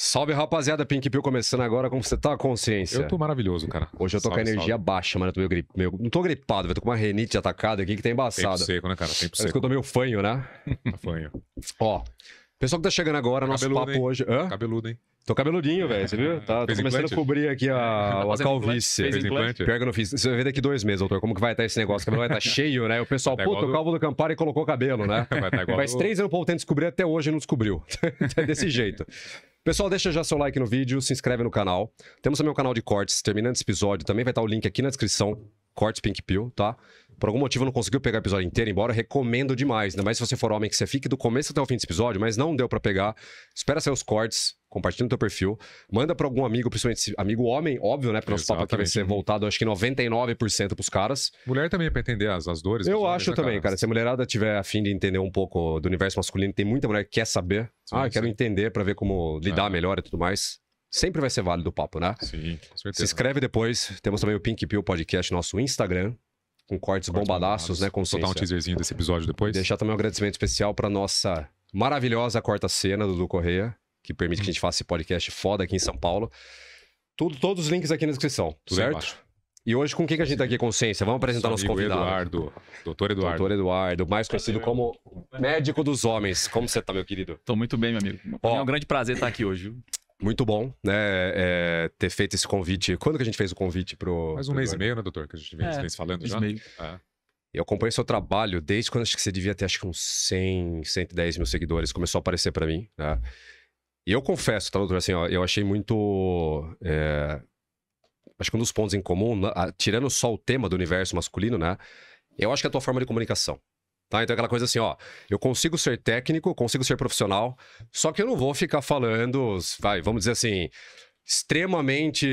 Salve, rapaziada. Pink Pill começando agora. Como você tá, consciência? Eu tô maravilhoso, cara. Hoje eu tô salve, com a energia salve. baixa, mano. Eu tô meio grip... Não tô gripado, tô com uma renite atacada aqui que tá embaçada. Tempo seco, né, cara? Tempo Parece seco. que eu tô meio fanho, né? Tá fanho. Ó, pessoal que tá chegando agora, nosso cabeludo, papo hein? hoje... Hã? Cabeludo, hein? Tô cabeludinho, velho, você viu? É. Tá, tô começando a cobrir aqui a, a calvície. Pior que eu não fiz. Você vai ver daqui dois meses, doutor, como que vai estar tá esse negócio. O cabelo vai estar tá cheio, né? O pessoal, tá puta, o calvo do Campari colocou cabelo, né? vai tá igual Faz do... três anos o povo tenta descobrir, até hoje não descobriu. é desse jeito. Pessoal, deixa já seu like no vídeo, se inscreve no canal. Temos também um canal de cortes, terminando esse episódio, também vai estar o link aqui na descrição. Cortes Pink Pill, tá? Por algum motivo não conseguiu pegar o episódio inteiro, embora recomendo demais. Ainda mais se você for homem, que você fique do começo até o fim desse episódio, mas não deu para pegar. Espera sair os cortes, compartilha no teu perfil, manda para algum amigo, principalmente amigo homem, óbvio, né? Porque nosso papo aqui vai ser voltado, acho que 99% pros caras. Mulher também é pra entender as, as dores. Eu acho né, também, cara. cara. Se a mulherada tiver afim de entender um pouco do universo masculino, tem muita mulher que quer saber. Sim, ah, sim. quero entender para ver como lidar é. melhor e tudo mais. Sempre vai ser válido o papo, né? Sim, com certeza. Se inscreve depois. Temos também o Pink Pill Podcast, nosso Instagram com cortes, cortes bombadaços, né? Vou dar um teaserzinho desse episódio depois. Deixar também um agradecimento especial para nossa maravilhosa quarta cena, Dudu Correia que permite que a gente faça esse podcast foda aqui em São Paulo. Tudo, todos os links aqui na descrição, certo? E hoje com quem que a gente tá aqui, Consciência? Vamos apresentar nosso convidado. Eduardo, doutor Eduardo. Doutor Eduardo, mais conhecido como médico dos homens. Como você tá, meu querido? Tô muito bem, meu amigo. Ó, é um grande prazer estar aqui hoje. Muito bom, né, é, ter feito esse convite. Quando que a gente fez o convite pro... Mais um mês Eduardo? e meio, né, doutor, que a gente vem, é, vem falando mês já? Meio. É. Eu acompanho seu trabalho desde quando acho que você devia ter acho que uns 100, 110 mil seguidores. Começou a aparecer para mim, né? E eu confesso, tá, doutor, assim, ó, eu achei muito. É... Acho que um dos pontos em comum, né, tirando só o tema do universo masculino, né? Eu acho que é a tua forma de comunicação. Tá? Então é aquela coisa assim, ó, eu consigo ser técnico, consigo ser profissional, só que eu não vou ficar falando, vai, vamos dizer assim, extremamente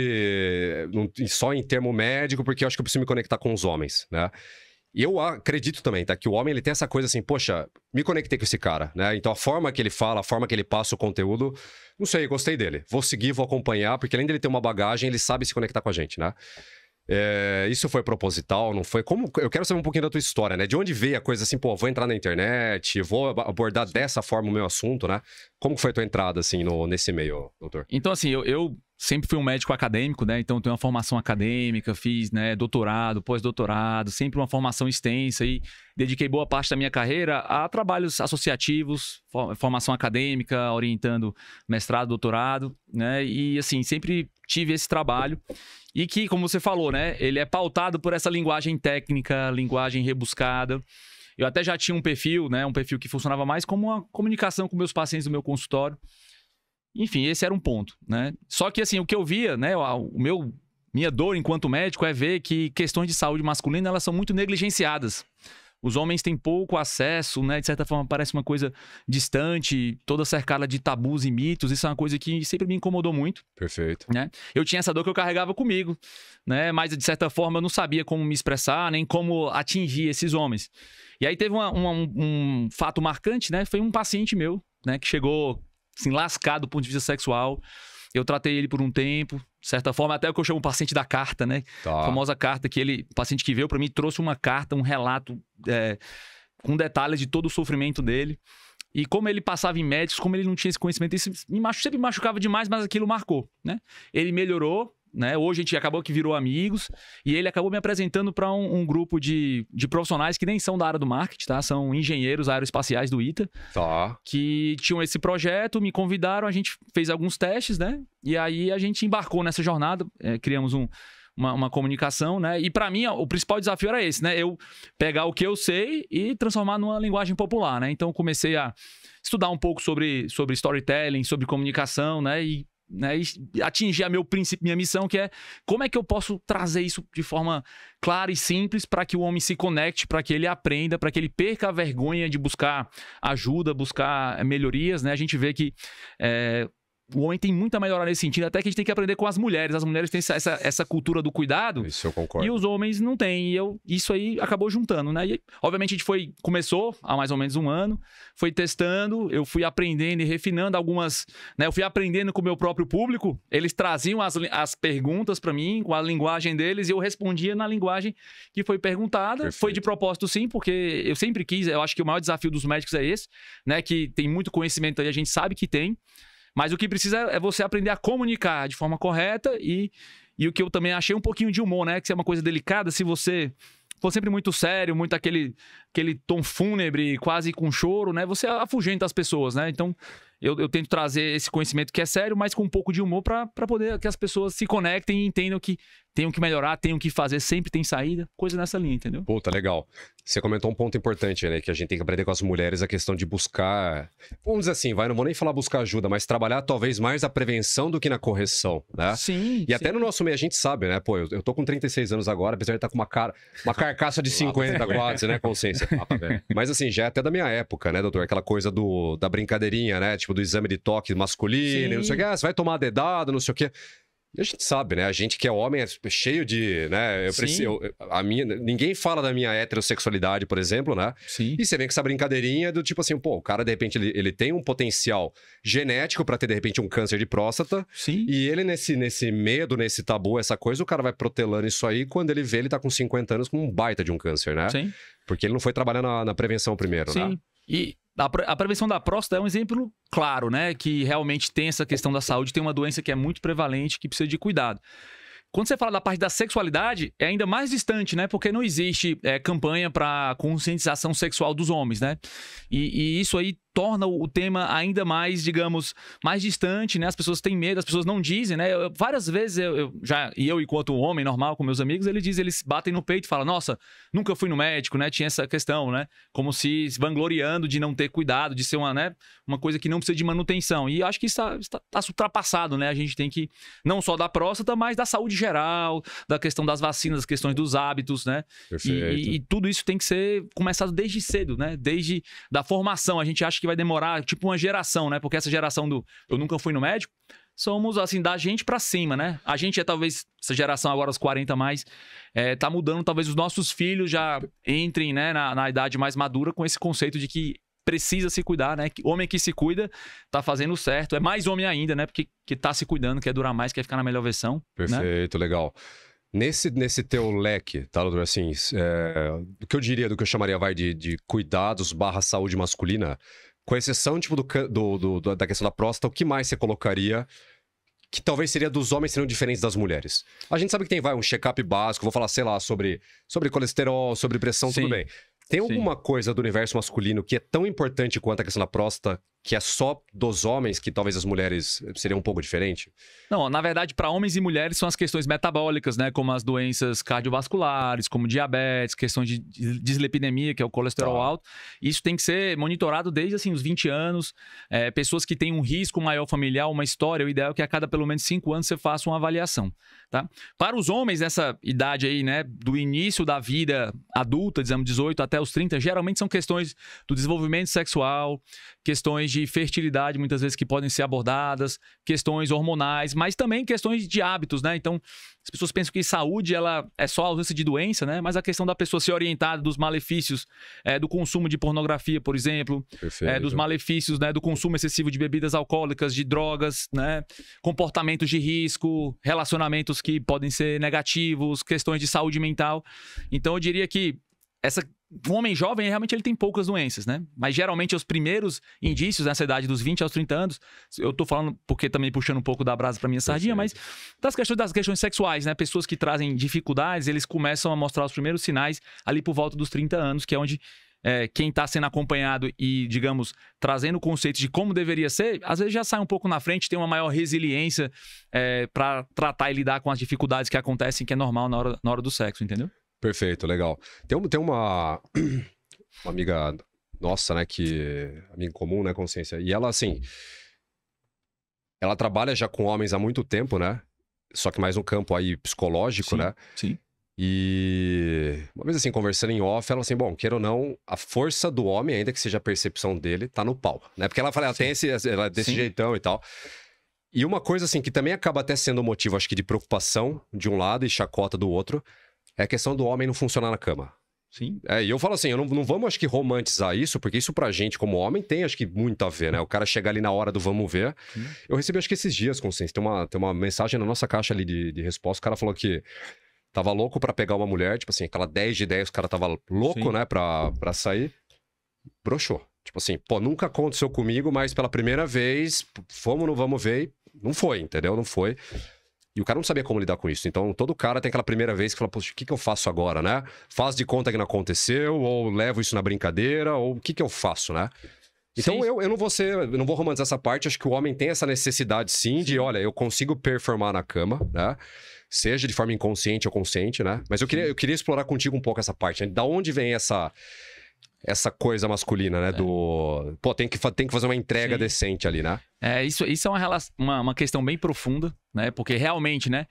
só em termo médico, porque eu acho que eu preciso me conectar com os homens, né? E eu acredito também, tá? Que o homem ele tem essa coisa assim, poxa, me conectei com esse cara, né? Então a forma que ele fala, a forma que ele passa o conteúdo, não sei, gostei dele. Vou seguir, vou acompanhar, porque além dele ter uma bagagem, ele sabe se conectar com a gente, né? É, isso foi proposital, não foi? Como eu quero saber um pouquinho da tua história, né? De onde veio a coisa assim, pô, vou entrar na internet, vou abordar dessa forma o meu assunto, né? Como foi a tua entrada assim no, nesse meio, doutor? Então assim, eu, eu sempre fui um médico acadêmico, né? Então tenho uma formação acadêmica, fiz, né, doutorado, pós-doutorado, sempre uma formação extensa e dediquei boa parte da minha carreira a trabalhos associativos, formação acadêmica, orientando mestrado, doutorado, né? E assim, sempre tive esse trabalho e que, como você falou, né, ele é pautado por essa linguagem técnica, linguagem rebuscada. Eu até já tinha um perfil, né, um perfil que funcionava mais como uma comunicação com meus pacientes do meu consultório. Enfim, esse era um ponto, né? Só que assim, o que eu via, né, o meu minha dor enquanto médico é ver que questões de saúde masculina elas são muito negligenciadas os homens têm pouco acesso, né? De certa forma, parece uma coisa distante, toda cercada de tabus e mitos. Isso é uma coisa que sempre me incomodou muito. Perfeito. Né? Eu tinha essa dor que eu carregava comigo, né? Mas, de certa forma, eu não sabia como me expressar, nem como atingir esses homens. E aí teve uma, uma, um, um fato marcante, né? Foi um paciente meu, né? Que chegou, assim, lascado do ponto de vista sexual eu tratei ele por um tempo, de certa forma, até o que eu chamo paciente da carta, né? Tá. A famosa carta que ele, paciente que veio para mim, trouxe uma carta, um relato é, com detalhes de todo o sofrimento dele. E como ele passava em médicos, como ele não tinha esse conhecimento, isso me machu... sempre me machucava demais, mas aquilo marcou, né? Ele melhorou, né? Hoje a gente acabou que virou amigos e ele acabou me apresentando para um, um, grupo de, de profissionais que nem são da área do marketing, tá? São engenheiros aeroespaciais do ITA. Tá. Que tinham esse projeto, me convidaram, a gente fez alguns testes, né? E aí a gente embarcou nessa jornada, é, criamos um, uma, uma, comunicação, né? E para mim, o principal desafio era esse, né? Eu pegar o que eu sei e transformar numa linguagem popular, né? Então comecei a estudar um pouco sobre, sobre storytelling, sobre comunicação, né? E né, atingir a meu princípio, minha missão, que é como é que eu posso trazer isso de forma clara e simples para que o homem se conecte, para que ele aprenda, para que ele perca a vergonha de buscar ajuda, buscar melhorias. Né? A gente vê que é, o homem tem muita melhora nesse sentido, até que a gente tem que aprender com as mulheres. As mulheres têm essa, essa cultura do cuidado. Isso eu concordo. E os homens não têm. E eu, isso aí acabou juntando, né? E, obviamente, a gente foi. Começou há mais ou menos um ano, foi testando, eu fui aprendendo e refinando algumas. Né, eu fui aprendendo com o meu próprio público. Eles traziam as, as perguntas para mim, com a linguagem deles, e eu respondia na linguagem que foi perguntada. Perfeito. Foi de propósito, sim, porque eu sempre quis, eu acho que o maior desafio dos médicos é esse, né? Que tem muito conhecimento aí, a gente sabe que tem. Mas o que precisa é você aprender a comunicar de forma correta e, e o que eu também achei um pouquinho de humor, né? Que isso é uma coisa delicada, se você for sempre muito sério, muito aquele, aquele tom fúnebre, quase com choro, né? Você afugenta as pessoas, né? Então, eu, eu tento trazer esse conhecimento que é sério, mas com um pouco de humor para poder que as pessoas se conectem e entendam que tenho que melhorar, tenho que fazer, sempre tem saída, coisa nessa linha, entendeu? Puta, legal. Você comentou um ponto importante, né? Que a gente tem que aprender com as mulheres a questão de buscar. Vamos dizer assim, vai, não vou nem falar buscar ajuda, mas trabalhar talvez mais a prevenção do que na correção, né? Sim. E sim. até no nosso meio a gente sabe, né? Pô, eu, eu tô com 36 anos agora, apesar de estar tá com uma cara, uma carcaça de 50 quase, né? Consciência. mas assim, já é até da minha época, né, doutor? Aquela coisa do, da brincadeirinha, né? Tipo, do exame de toque masculino, sim. não sei o quê. Ah, você vai tomar dedado, não sei o quê. A gente sabe, né? A gente que é homem é cheio de, né? Eu Sim. preciso, eu, a minha, ninguém fala da minha heterossexualidade, por exemplo, né? Sim. E você vem com essa brincadeirinha do tipo assim, pô, o cara de repente ele, ele tem um potencial genético para ter de repente um câncer de próstata. Sim. E ele nesse nesse medo, nesse tabu, essa coisa, o cara vai protelando isso aí, quando ele vê ele tá com 50 anos com um baita de um câncer, né? Sim. Porque ele não foi trabalhar na, na prevenção primeiro, né? Sim. né? E a prevenção da próstata é um exemplo claro, né? Que realmente tem essa questão da saúde, tem uma doença que é muito prevalente, que precisa de cuidado. Quando você fala da parte da sexualidade, é ainda mais distante, né? Porque não existe é, campanha para conscientização sexual dos homens, né? E, e, isso aí torna o tema ainda mais, digamos, mais distante, né? As pessoas têm medo, as pessoas não dizem, né? Eu, várias vezes eu, eu, já, e eu enquanto homem normal com meus amigos, eles dizem, eles batem no peito e falam: "Nossa, nunca fui no médico", né? Tinha essa questão, né? Como se vangloriando de não ter cuidado, de ser uma, né, uma coisa que não precisa de manutenção. E acho que isso está, tá, tá ultrapassado, né? A gente tem que não só da próstata, mas da saúde geral, da questão das vacinas, das questões dos hábitos, né? E, e, e tudo isso tem que ser começado desde cedo, né? Desde da formação. A gente acha que que vai demorar tipo uma geração, né? Porque essa geração do eu nunca fui no médico, somos assim, da gente para cima, né? A gente é talvez, essa geração agora, os 40 mais, é, tá mudando, talvez os nossos filhos já entrem né, na, na idade mais madura com esse conceito de que precisa se cuidar, né? Homem que se cuida tá fazendo certo. É mais homem ainda, né? Porque que tá se cuidando, quer durar mais, quer ficar na melhor versão. Né? Perfeito, né? legal. Nesse, nesse teu leque, tá, doutor, assim, é, o que eu diria, do que eu chamaria, vai, de, de cuidados barra saúde masculina, com exceção, tipo, do, do, do, da questão da próstata, o que mais você colocaria que talvez seria dos homens seriam diferentes das mulheres. A gente sabe que tem vai um check-up básico, vou falar, sei lá, sobre, sobre colesterol, sobre pressão, Sim. tudo bem. Tem alguma Sim. coisa do universo masculino que é tão importante quanto a questão da próstata que é só dos homens, que talvez as mulheres eh, seriam um pouco diferente? Não, na verdade, para homens e mulheres são as questões metabólicas, né? Como as doenças cardiovasculares, como diabetes, questões de dislipidemia, que é o colesterol tá. alto. Isso tem que ser monitorado desde assim, os 20 anos. É, pessoas que têm um risco maior familiar, uma história, o ideal é que a cada pelo menos 5 anos você faça uma avaliação. Tá? Para os homens, nessa idade aí, né? Do início da vida adulta, dizemos 18 até os 30, geralmente são questões do desenvolvimento sexual, questões de fertilidade, muitas vezes, que podem ser abordadas, questões hormonais, mas também questões de hábitos, né? Então, as pessoas pensam que saúde ela é só ausência de doença, né? Mas a questão da pessoa ser orientada dos malefícios é, do consumo de pornografia, por exemplo, é, dos malefícios né, do consumo excessivo de bebidas alcoólicas, de drogas, né? Comportamentos de risco, relacionamentos que podem ser negativos, questões de saúde mental. Então, eu diria que essa um homem jovem, realmente ele tem poucas doenças, né? Mas geralmente os primeiros indícios nessa idade dos 20 aos 30 anos, eu tô falando porque também puxando um pouco da brasa para minha sardinha, mas das questões das questões sexuais, né? Pessoas que trazem dificuldades, eles começam a mostrar os primeiros sinais ali por volta dos 30 anos, que é onde é, quem está sendo acompanhado e, digamos, trazendo o conceito de como deveria ser, às vezes já sai um pouco na frente, tem uma maior resiliência é, para tratar e lidar com as dificuldades que acontecem, que é normal na hora, na hora do sexo, entendeu? Perfeito, legal. Tem, tem uma, uma amiga nossa, né, que... Amiga comum, né, Consciência? E ela, assim... Ela trabalha já com homens há muito tempo, né? Só que mais no campo aí psicológico, sim, né? Sim. E uma vez assim, conversando em off, ela assim, bom, queira ou não, a força do homem, ainda que seja a percepção dele, tá no pau, né? Porque ela fala, ela Sim. tem esse, ela é desse Sim. jeitão e tal. E uma coisa assim, que também acaba até sendo motivo, acho que de preocupação de um lado e chacota do outro, é a questão do homem não funcionar na cama. Sim. É, e eu falo assim, eu não, não vamos acho que romantizar isso, porque isso pra gente como homem tem acho que muito a ver, né? O cara chega ali na hora do vamos ver. Sim. Eu recebi acho que esses dias, Consciência, tem uma, tem uma mensagem na nossa caixa ali de, de resposta, o cara falou que tava louco para pegar uma mulher, tipo assim, aquela 10 de 10, o cara tava louco, Sim. né, pra, pra sair, broxou. Tipo assim, pô, nunca aconteceu comigo, mas pela primeira vez, fomos, não vamos ver, e não foi, entendeu? Não foi. E o cara não sabia como lidar com isso. Então, todo cara tem aquela primeira vez que fala, poxa, o que, que eu faço agora, né? Faz de conta que não aconteceu, ou levo isso na brincadeira, ou o que, que eu faço, né? Então, eu, eu não vou ser, eu não vou romantizar essa parte, acho que o homem tem essa necessidade, sim, sim, de, olha, eu consigo performar na cama, né? Seja de forma inconsciente ou consciente, né? Mas eu queria, eu queria explorar contigo um pouco essa parte, né? Da onde vem essa essa coisa masculina, né? É. Do. Pô, tem que, tem que fazer uma entrega Sim. decente ali, né? É, isso, isso é uma, uma, uma questão bem profunda né? Porque realmente, né?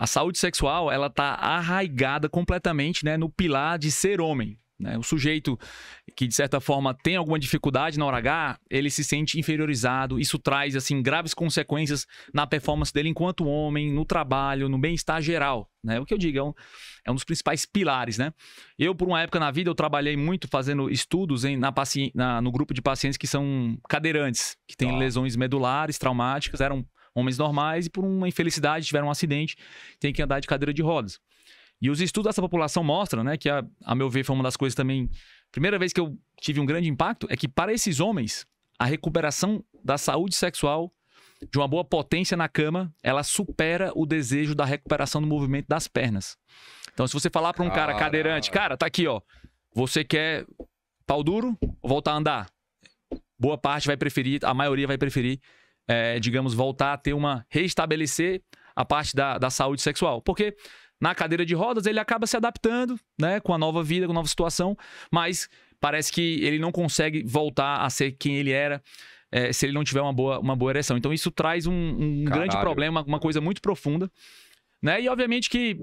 A saúde sexual, ela tá arraigada completamente, né, no pilar de ser homem, né? O sujeito que, de certa forma, tem alguma dificuldade na hora H, ele se sente inferiorizado. Isso traz, assim, graves consequências na performance dele enquanto homem, no trabalho, no bem-estar geral. Né? O que eu digo é um, é um, dos principais pilares, né? Eu, por uma época na vida, eu trabalhei muito fazendo estudos em, na na, no grupo de pacientes que são cadeirantes, que têm ah. Tá. lesões medulares, traumáticas, eram homens normais, e por uma infelicidade tiveram um acidente, tem que andar de cadeira de rodas. E os estudos dessa população mostram, né, que a, a meu ver foi uma das coisas também. Primeira vez que eu tive um grande impacto é que para esses homens a recuperação da saúde sexual de uma boa potência na cama, ela supera o desejo da recuperação do movimento das pernas. Então, se você falar para um cara, cara cadeirante, cara, tá aqui, ó, você quer pau duro ou voltar a andar? Boa parte vai preferir, a maioria vai preferir é, digamos, voltar a ter uma. restabelecer a parte da, da saúde sexual. Porque na cadeira de rodas ele acaba se adaptando, né, com a nova vida, com a nova situação, mas parece que ele não consegue voltar a ser quem ele era. É, se ele não tiver uma boa, uma boa ereção. Então, isso traz um, um grande problema, uma coisa muito profunda. Né? E, obviamente, que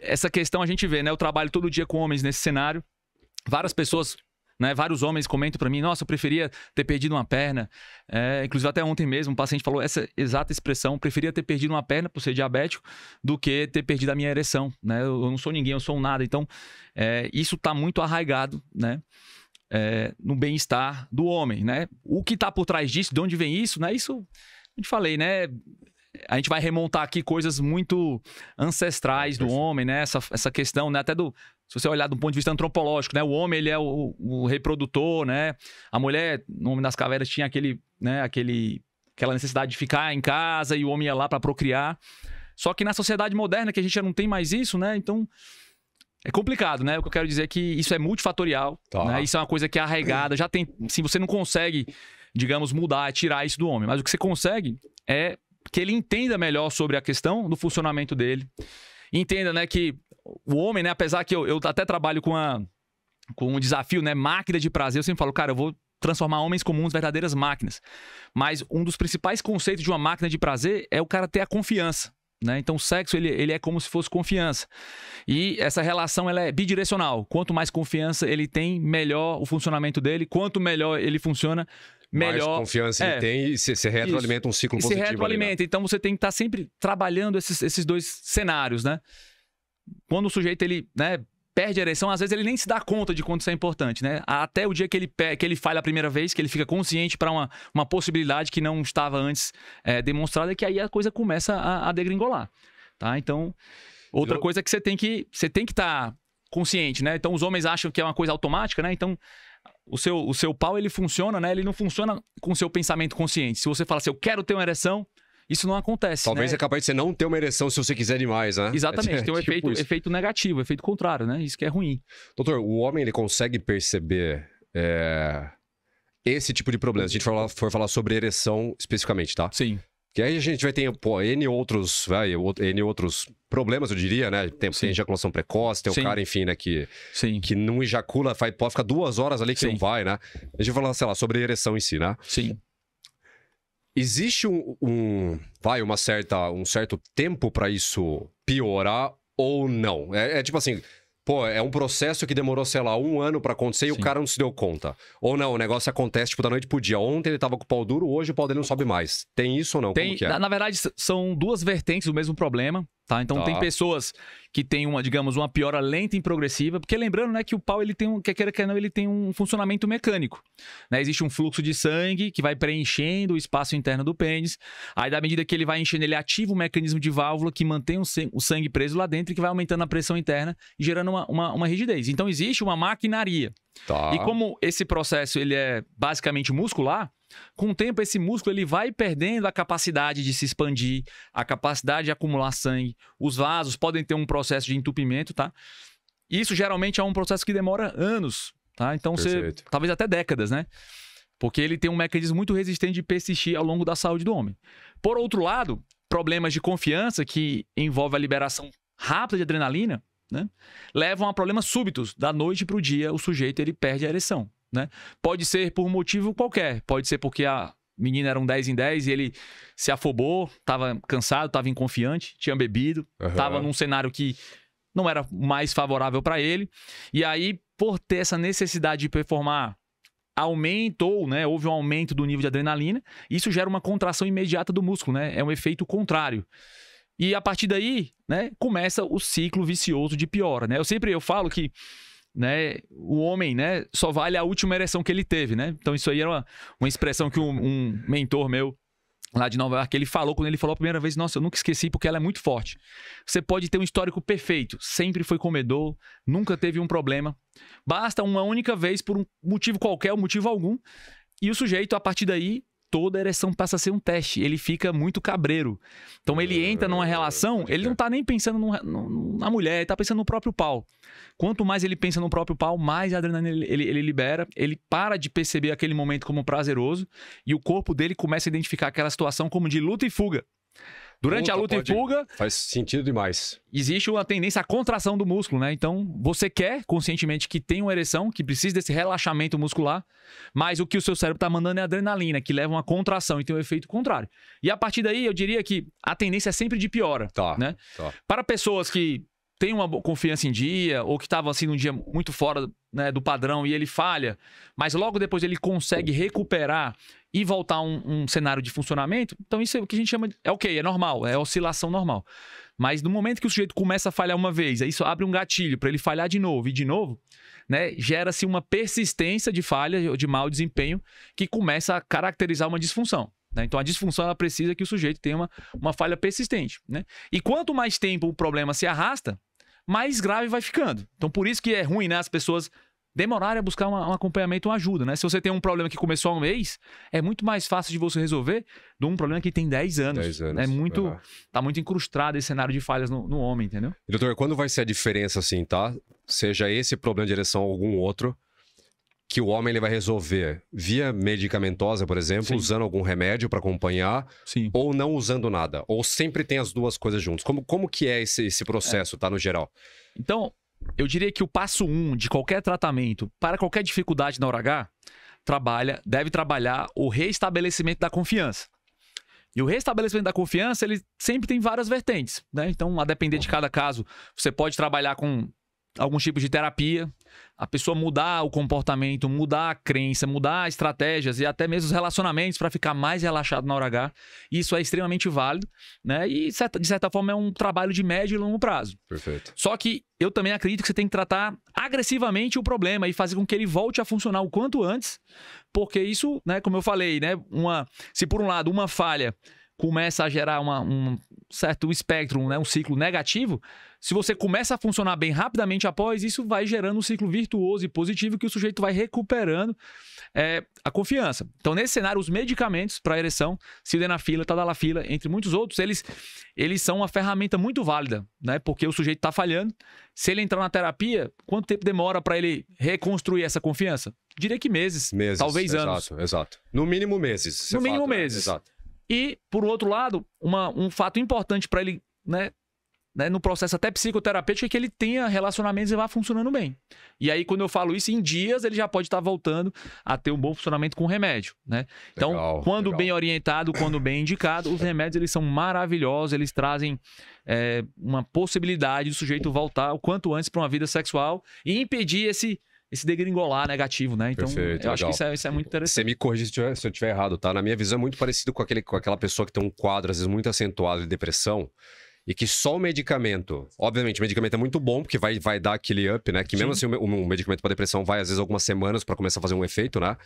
essa questão a gente vê, né? Eu trabalho todo dia com homens nesse cenário. Várias pessoas né? Vários homens comentam para mim, nossa, eu preferia ter perdido uma perna. É, inclusive, até ontem mesmo, um paciente falou essa exata expressão: preferia ter perdido uma perna por ser diabético do que ter perdido a minha ereção. Né? Eu, eu não sou ninguém, eu sou um nada. Então, é, isso está muito arraigado né? É, no bem-estar do homem. Né? O que está por trás disso, de onde vem isso, né? Isso, a gente falei, né? a gente vai remontar aqui coisas muito ancestrais do homem, né? Essa, essa questão, né? Até do se você olhar do ponto de vista antropológico, né? O homem, ele é o, o reprodutor, né? A mulher, no Homem das Cavernas, tinha aquele, né? aquele, aquela necessidade de ficar em casa e o homem ia lá para procriar. Só que na sociedade moderna, que a gente já não tem mais isso, né? Então, é complicado, né? O que eu quero dizer é que isso é multifatorial, tá. né? Isso é uma coisa que é arraigada, já tem... Sim, você não consegue, digamos, mudar, tirar isso do homem. Mas o que você consegue é que ele entenda melhor sobre a questão do funcionamento dele. Entenda, né, que o homem, né? Apesar que eu, eu até trabalho com, a, com um desafio, né? Máquina de prazer, eu sempre falo, cara, eu vou transformar homens comuns em verdadeiras máquinas. Mas um dos principais conceitos de uma máquina de prazer é o cara ter a confiança. Né? Então, o sexo ele, ele é como se fosse confiança. E essa relação ela é bidirecional. Quanto mais confiança ele tem, melhor o funcionamento dele. Quanto melhor ele funciona, melhor. Mais confiança é, ele tem e se, se retroalimenta isso. um ciclo e positivo. Se retroalimenta. Ali, né? Então, você tem que estar tá sempre trabalhando esses, esses dois cenários, né? quando o sujeito ele, né, perde a ereção, às vezes ele nem se dá conta de quanto isso é importante, né? Até o dia que ele, que ele falha a primeira vez, que ele fica consciente para uma, uma possibilidade que não estava antes é, demonstrada, que aí a coisa começa a, a degringolar, tá? Então, outra Eu... coisa é que você tem que você tem que estar tá consciente, né? Então, os homens acham que é uma coisa automática, né? Então, o seu, o seu pau ele funciona, né? Ele não funciona com o seu pensamento consciente. Se você fala assim, eu quero ter uma ereção, isso não acontece. Talvez né? é capaz de você não ter uma ereção se você quiser demais, né? Exatamente, é, tem um é tipo efeito, efeito negativo, efeito contrário, né? Isso que é ruim. Doutor, o homem ele consegue perceber é, esse tipo de problema. Se a gente for, for falar sobre ereção especificamente, tá? Sim. Que aí a gente vai ter pô, N outros, vai, N outros problemas, eu diria, né? Tem, tem ejaculação precoce, tem o um cara, enfim, né, que, Sim. que não ejacula, faz, pode ficar duas horas ali que Sim. não vai, né? A gente vai falar, sei lá, sobre ereção em si, né? Sim. Existe um, um, vai uma certa um certo tempo para isso piorar ou não? É, é, tipo assim, pô, é um processo que demorou sei lá um ano para acontecer Sim. e o cara não se deu conta. Ou não, o negócio acontece tipo da noite pro dia. Ontem ele tava com o pau duro, hoje o pau dele não sobe mais. Tem isso ou não? Tem. É? Na, na, verdade são duas vertentes do mesmo problema. Tá? Então tá. tem pessoas que têm uma, digamos, uma piora lenta e progressiva, porque lembrando, né, que o pau ele tem um, quer que não, ele tem um funcionamento mecânico, né? Existe um fluxo de sangue que vai preenchendo o espaço interno do pênis. Aí da medida que ele vai enchendo, ele ativa o mecanismo de válvula que mantém o sangue preso lá dentro e que vai aumentando a pressão interna e gerando uma, uma, uma rigidez. Então existe uma maquinaria. Tá. E como esse processo ele é basicamente muscular, com o tempo, esse músculo ele vai perdendo a capacidade de se expandir, a capacidade de acumular sangue. Os vasos podem ter um processo de entupimento, tá? Isso geralmente é um processo que demora anos, tá? Então Perfeito. você, talvez até décadas, né? Porque ele tem um mecanismo muito resistente de persistir ao longo da saúde do homem. Por outro lado, problemas de confiança que envolvem a liberação rápida de adrenalina, né? Levam a problemas súbitos. Da noite para o dia, o sujeito ele perde a ereção. Né? Pode ser por motivo qualquer, pode ser porque a menina era um 10 em 10 e ele se afobou, estava cansado, estava inconfiante, tinha bebido, estava num cenário que não era mais favorável para ele. E aí, por ter essa necessidade de performar, aumentou, né? Houve um aumento do nível de adrenalina, isso gera uma contração imediata do músculo, né? É um efeito contrário. E a partir daí, né, começa o ciclo vicioso de piora, né? Eu sempre eu falo que né, o homem, né, só vale a última ereção que ele teve, né? Então isso aí era uma, uma expressão que um, um mentor meu lá de Nova York, ele falou quando ele falou a primeira vez, nossa, eu nunca esqueci porque ela é muito forte. Você pode ter um histórico perfeito, sempre foi comedor, nunca teve um problema. Basta uma única vez por um motivo qualquer, um motivo algum, e o sujeito a partir daí toda ereção passa a ser um teste. Ele fica muito cabreiro. Então ele entra numa ah, relação, ele não tá nem pensando no, no, na mulher, ele tá pensando no próprio pau. Quanto mais ele pensa no próprio pau, mais adrenalina ele, ele, ele libera, ele para de perceber aquele momento como prazeroso e o corpo dele começa a identificar aquela situação como de luta e fuga. Durante Puta, a luta pode... e fuga. Faz sentido demais. Existe uma tendência à contração do músculo, né? Então, você quer conscientemente que tenha uma ereção, que precisa desse relaxamento muscular, mas o que o seu cérebro está mandando é adrenalina, que leva uma contração e tem um efeito contrário. E a partir daí, eu diria que a tendência é sempre de piora. Tá, né? Tá. Para pessoas que tem uma confiança em dia, ou que estava assim num dia muito fora né, do padrão e ele falha, mas logo depois ele consegue recuperar e voltar um, um cenário de funcionamento, então isso é o que a gente chama de. É ok, é normal, é oscilação normal. Mas no momento que o sujeito começa a falhar uma vez, aí isso abre um gatilho para ele falhar de novo e de novo, né? Gera-se uma persistência de falha ou de mau desempenho que começa a caracterizar uma disfunção. Né. Então a disfunção ela precisa que o sujeito tenha uma, uma falha persistente. Né? E quanto mais tempo o problema se arrasta, mais grave vai ficando. Então, por isso que é ruim, né? As pessoas demorarem a buscar uma, um acompanhamento, uma ajuda, né? Se você tem um problema que começou há um mês, é muito mais fácil de você resolver do que um problema que tem 10 anos. 10 anos. É muito, é. Tá muito incrustado esse cenário de falhas no, no homem, entendeu? E, doutor, quando vai ser a diferença, assim, tá? Seja esse problema de ereção ou algum outro, que o homem ele vai resolver via medicamentosa, por exemplo, Sim. usando algum remédio para acompanhar, Sim. ou não usando nada, ou sempre tem as duas coisas juntas. Como, como que é esse, esse processo, é. tá, no geral? Então, eu diria que o passo um de qualquer tratamento, para qualquer dificuldade na hora H, trabalha, deve trabalhar o reestabelecimento da confiança. E o restabelecimento da confiança, ele sempre tem várias vertentes, né? Então, a depender de cada caso, você pode trabalhar com alguns tipos de terapia, a pessoa mudar o comportamento, mudar a crença, mudar estratégias e até mesmo os relacionamentos para ficar mais relaxado na hora H. Isso é extremamente válido, né? E de certa forma é um trabalho de médio e longo prazo. Perfeito. Só que eu também acredito que você tem que tratar agressivamente o problema e fazer com que ele volte a funcionar o quanto antes, porque isso, né, como eu falei, né, uma se por um lado uma falha começa a gerar uma, um, certo espectro, né, um ciclo negativo, se você começa a funcionar bem rapidamente após, isso vai gerando um ciclo virtuoso e positivo que o sujeito vai recuperando é, a confiança. Então, nesse cenário, os medicamentos para ereção, sildenafila, tadalafila, entre muitos outros, eles, eles são uma ferramenta muito válida, né? Porque o sujeito está falhando. Se ele entrar na terapia, quanto tempo demora para ele reconstruir essa confiança? Diria que meses, meses talvez exato, anos. Exato, exato. No mínimo meses. No mínimo né? meses. Exato. E, por outro lado, uma, um fato importante para ele, né, né, no processo até psicoterapêutico, é que ele tenha relacionamentos e vá funcionando bem. E aí, quando eu falo isso, em dias ele já pode estar tá voltando a ter um bom funcionamento com o remédio. Né? Então, legal, quando legal. bem orientado, quando bem indicado, os remédios eles são maravilhosos, eles trazem é, uma possibilidade do sujeito voltar o quanto antes para uma vida sexual e impedir esse esse degringolar negativo, né? Então, Perfeito, eu legal. acho que isso é, isso é, muito interessante. Você me corrige se eu estiver errado, tá? Na minha visão, é muito parecido com, aquele, com aquela pessoa que tem um quadro, às vezes, muito acentuado de depressão e que só o medicamento, obviamente, o medicamento é muito bom, porque vai, vai dar aquele up, né? Que mesmo assim, o, o, o medicamento para depressão vai, às vezes, algumas semanas para começar a fazer um efeito, né?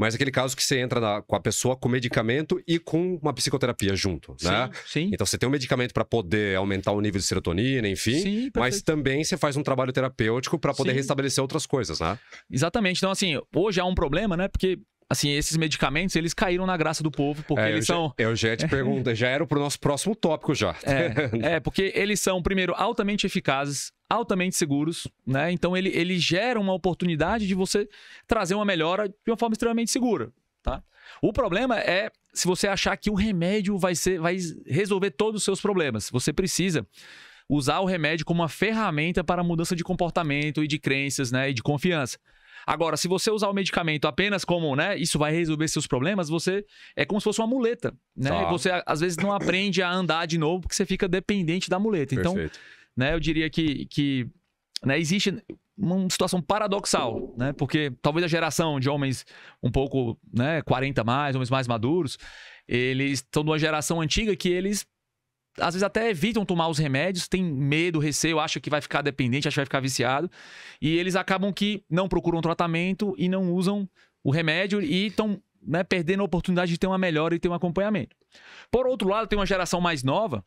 Mas aquele caso que você entra na, com a pessoa com medicamento e com uma psicoterapia junto, né? Sim. Então você tem um medicamento para poder aumentar o nível de serotonina, enfim. Sim, mas também você faz um trabalho terapêutico para poder sim. restabelecer outras coisas, né? Exatamente. Então, assim, hoje há um problema, né? Porque assim, esses medicamentos, eles caíram na graça do povo, porque é, eles eu são... Já, eu já te pergunto, já era pro nosso próximo tópico já. É, é, porque eles são, primeiro, altamente eficazes, altamente seguros, né? Então ele, ele gera uma oportunidade de você trazer uma melhora de uma forma extremamente segura, tá? O problema é se você achar que o remédio vai ser vai resolver todos os seus problemas. Você precisa usar o remédio como uma ferramenta para mudança de comportamento e de crenças, né, e de confiança. Agora, se você usar o medicamento apenas como, né, isso vai resolver seus problemas, você é como se fosse uma muleta, né? Você às vezes não aprende a andar de novo porque você fica dependente da muleta. Então, Perfeito. Então, né? Eu diria que, que né, existe uma situação paradoxal, né? Porque talvez a geração de homens um pouco, né, 40 mais, homens mais maduros, eles estão de uma geração antiga que eles às vezes até evitam tomar os remédios, tem medo, receio, acham que vai ficar dependente, acha que vai ficar viciado, e eles acabam que não procuram tratamento e não usam o remédio e estão né, perdendo a oportunidade de ter uma melhora e ter um acompanhamento. Por outro lado, tem uma geração mais nova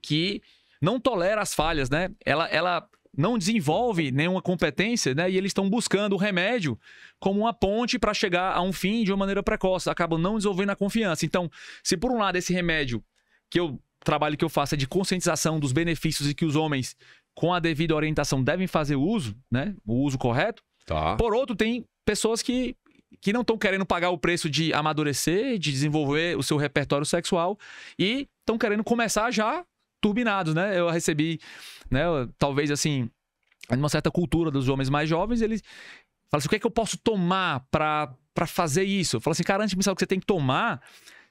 que não tolera as falhas, né? Ela, ela não desenvolve nenhuma competência, né? E eles estão buscando o remédio como uma ponte para chegar a um fim de uma maneira precoce. Acabam não desenvolvendo a confiança. Então, se por um lado esse remédio que eu trabalho que eu faço é de conscientização dos benefícios e que os homens com a devida orientação devem fazer uso, né? O uso correto. Tá. Por outro, tem pessoas que que não estão querendo pagar o preço de amadurecer, de desenvolver o seu repertório sexual e estão querendo começar já turbinados, né? Eu recebi, né? Talvez assim, uma certa cultura dos homens mais jovens, eles falam assim: o que é que eu posso tomar para fazer isso? Fala assim, cara, antes de pensar o que você tem que tomar,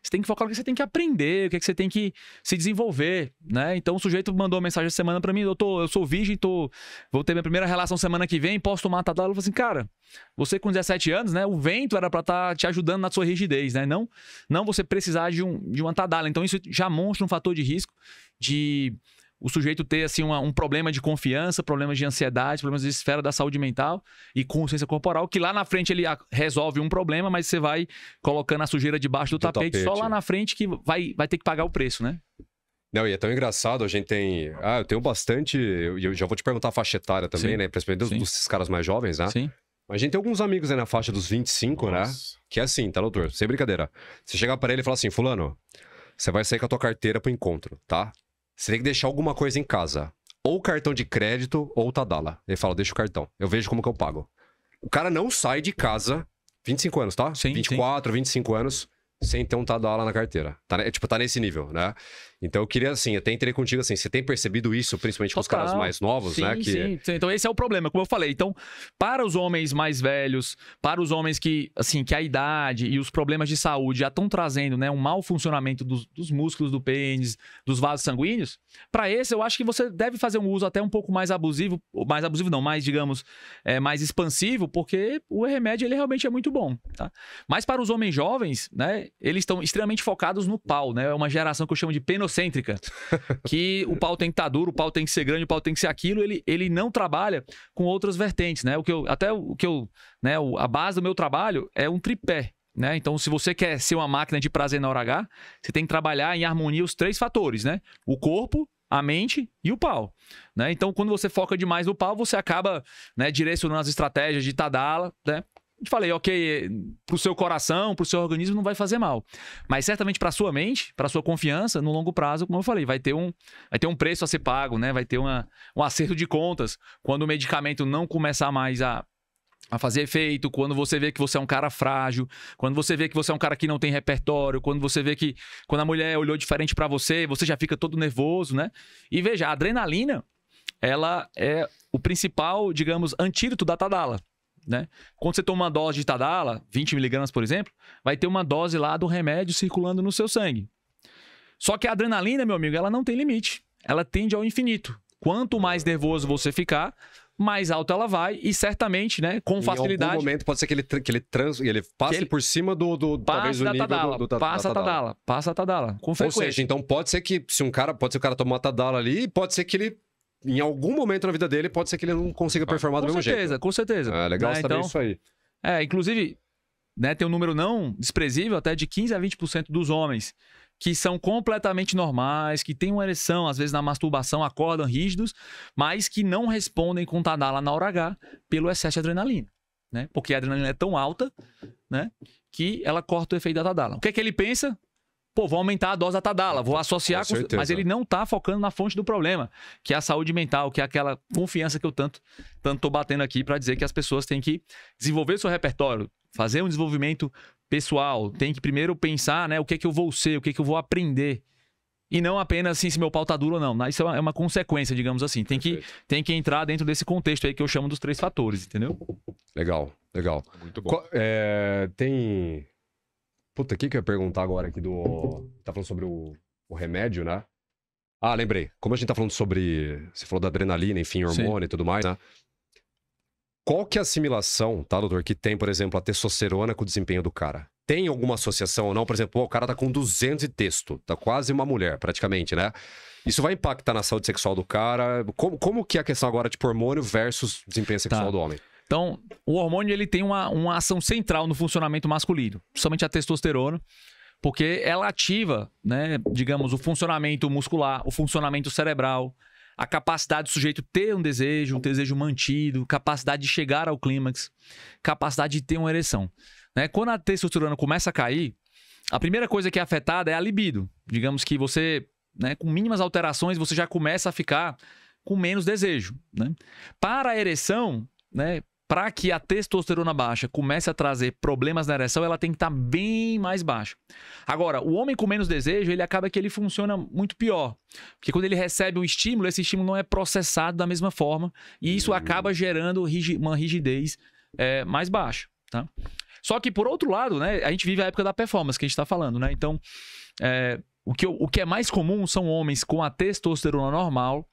você tem que focar no que você tem que aprender, o que, é que você tem que se desenvolver, né? Então o sujeito mandou uma mensagem essa semana para mim, doutor, eu sou virgem, tô, vou ter minha primeira relação semana que vem, posso tomar tá, tá. Eu falei assim, cara, você com 17 anos, né? O vento era para estar tá te ajudando na sua rigidez, né? Não, não você precisar de, um, de uma tadala. Então isso já mostra um fator de risco de o sujeito ter assim uma, um problema de confiança, problemas de ansiedade, problemas de esfera da saúde mental e consciência corporal, que lá na frente ele resolve um problema, mas você vai colocando a sujeira debaixo do, do tapete, tapete, só lá na frente que vai, vai ter que pagar o preço, né? Não, e é tão engraçado, a gente tem. Ah, eu tenho bastante. Eu, eu já vou te perguntar a faixa etária também, Sim. né? Principalmente Sim. dos, caras mais jovens, né? Sim. A gente tem alguns amigos aí na faixa dos 25, né? Nossa. né? Que é assim, tá, doutor? Sem brincadeira. Você chegar para ele e fala assim, fulano, você vai sair com a tua carteira pro encontro, tá? Você tem que deixar alguma coisa em casa. Ou cartão de crédito ou Tadala. Ele fala, deixa o cartão. Eu vejo como que eu pago. O cara não sai de casa, 25 anos, tá? Sim, 24, sim. 25 anos, sem ter um Tadala na carteira. Tá, tipo, tá nesse nível, né? Então eu queria, assim, até entrei contigo assim, você tem percebido isso, principalmente Total. com os caras mais novos, né, sim, né? Que... Sim, sim. Então esse é o problema, como eu falei. Então, para os homens mais velhos, para os homens que, assim, que a idade e os problemas de saúde já estão trazendo, né, um mau funcionamento dos, dos músculos do pênis, dos vasos sanguíneos, para esse eu acho que você deve fazer um uso até um pouco mais abusivo, mais abusivo não, mais, digamos, é, mais expansivo, porque o remédio, ele realmente é muito bom, tá? Mas para os homens jovens, né, eles estão extremamente focados no pau, né? É uma geração que eu chamo de penos egocêntrica, que o pau tem que estar tá duro, o pau tem que ser grande, o pau tem que ser aquilo, ele, ele não trabalha com outras vertentes, né? O que eu, até o que eu, né, a base do meu trabalho é um tripé, né? Então, se você quer ser uma máquina de prazer na hora H, você tem que trabalhar em harmonia os três fatores, né? O corpo, a mente e o pau. Né? Então, quando você foca demais no pau, você acaba né, direcionando as estratégias de Tadala né, falei, ok, pro seu coração, pro seu organismo não vai fazer mal. Mas certamente para sua mente, para sua confiança, no longo prazo, como eu falei, vai ter um, vai ter um preço a ser pago, né? Vai ter uma, um acerto de contas. Quando o medicamento não começar mais a, a fazer efeito, quando você vê que você é um cara frágil, quando você vê que você é um cara que não tem repertório, quando você vê que quando a mulher olhou diferente para você, você já fica todo nervoso, né? E veja, a adrenalina, ela é o principal, digamos, antídoto da tadala. Né? Quando você toma uma dose de Tadala, 20 miligramas, por exemplo, vai ter uma dose lá do remédio circulando no seu sangue. Só que a adrenalina, meu amigo, ela não tem limite. Ela tende ao infinito. Quanto mais nervoso você ficar, mais alta ela vai e certamente, né, com facilidade. Em algum momento pode ser que ele, que ele, trans, ele passe ele por cima do, do talvez o nível tadala, do, do, passa tadala. passa a Tadala, com frequência. Ou seja, então pode ser que se um cara, pode ser que o cara tomar a Tadala ali, pode ser que ele em algum momento na vida dele, pode ser que ele não consiga ah, performar ah, do mesmo certeza, jeito. Com certeza, com certeza. Ah, é legal né? saber então, isso aí. É, inclusive, né, tem um número não desprezível até de 15 a 20% dos homens que são completamente normais, que têm uma ereção, às vezes na masturbação acordam rígidos, mas que não respondem com Tadala na hora H pelo excesso de adrenalina, né? Porque a adrenalina é tão alta, né, que ela corta o efeito da Tadala. O que é que ele pensa? Pô, vou aumentar a dose da Tadala, vou associar com. com... Mas ele não está focando na fonte do problema, que é a saúde mental, que é aquela confiança que eu tanto tanto tô batendo aqui para dizer que as pessoas têm que desenvolver seu repertório, fazer um desenvolvimento pessoal, tem que primeiro pensar, né, o que é que eu vou ser, o que é que eu vou aprender. E não apenas assim, se meu pau tá duro ou não. Né? Isso é, é uma consequência, digamos assim. Tem que, tem que entrar dentro desse contexto aí que eu chamo dos três fatores, entendeu? Legal, legal. Muito bom. Qual, é, tem Puta, o que, que eu ia perguntar agora aqui do. Tá falando sobre o, o remédio, né? Ah, lembrei. Como a gente tá falando sobre. Você falou da adrenalina, enfim, hormônio Sim. e tudo mais, né? Qual que é a assimilação, tá, doutor, que tem, por exemplo, a testosterona com o desempenho do cara? Tem alguma associação ou não? Por exemplo, o cara tá com 200 de texto, tá quase uma mulher, praticamente, né? Isso vai impactar na saúde sexual do cara? Como, como que é a questão agora, de tipo, hormônio versus desempenho sexual tá. do homem? Então, o hormônio ele tem uma, uma ação central no funcionamento masculino, principalmente a testosterona, porque ela ativa, né, digamos, o funcionamento muscular, o funcionamento cerebral, a capacidade do sujeito ter um desejo, um desejo mantido, capacidade de chegar ao clímax, capacidade de ter uma ereção. Né? Quando a testosterona começa a cair, a primeira coisa que é afetada é a libido. Digamos que você, né, com mínimas alterações, você já começa a ficar com menos desejo. Né? Para a ereção, né, para que a testosterona baixa comece a trazer problemas na ereção, ela tem que estar tá bem mais baixa. Agora, o homem com menos desejo, ele acaba que ele funciona muito pior. Porque quando ele recebe um estímulo, esse estímulo não é processado da mesma forma. E isso uhum. acaba gerando uma rigidez é, mais baixa. Tá? Só que, por outro lado, né, a gente vive a época da performance que a gente está falando, né? Então, é, o que, o que é mais comum são homens com a testosterona normal,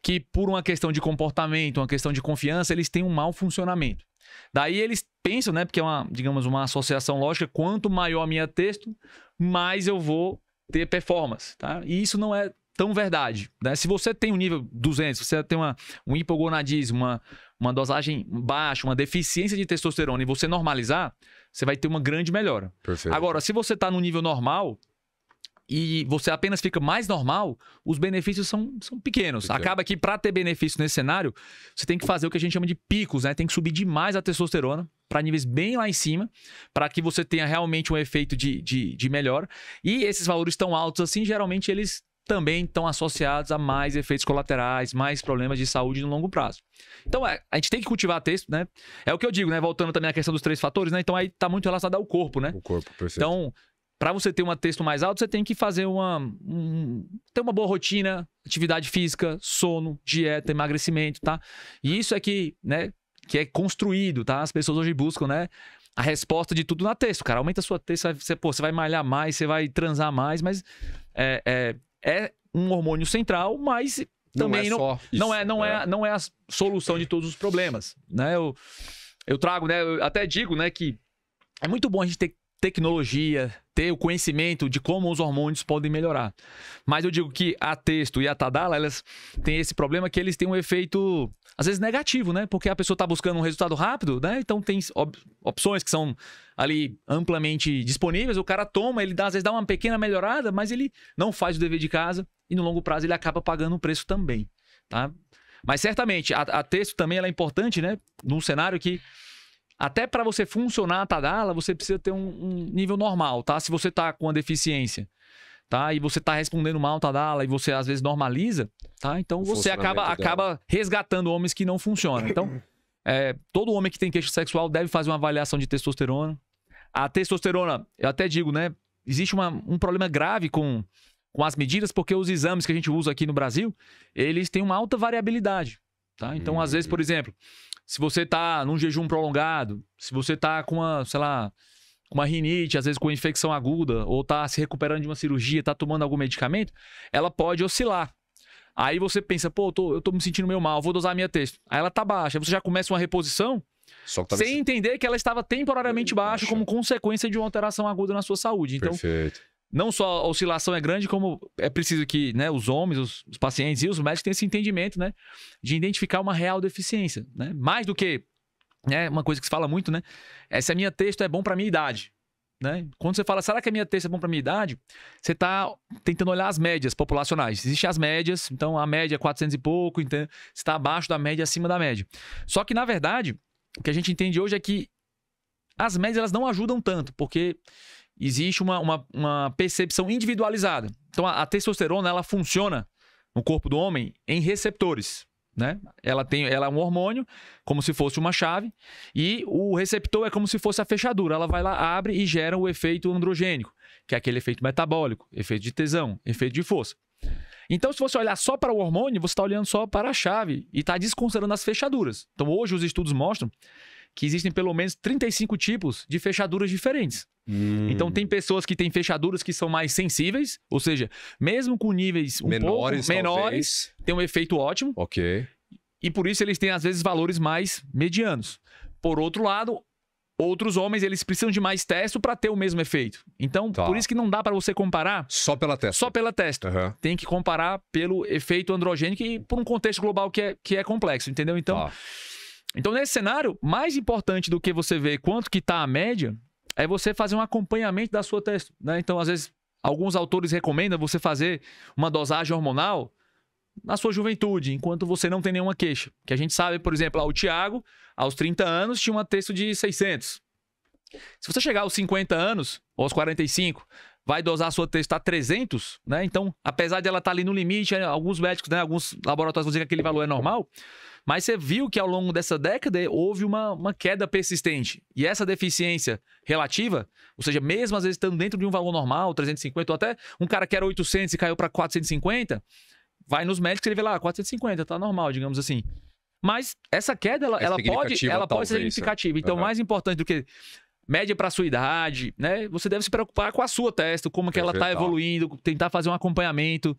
que por uma questão de comportamento, uma questão de confiança, eles têm um mau funcionamento. Daí eles pensam, né, porque é uma, digamos, uma associação lógica, quanto maior a minha testo, mais eu vou ter performance, tá? E isso não é tão verdade, né? Se você tem um nível 200, se você tem uma, um hipogonadismo, uma, uma dosagem baixa, uma deficiência de testosterona e você normalizar, você vai ter uma grande melhora. Perfeito. Agora, se você está no nível normal, e você apenas fica mais normal, os benefícios são, são pequenos. Pequeno. É. Acaba que para ter benefício nesse cenário, você tem que fazer o que a gente chama de picos, né? Tem que subir demais a testosterona para níveis bem lá em cima, para que você tenha realmente um efeito de, de, de melhora. E esses valores tão altos assim, geralmente eles também estão associados a mais efeitos colaterais, mais problemas de saúde no longo prazo. Então, é, a gente tem que cultivar texto, né? É o que eu digo, né? Voltando também à questão dos três fatores, né? Então, aí tá muito relacionado ao corpo, né? O corpo, perfeito. Então, para você ter um texto mais alto, você tem que fazer uma. Um, ter uma boa rotina, atividade física, sono, dieta, emagrecimento, tá? E isso é que, né, que é construído, tá? As pessoas hoje buscam, né? A resposta de tudo na texto, cara. Aumenta a sua texto, você, pô, você vai malhar mais, você vai transar mais, mas é, é, é um hormônio central, mas é também não, é não, não, é, não, é, é. não é a solução de todos os problemas, né? Eu, eu trago, né? Eu até digo, né, que é muito bom a gente ter tecnologia, ter o conhecimento de como os hormônios podem melhorar. Mas eu digo que a texto e a Tadala, elas têm esse problema que eles têm um efeito, às vezes, negativo, né? Porque a pessoa está buscando um resultado rápido, né? Então tem opções que são ali amplamente disponíveis, o cara toma, ele dá, às vezes dá uma pequena melhorada, mas ele não faz o dever de casa e no longo prazo ele acaba pagando o preço também, tá? Mas certamente, a, a texto também é importante, né? Num cenário que até para você funcionar a Tadala, você precisa ter um, um, nível normal, tá? Se você tá com a deficiência, tá? E você tá respondendo mal a Tadala e você às vezes normaliza, tá? Então você acaba, acaba resgatando homens que não funcionam. Então, é, todo homem que tem queixo sexual deve fazer uma avaliação de testosterona. A testosterona, eu até digo, né? Existe uma, um problema grave com, com as medidas, porque os exames que a gente usa aqui no Brasil, eles têm uma alta variabilidade. Tá? Então, uhum. às vezes, uhum. por exemplo, se você tá num jejum prolongado, se você tá com uma, sei lá, uma rinite, às vezes com infecção aguda, ou tá se recuperando de uma cirurgia, tá tomando algum medicamento, ela pode oscilar. Aí você pensa, pô, eu tô, eu tô me sentindo meio mal, vou dosar minha texto. Aí ela tá baixa, aí você já começa uma reposição, tá sem se... entender que ela estava temporariamente baixa, baixa como consequência de uma alteração aguda na sua saúde. Então, Perfeito não só a oscilação é grande, como é preciso que né, os homens, os, os, pacientes e os médicos tenham esse entendimento né, de identificar uma real deficiência. Né? Mais do que né, uma coisa que se fala muito, né? É se a minha texto é bom para minha idade. Né? Quando você fala, será que a minha texto é bom para minha idade? Você está tentando olhar as médias populacionais. Existem as médias, então a média é 400 e pouco, então está abaixo da média, acima da média. Só que, na verdade, o que a gente entende hoje é que as médias elas não ajudam tanto, porque existe uma, uma, uma percepção individualizada. Então, a, a, testosterona ela funciona no corpo do homem em receptores. Né? Ela, tem, ela é um hormônio, como se fosse uma chave, e o receptor é como se fosse a fechadura. Ela vai lá, abre e gera o efeito androgênico, que é aquele efeito metabólico, efeito de tesão, efeito de força. Então, se você olhar só para o hormônio, você está olhando só para a chave e está desconsiderando as fechaduras. Então, hoje os estudos mostram que existem pelo menos 35 tipos de fechaduras diferentes. Hum. Então tem pessoas que têm fechaduras que são mais sensíveis, ou seja, mesmo com níveis um menores, pouco menores, talvez. tem um efeito ótimo. Ok. E por isso eles têm às vezes valores mais medianos. Por outro lado, outros homens eles precisam de mais testo para ter o mesmo efeito. Então, tá. por isso que não dá para você comparar só pela testa. Só pela testa. Uhum. Tem que comparar pelo efeito androgênico e por um contexto global que é, que é complexo, entendeu? Então, tá. Então, nesse cenário, mais importante do que você ver quanto que está a média, é você fazer um acompanhamento da sua testo. Né? Então, às vezes, alguns autores recomendam você fazer uma dosagem hormonal na sua juventude, enquanto você não tem nenhuma queixa. Que a gente sabe, por exemplo, o Tiago, aos 30 anos, tinha uma texto de 600. Se você chegar aos 50 anos, ou aos 45, vai dosar a sua a 300, né? Então, apesar de ela estar tá ali no limite, é, alguns médicos, né, alguns laboratórios vão dizer que aquele valor é normal, mas você viu que ao longo dessa década houve uma, uma queda persistente. E essa deficiência relativa, ou seja, mesmo às vezes estando dentro de um valor normal, 350, ou até um cara que era 800 e caiu para 450, vai nos médicos e ele vê lá, 450, tá normal, digamos assim. Mas essa queda, ela, é ela pode, ela pode ser é. significativa. Então, uhum. mais importante do que média para sua idade, né? Você deve se preocupar com a sua testa, como que ela está evoluindo, tentar fazer um acompanhamento.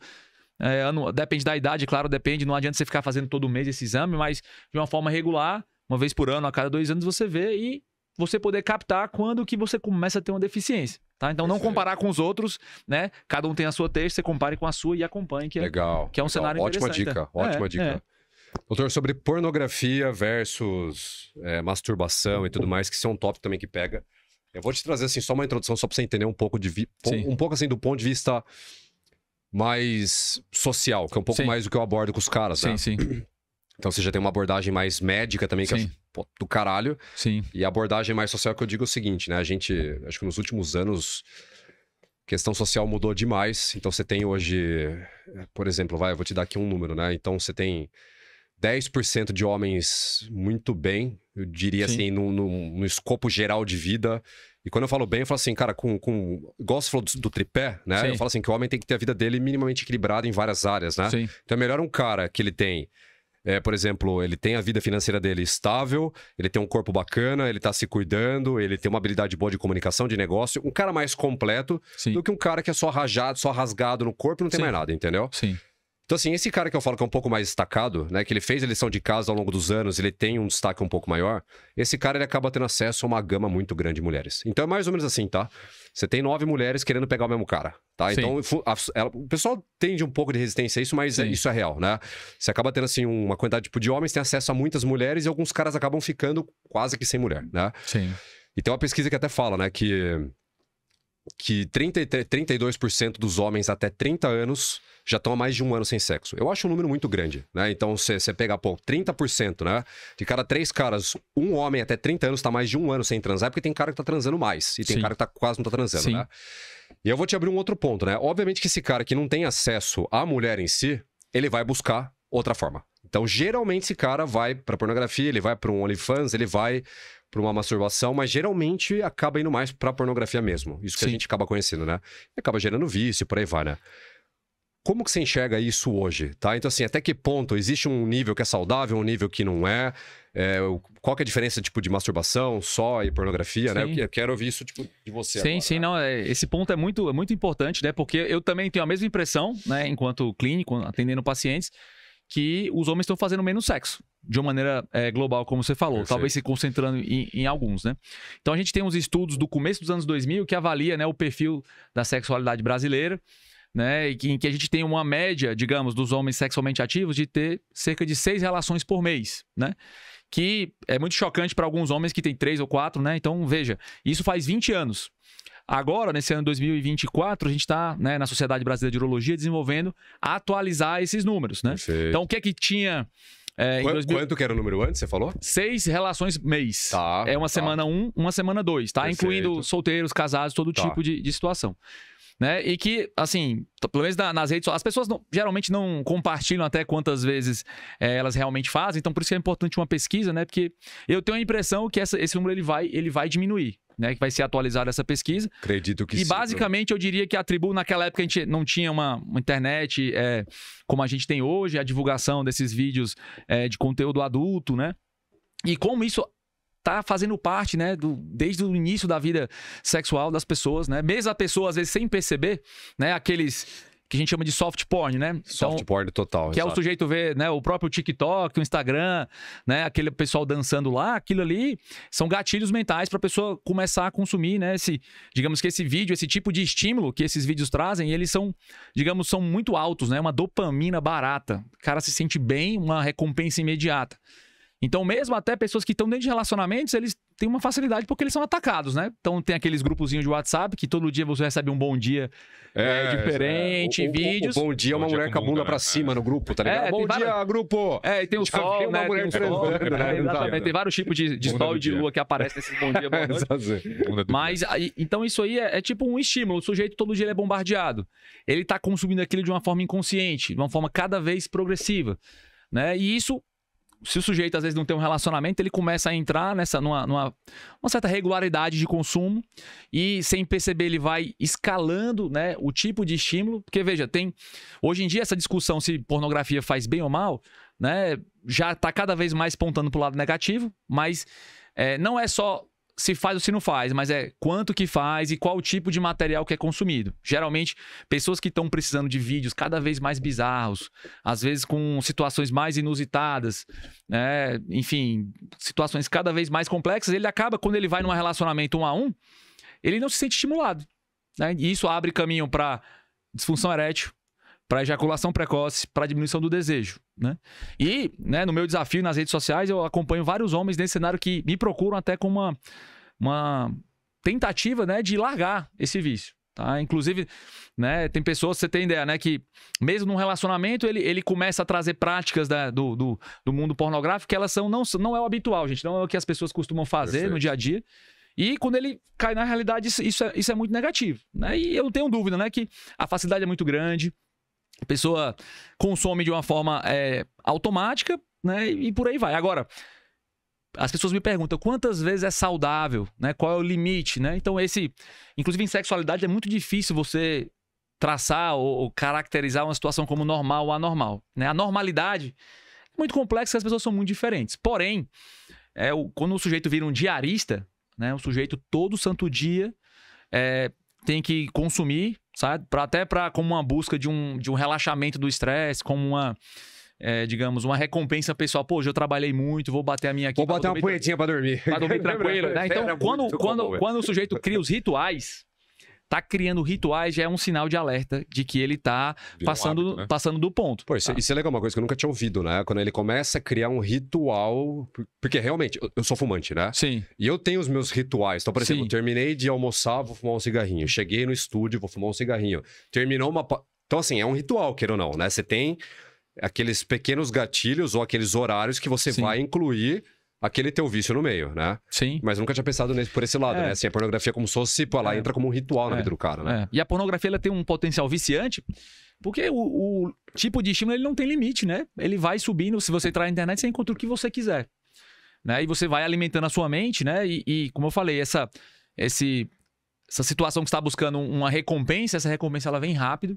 É, depende da idade, claro, depende. Não adianta você ficar fazendo todo mês esse exame, mas de uma forma regular, uma vez por ano, a cada dois anos, você vê e você poder captar quando que você começa a ter uma deficiência. Tá? Então, não comparar com os outros, né? Cada um tem a sua testa, você compare com a sua e acompanhe, que é, legal, que é um legal. cenário ótima interessante. Né? Dica, ótima é, dica, ótima é. dica. Doutor, sobre pornografia versus é, masturbação e tudo mais, que isso é um tópico também que pega. Eu vou te trazer assim só uma introdução só para você entender um pouco de vi... um pouco assim do ponto de vista mais social, que é um pouco sim. mais do que eu abordo com os caras, sim, né? Sim, sim. Então você já tem uma abordagem mais médica também, que é, sim. é pô, do caralho. Sim. E a abordagem mais social que eu digo é o seguinte, né? A gente, acho que nos últimos anos, questão social mudou demais. Então você tem hoje, por exemplo, vai, eu vou te dar aqui um número, né? Então você tem 10% de homens muito bem, eu diria Sim. assim, no, no, no, escopo geral de vida. E quando eu falo bem, eu falo assim, cara, com. com... Igual você falou do, do tripé, né? Sim. Eu falo assim que o homem tem que ter a vida dele minimamente equilibrada em várias áreas, né? Sim. Então é melhor um cara que ele tem. É, por exemplo, ele tem a vida financeira dele estável, ele tem um corpo bacana, ele tá se cuidando, ele tem uma habilidade boa de comunicação, de negócio, um cara mais completo Sim. do que um cara que é só rajado, só rasgado no corpo e não tem Sim. mais nada, entendeu? Sim. Então, assim, esse cara que eu falo que é um pouco mais destacado, né? Que ele fez a lição de casa ao longo dos anos, ele tem um destaque um pouco maior. Esse cara, ele acaba tendo acesso a uma gama muito grande de mulheres. Então, é mais ou menos assim, tá? Você tem nove mulheres querendo pegar o mesmo cara, tá? Sim. Então, a, ela, o pessoal tende um pouco de resistência a isso, mas é, isso é real, né? Você acaba tendo, assim, uma quantidade tipo, de homens, tem acesso a muitas mulheres e alguns caras acabam ficando quase que sem mulher, né? Sim. E tem uma pesquisa que até fala, né? Que que 30, 32% dos homens até 30 anos já estão há mais de um ano sem sexo. Eu acho um número muito grande, né? Então, você pega, pô, 30%, né? De cada três caras, um homem até 30 anos está mais de um ano sem transar, porque tem cara que tá transando mais, e tem Sim. cara que tá, quase não tá transando, Sim. né? E eu vou te abrir um outro ponto, né? Obviamente que esse cara que não tem acesso à mulher em si, ele vai buscar outra forma. Então, geralmente esse cara vai pra pornografia, ele vai para um OnlyFans, ele vai para uma masturbação, mas geralmente acaba indo mais para pornografia mesmo. Isso que Sim. a gente acaba conhecendo, né? E acaba gerando vício, por aí vai, né? Como que você enxerga isso hoje, tá? Então, assim, até que ponto existe um nível que é saudável, um nível que não é? é qual que é a diferença, tipo, de masturbação só e pornografia, né? sim. né? Eu quero ouvir isso, tipo, de você Sim, agora, sim, né? não, é, esse ponto é muito, é muito importante, né? Porque eu também tenho a mesma impressão, né? Enquanto clínico, atendendo pacientes, que os homens estão fazendo menos sexo de uma maneira é, global, como você falou, Perfeito. talvez se concentrando em, em, alguns, né? Então a gente tem uns estudos do começo dos anos 2000 que avalia né, o perfil da sexualidade brasileira, né? Em que a gente tem uma média, digamos, dos homens sexualmente ativos de ter cerca de seis relações por mês, né? Que é muito chocante para alguns homens que têm três ou quatro, né? Então veja, isso faz 20 anos. Agora, nesse ano 2024, a gente está né, na Sociedade Brasileira de Urologia desenvolvendo atualizar esses números, né? Então, o que é que tinha é, Qu 2000... Quanto que era o número antes, você falou? Seis relações mês. Tá, é uma tá. semana um, uma semana dois, tá? Perfeito. Incluindo solteiros, casados, todo tá. tipo de, de situação. Né? E que, assim, pelo menos nas redes sociais, as pessoas não, geralmente não compartilham até quantas vezes é, elas realmente fazem, então por isso que é importante uma pesquisa, né? Porque eu tenho a impressão que essa, esse número ele vai, ele vai diminuir né? Que vai ser atualizada essa pesquisa. Acredito que e, sim. E basicamente eu diria que a tribo, naquela época, a gente não tinha uma, uma internet é, como a gente tem hoje, a divulgação desses vídeos é, de conteúdo adulto, né? E como isso tá fazendo parte, né, do, desde o início da vida sexual das pessoas, né? Mesmo a pessoa às vezes sem perceber, né, aqueles que a gente chama de soft porn, né? Soft então, porn total. Que exato. é o sujeito ver, né? O próprio TikTok, o Instagram, né? Aquele pessoal dançando lá, aquilo ali são gatilhos mentais para a pessoa começar a consumir, né? Esse, digamos que esse vídeo, esse tipo de estímulo que esses vídeos trazem, eles são, digamos, são muito altos, né? Uma dopamina barata. O cara se sente bem, uma recompensa imediata. Então, mesmo até pessoas que estão dentro de relacionamentos, eles tem uma facilidade porque eles são atacados, né? Então tem aqueles grupozinhos de WhatsApp que todo dia você recebe um bom dia é, é, diferente, o, vídeos. O, o, bom dia é uma mulher com a bunda né? pra cima no grupo, tá é, ligado? É, bom dia, grupo! É, e tem o sol, né? Tem, sol, né? né? Exatamente, tem vários tipos de, de sol e de lua que aparecem nesses bom dia, boa noite. Mas, então isso aí é, é tipo um estímulo. O sujeito todo dia ele é bombardeado. Ele tá consumindo aquilo de uma forma inconsciente, de uma forma cada vez progressiva. Né? E isso se o sujeito às vezes não tem um relacionamento, ele começa a entrar nessa numa, numa certa regularidade de consumo e sem perceber ele vai escalando, né, o tipo de estímulo, porque veja, tem hoje em dia essa discussão se pornografia faz bem ou mal, né, já está cada vez mais pontando para o lado negativo, mas é, não é só se faz ou se não faz, mas é quanto que faz e qual tipo de material que é consumido. Geralmente, pessoas que estão precisando de vídeos cada vez mais bizarros, às vezes com situações mais inusitadas, né? enfim, situações cada vez mais complexas, ele acaba, quando ele vai num relacionamento um a um, ele não se sente estimulado. Né? E isso abre caminho para disfunção erétil, para ejaculação precoce, para diminuição do desejo, né? E, né, no meu desafio nas redes sociais, eu acompanho vários homens nesse cenário que me procuram até com uma, uma tentativa, né, de largar esse vício. Tá? Inclusive, né, tem pessoas, você tem ideia, né, que mesmo num relacionamento ele, ele começa a trazer práticas da, né, do, do, do, mundo pornográfico que elas são não, não é o habitual, gente, não é o que as pessoas costumam fazer Perfeito. no dia a dia. E quando ele cai na realidade, isso, isso, é, isso é muito negativo. Né? E eu não tenho dúvida né, que a facilidade é muito grande, a pessoa consome de uma forma é, automática, né? E, e por aí vai. Agora, as pessoas me perguntam quantas vezes é saudável, né? Qual é o limite, né? Então, esse. Inclusive, em sexualidade é muito difícil você traçar ou, ou caracterizar uma situação como normal ou anormal. Né? A normalidade é muito complexa, as pessoas são muito diferentes. Porém, é, o, quando o sujeito vira um diarista, né? O sujeito todo santo dia é, tem que consumir sabe? Pra, até para como uma busca de um, de um relaxamento do estresse, como uma é, digamos, uma recompensa pessoal. Pô, hoje eu trabalhei muito, vou bater a minha aqui. Vou bater uma punhetinha pra dormir. Pra dormir tranquilo. Né? Então, é quando, quando, quando o sujeito cria os rituais, tá criando rituais já é um sinal de alerta de que ele tá passando, um hábito, né? passando do ponto. Pô, isso, é, tá. isso, é legal, uma coisa que eu nunca tinha ouvido, né? Quando ele começa a criar um ritual. Porque realmente, eu sou fumante, né? Sim. E eu tenho os meus rituais. Então, por exemplo, terminei de almoçar, vou fumar um cigarrinho. Cheguei no estúdio, vou fumar um cigarrinho. Terminou uma. Então, assim, é um ritual, queira ou não, né? Você tem aqueles pequenos gatilhos ou aqueles horários que você Sim. vai incluir aquele teu vício no meio, né? Sim. Mas nunca tinha pensado nesse, por esse lado, é. né? Assim, a pornografia como se, pô, ela é. entra como um ritual é. na vida do cara, né? É. E a pornografia, ela tem um potencial viciante, porque o, o, tipo de estímulo, ele não tem limite, né? Ele vai subindo, se você entrar na internet, você encontra o que você quiser. Né? E você vai alimentando a sua mente, né? E, e como eu falei, essa, esse, essa situação que está buscando uma recompensa, essa recompensa, ela vem rápido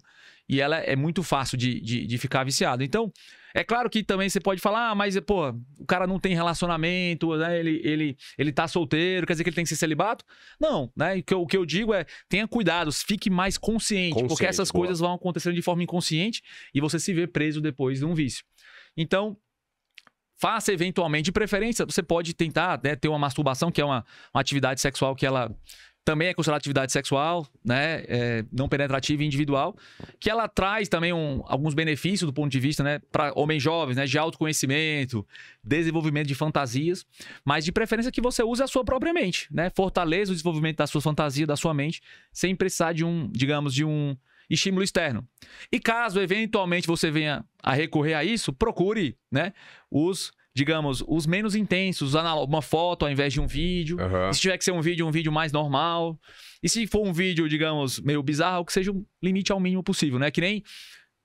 e ela é muito fácil de, de, de ficar viciado. Então... É claro que também você pode falar, ah, mas, pô, o cara não tem relacionamento, né? ele, ele, ele tá solteiro, quer dizer que ele tem que ser celibato? Não, né? O que eu, o que eu digo é, tenha cuidado, fique mais consciente, consciente porque essas boa. coisas vão acontecendo de forma inconsciente e você se vê preso depois de um vício. Então, faça eventualmente. De preferência, você pode tentar né, ter uma masturbação, que é uma, uma atividade sexual que ela, também é considerada atividade sexual, né? É, não penetrativa e individual, que ela traz também um, alguns benefícios do ponto de vista, né, para homens jovens, né, de autoconhecimento, desenvolvimento de fantasias, mas de preferência que você use a sua própria mente, né? Fortaleça o desenvolvimento da sua fantasia, da sua mente, sem precisar de um, digamos, de um estímulo externo. E caso eventualmente você venha a recorrer a isso, procure, né, os digamos, os menos intensos, uma foto ao invés de um vídeo. Uhum. Se tiver que ser um vídeo, um vídeo mais normal. E se for um vídeo, digamos, meio bizarro, que seja um limite ao mínimo possível, né? Que nem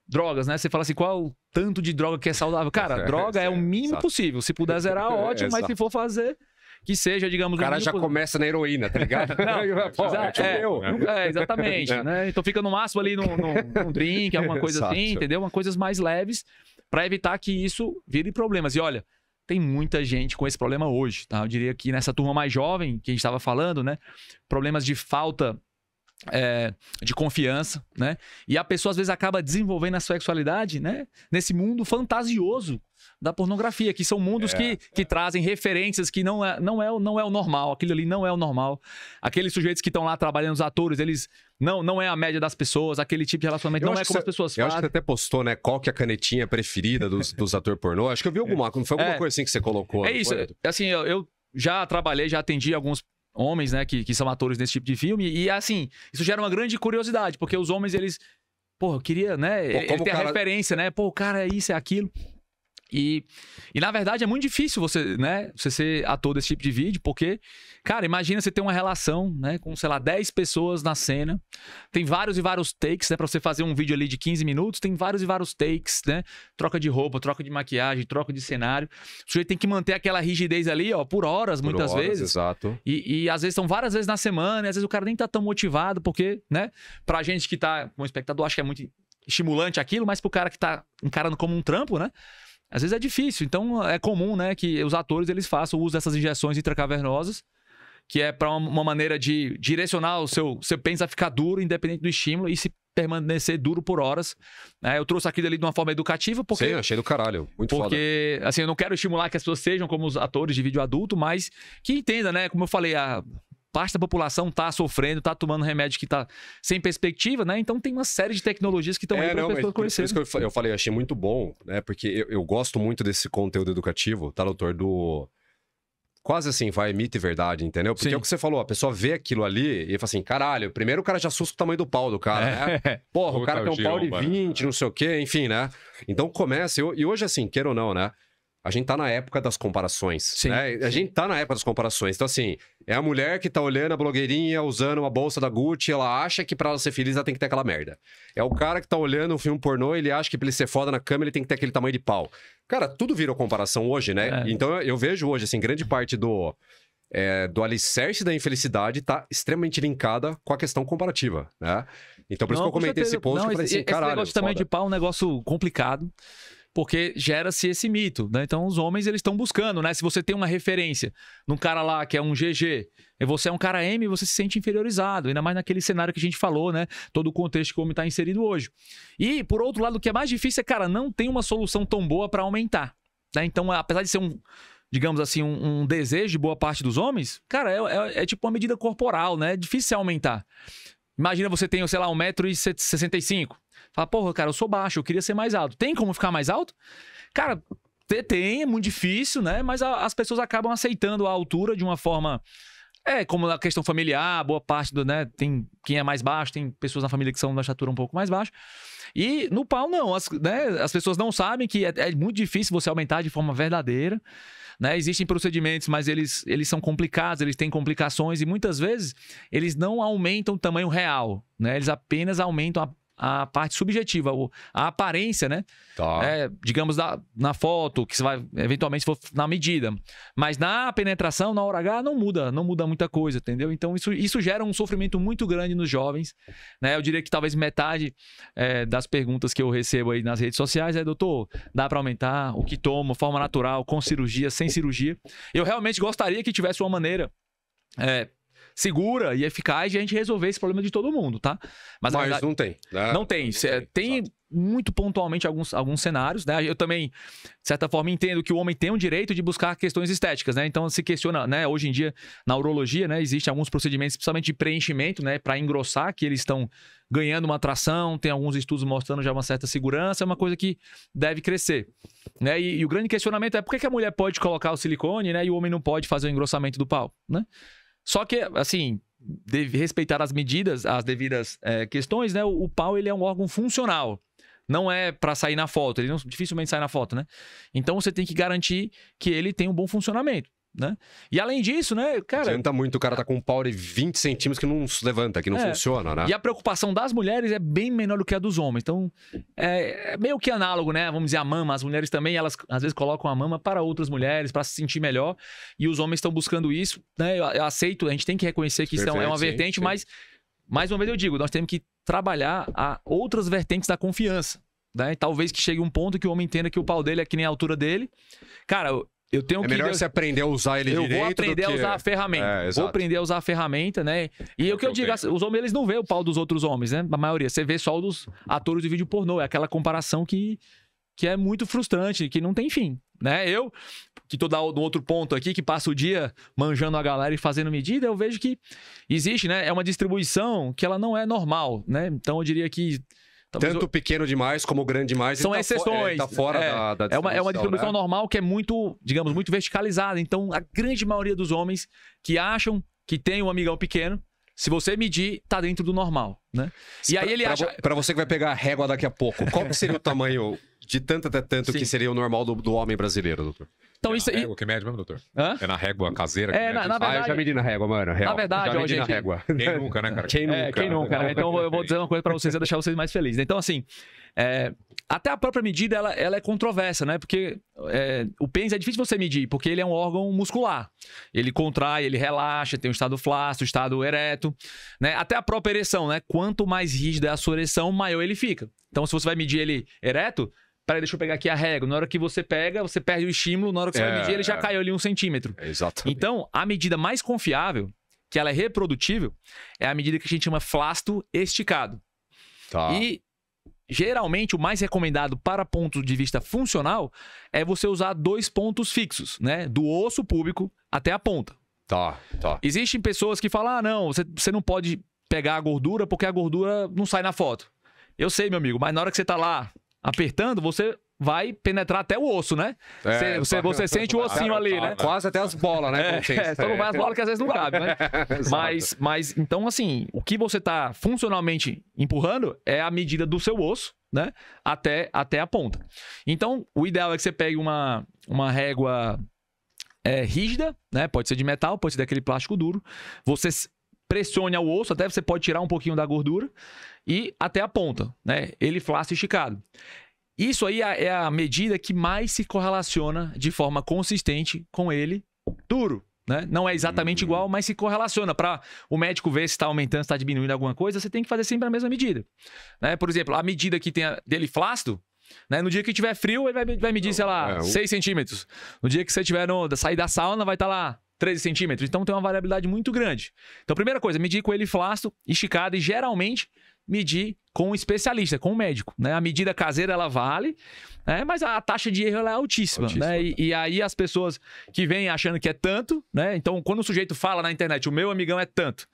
drogas, né? Você fala assim, qual tanto de droga que é saudável? Cara, é, droga é, é o mínimo exato. possível. Se puder zerar, ótimo, é, mas se for fazer, que seja, digamos... O cara já começa na heroína, tá ligado? Não, Pô, tipo é, é, é, exatamente, é. né? Então fica no máximo ali num, num, drink, alguma coisa exato. assim, entendeu? Uma coisas mais leves para evitar que isso vire problemas. E olha, tem muita gente com esse problema hoje, tá? Eu diria que nessa turma mais jovem que a gente estava falando, né? Problemas de falta é, de confiança, né? E a pessoa às vezes acaba desenvolvendo a sexualidade, né? Nesse mundo fantasioso da pornografia, que são mundos é, que, que é. trazem referências que não é, não, é, não é o normal, aquilo ali não é o normal. Aqueles sujeitos que estão lá trabalhando, os atores, eles não, não é a média das pessoas, aquele tipo de relacionamento eu não é como você, as pessoas fazem. Eu acho que você até postou, né, qual que é a canetinha preferida dos, dos atores pornô. Acho que eu vi alguma, não é. foi alguma é. coisa assim que você colocou. É isso, foi? assim, eu, eu já trabalhei, já atendi alguns homens, né, que, que são atores nesse tipo de filme. E assim, isso gera uma grande curiosidade, porque os homens, eles. Pô, eu queria, né? Pô, ele tem cara... a referência, né? Pô, o cara é isso, é aquilo. E, e na verdade é muito difícil você, né, você ser ator desse tipo de vídeo, porque, cara, imagina você ter uma relação, né, com, sei lá, 10 pessoas na cena. Tem vários e vários takes, né, para você fazer um vídeo ali de 15 minutos, tem vários e vários takes, né? Troca de roupa, troca de maquiagem, troca de cenário. O sujeito tem que manter aquela rigidez ali, ó, por horas, por muitas horas, vezes. Exato. E, e às vezes são várias vezes na semana, e às vezes o cara nem tá tão motivado, porque, né, pra gente que tá como espectador, acho que é muito estimulante aquilo, mas pro cara que tá encarando como um trampo, né? Às vezes é difícil, então é comum, né, que os atores eles façam uso dessas injeções intracavernosas, que é para uma maneira de direcionar o seu, seu pênis a ficar duro, independente do estímulo, e se permanecer duro por horas. É, eu trouxe aquilo ali de uma forma educativa, porque. Sim, achei do caralho. Muito Porque, foda. assim, eu não quero estimular que as pessoas sejam como os atores de vídeo adulto, mas que entenda, né? Como eu falei, a, parte da população tá sofrendo, tá tomando remédio que tá sem perspectiva, né? Então tem uma série de tecnologias que estão é, aí para as pessoas conhecerem. Por isso que eu, né? eu falei, eu achei muito bom, né? Porque eu, eu, gosto muito desse conteúdo educativo, tá, doutor? Do. Quase assim, vai mito e verdade, entendeu? Porque Sim. é o que você falou, a pessoa vê aquilo ali e fala assim: caralho, primeiro o cara já assusta o tamanho do pau do cara, né? é. né? Porra, o cara tem um pau de 20, não sei o quê, enfim, né? Então começa, e hoje assim, queira ou não, né? a gente tá na época das comparações. Sim, né? A gente tá na época das comparações. Então, assim, é a mulher que tá olhando a blogueirinha usando uma bolsa da Gucci, ela acha que pra ela ser feliz ela tem que ter aquela merda. É o cara que tá olhando um filme pornô, ele acha que pra ele ser foda na câmera ele tem que ter aquele tamanho de pau. Cara, tudo virou comparação hoje, né? É. Então, eu vejo hoje, assim, grande parte do. É, do alicerce da infelicidade está extremamente linkada com a questão comparativa, né? Então, por isso que eu comentei certeza. esse ponto, não, eu falei assim, esse, esse negócio também de pau é um negócio complicado porque gera-se esse mito, né? Então os homens eles estão buscando, né? Se você tem uma referência num cara lá que é um GG, e você é um cara M, você se sente inferiorizado, ainda mais naquele cenário que a gente falou, né? Todo o contexto que o homem está inserido hoje. E por outro lado, o que é mais difícil é, cara, não tem uma solução tão boa para aumentar, né? Então, apesar de ser um digamos assim, um, um, desejo de boa parte dos homens, cara, é, é, é tipo uma medida corporal, né? É difícil aumentar. Imagina você tem, sei lá, 1,65m. Fala, porra, cara, eu sou baixo, eu queria ser mais alto. Tem como ficar mais alto? Cara, tem, é muito difícil, né? Mas a, as pessoas acabam aceitando a altura de uma forma. É, como a questão familiar, boa parte do, né? Tem quem é mais baixo, tem pessoas na família que são da estatura um pouco mais baixa. E no pau, não. As, né, as pessoas não sabem que é, é, muito difícil você aumentar de forma verdadeira. Né? Existem procedimentos, mas eles, eles são complicados, eles têm complicações e muitas vezes eles não aumentam o tamanho real. Né? Eles apenas aumentam a a parte subjetiva, a aparência, né? Tá. É, digamos, da, na foto, que você vai, eventualmente, se for na medida. Mas na penetração, na hora H, não muda, não muda muita coisa, entendeu? Então, isso, isso gera um sofrimento muito grande nos jovens, né? Eu diria que talvez metade é, das perguntas que eu recebo aí nas redes sociais é, doutor, dá para aumentar? O que tomo? Forma natural, com cirurgia, sem cirurgia? Eu realmente gostaria que tivesse uma maneira é, segura e eficaz de a gente resolver esse problema de todo mundo, tá? Mas, Mas verdade, não tem. Né? Não tem. Não tem, tem muito pontualmente alguns, alguns cenários, né? Eu também, de certa forma, entendo que o homem tem o direito de buscar questões estéticas, né? Então se questiona, né? Hoje em dia, na urologia, né? Existem alguns procedimentos, principalmente de preenchimento, né? Para engrossar, que eles estão ganhando uma atração, tem alguns estudos mostrando já uma certa segurança, é uma coisa que deve crescer. Né? E, e o grande questionamento é por que, que a mulher pode colocar o silicone, né? E o homem não pode fazer o engrossamento do pau, né? Só que, assim, deve respeitar as medidas, as devidas é, questões, né? O, o pau ele é um órgão funcional. Não é para sair na foto, ele não, dificilmente sai na foto, né? Então você tem que garantir que ele tem um bom funcionamento. Né? E além disso, né, cara. Adianta muito, o cara tá com um power de 20 centímetros que não se levanta, que não é. funciona, né? E a preocupação das mulheres é bem menor do que a dos homens. Então, é, é, meio que análogo, né? Vamos dizer, a mama. As mulheres também, elas às vezes colocam a mama para outras mulheres, para se sentir melhor. E os homens estão buscando isso, né? Eu, eu, aceito, a gente tem que reconhecer que Perfeito, isso é, é uma vertente, sim, sim. mas, mais uma vez eu digo, nós temos que trabalhar a outras vertentes da confiança. Né? Talvez que chegue um ponto que o homem entenda que o pau dele é que nem a altura dele. Cara, eu tenho é que. melhor Deus... você aprender a usar ele eu direito. Eu vou aprender a que... usar a ferramenta. É, vou aprender a usar a ferramenta, né? E é o que eu, eu digo, tenho. os homens eles não veem o pau dos outros homens, né? A maioria. Você vê só os atores de vídeo pornô. É aquela comparação que, que é muito frustrante, que não tem fim, né? Eu, que tô dando outro ponto aqui, que passa o dia manjando a galera e fazendo medida, eu vejo que existe, né? É uma distribuição que ela não é normal, né? Então eu diria que tanto o... pequeno demais como grande demais. São tá exceções. Fo... Tá fora é, da, da é, uma, é uma distribuição né? normal que é muito, digamos, muito verticalizada. Então, a grande maioria dos homens que acham que tem um amigão pequeno, se você medir, tá dentro do normal, né? E pra, aí ele acha... Para você que vai pegar a régua daqui a pouco, qual seria o tamanho de tanto até tanto Sim. que seria o normal do, do homem brasileiro, doutor? Então é isso aí. É... que mede mesmo, doutor? Hã? É na régua caseira? É, na, na, verdade. Ah, eu já medi na régua, mano. Real. Na verdade, já em gente. Na régua. Quem nunca, né, cara? Quem é, nunca. É, quem né? nunca, né? Então eu vou dizer uma coisa pra vocês e deixar vocês mais felizes. Então, assim. É, até a própria medida ela, ela é controversa, né? Porque é, o pênis é difícil você medir, porque ele é um órgão muscular. Ele contrai, ele relaxa, tem o um estado flácido, estado ereto, né? Até a própria ereção, né? Quanto mais rígida é a sua ereção, maior ele fica. Então, se você vai medir ele ereto, Peraí, deixa eu pegar aqui a régua. Na hora que você pega, você perde o estímulo, na hora que você é, vai medir, ele já é. caiu ali um centímetro. Exato. Então, a medida mais confiável, que ela é reprodutível, é a medida que a gente chama flasto esticado. Tá. E geralmente o mais recomendado para ponto de vista funcional é você usar dois pontos fixos, né? Do osso púbico até a ponta. Tá, tá. Existem pessoas que falam: ah, não, você, você não pode pegar a gordura porque a gordura não sai na foto. Eu sei, meu amigo, mas na hora que você tá lá apertando, você vai penetrar até o osso, né? É, você, você sente o ossinho ali, né? Quase até as bolas, né? É, é, só não vai as é. bolas que às vezes não cabe, né? mas, mas, então, assim, o que você está funcionalmente empurrando é a medida do seu osso, né? Até, até a ponta. Então, o ideal é que você pegue uma, uma régua é, rígida, né? Pode ser de metal, pode ser daquele plástico duro. Você pressione ao osso, até você pode tirar um pouquinho da gordura, e até a ponta, né? Ele flácido esticado. Isso aí é, é a medida que mais se correlaciona de forma consistente com ele duro. Né? Não é exatamente uhum. igual, mas se correlaciona. Para o médico ver se está aumentando, se está diminuindo alguma coisa, você tem que fazer sempre a mesma medida. Né? Por exemplo, a medida que tem a dele flácido, né? no dia que tiver frio, ele vai, vai medir, sei lá, é, 6 centímetros. No dia que você tiver no, sair da sauna, vai estar tá lá 13 centímetros. Então tem uma variabilidade muito grande. Então, primeira coisa, medir com ele flasto, esticado e geralmente medir com um especialista, com um médico. Né? A medida caseira ela vale, né? mas a taxa de erro é altíssima. altíssima né? e, tá. e, aí as pessoas que vêm achando que é tanto, né? Então, quando o sujeito fala na internet, o meu amigão é tanto,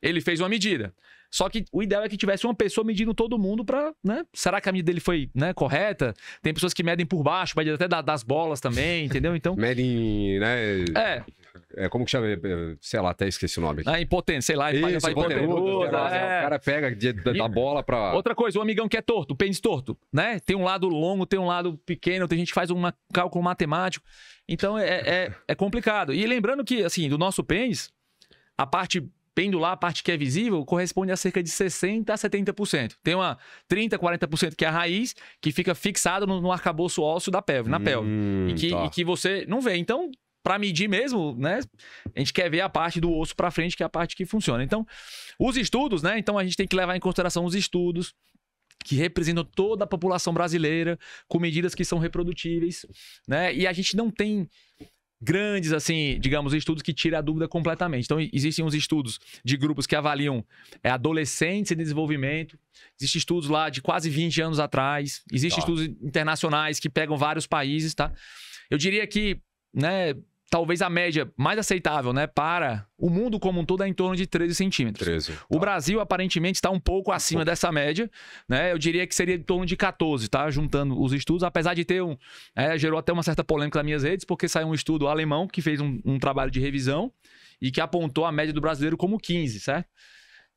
ele fez uma medida. Só que o ideal é que tivesse uma pessoa medindo todo mundo para, né? Será que a medida dele foi né, correta? Tem pessoas que medem por baixo, medem até das bolas também, entendeu? Então. medem, né? É. É, como que chama? É, é, sei lá, até esqueci o nome. Aqui. Ah, impotente, sei lá. Isso, faz é. O cara pega de, de, da bola pra. Outra coisa, o amigão que é torto, o pênis torto, né? Tem um lado longo, tem um lado pequeno, tem gente que faz um cálculo matemático. Então é, é, é complicado. E lembrando que, assim, do nosso pênis, a parte pendular, a parte que é visível, corresponde a cerca de 60% a 70%. Tem uma 30%, 40% que é a raiz, que fica fixada no, no arcabouço ósseo da pelve, na hum, pelve. E que, tá. e que você não vê. Então, para medir mesmo, né? A gente quer ver a parte do osso para frente, que é a parte que funciona. Então, os estudos, né? Então a gente tem que levar em consideração os estudos que representam toda a população brasileira com medidas que são reprodutíveis, né? E a gente não tem grandes, assim, digamos, estudos que tiram a dúvida completamente. Então, existem uns estudos de grupos que avaliam é, adolescentes em desenvolvimento, existem estudos lá de quase 20 anos atrás, existem tá. estudos internacionais que pegam vários países, tá? Eu diria que, né, talvez a média mais aceitável, né, para o mundo como um todo é em torno de 13 centímetros. 13, tá. O Brasil aparentemente está um pouco acima dessa média, né? Eu diria que seria em torno de 14, tá? Juntando os estudos, apesar de ter um, é, gerou até uma certa polêmica nas minhas redes, porque saiu um estudo alemão que fez um, um trabalho de revisão e que apontou a média do brasileiro como 15, certo?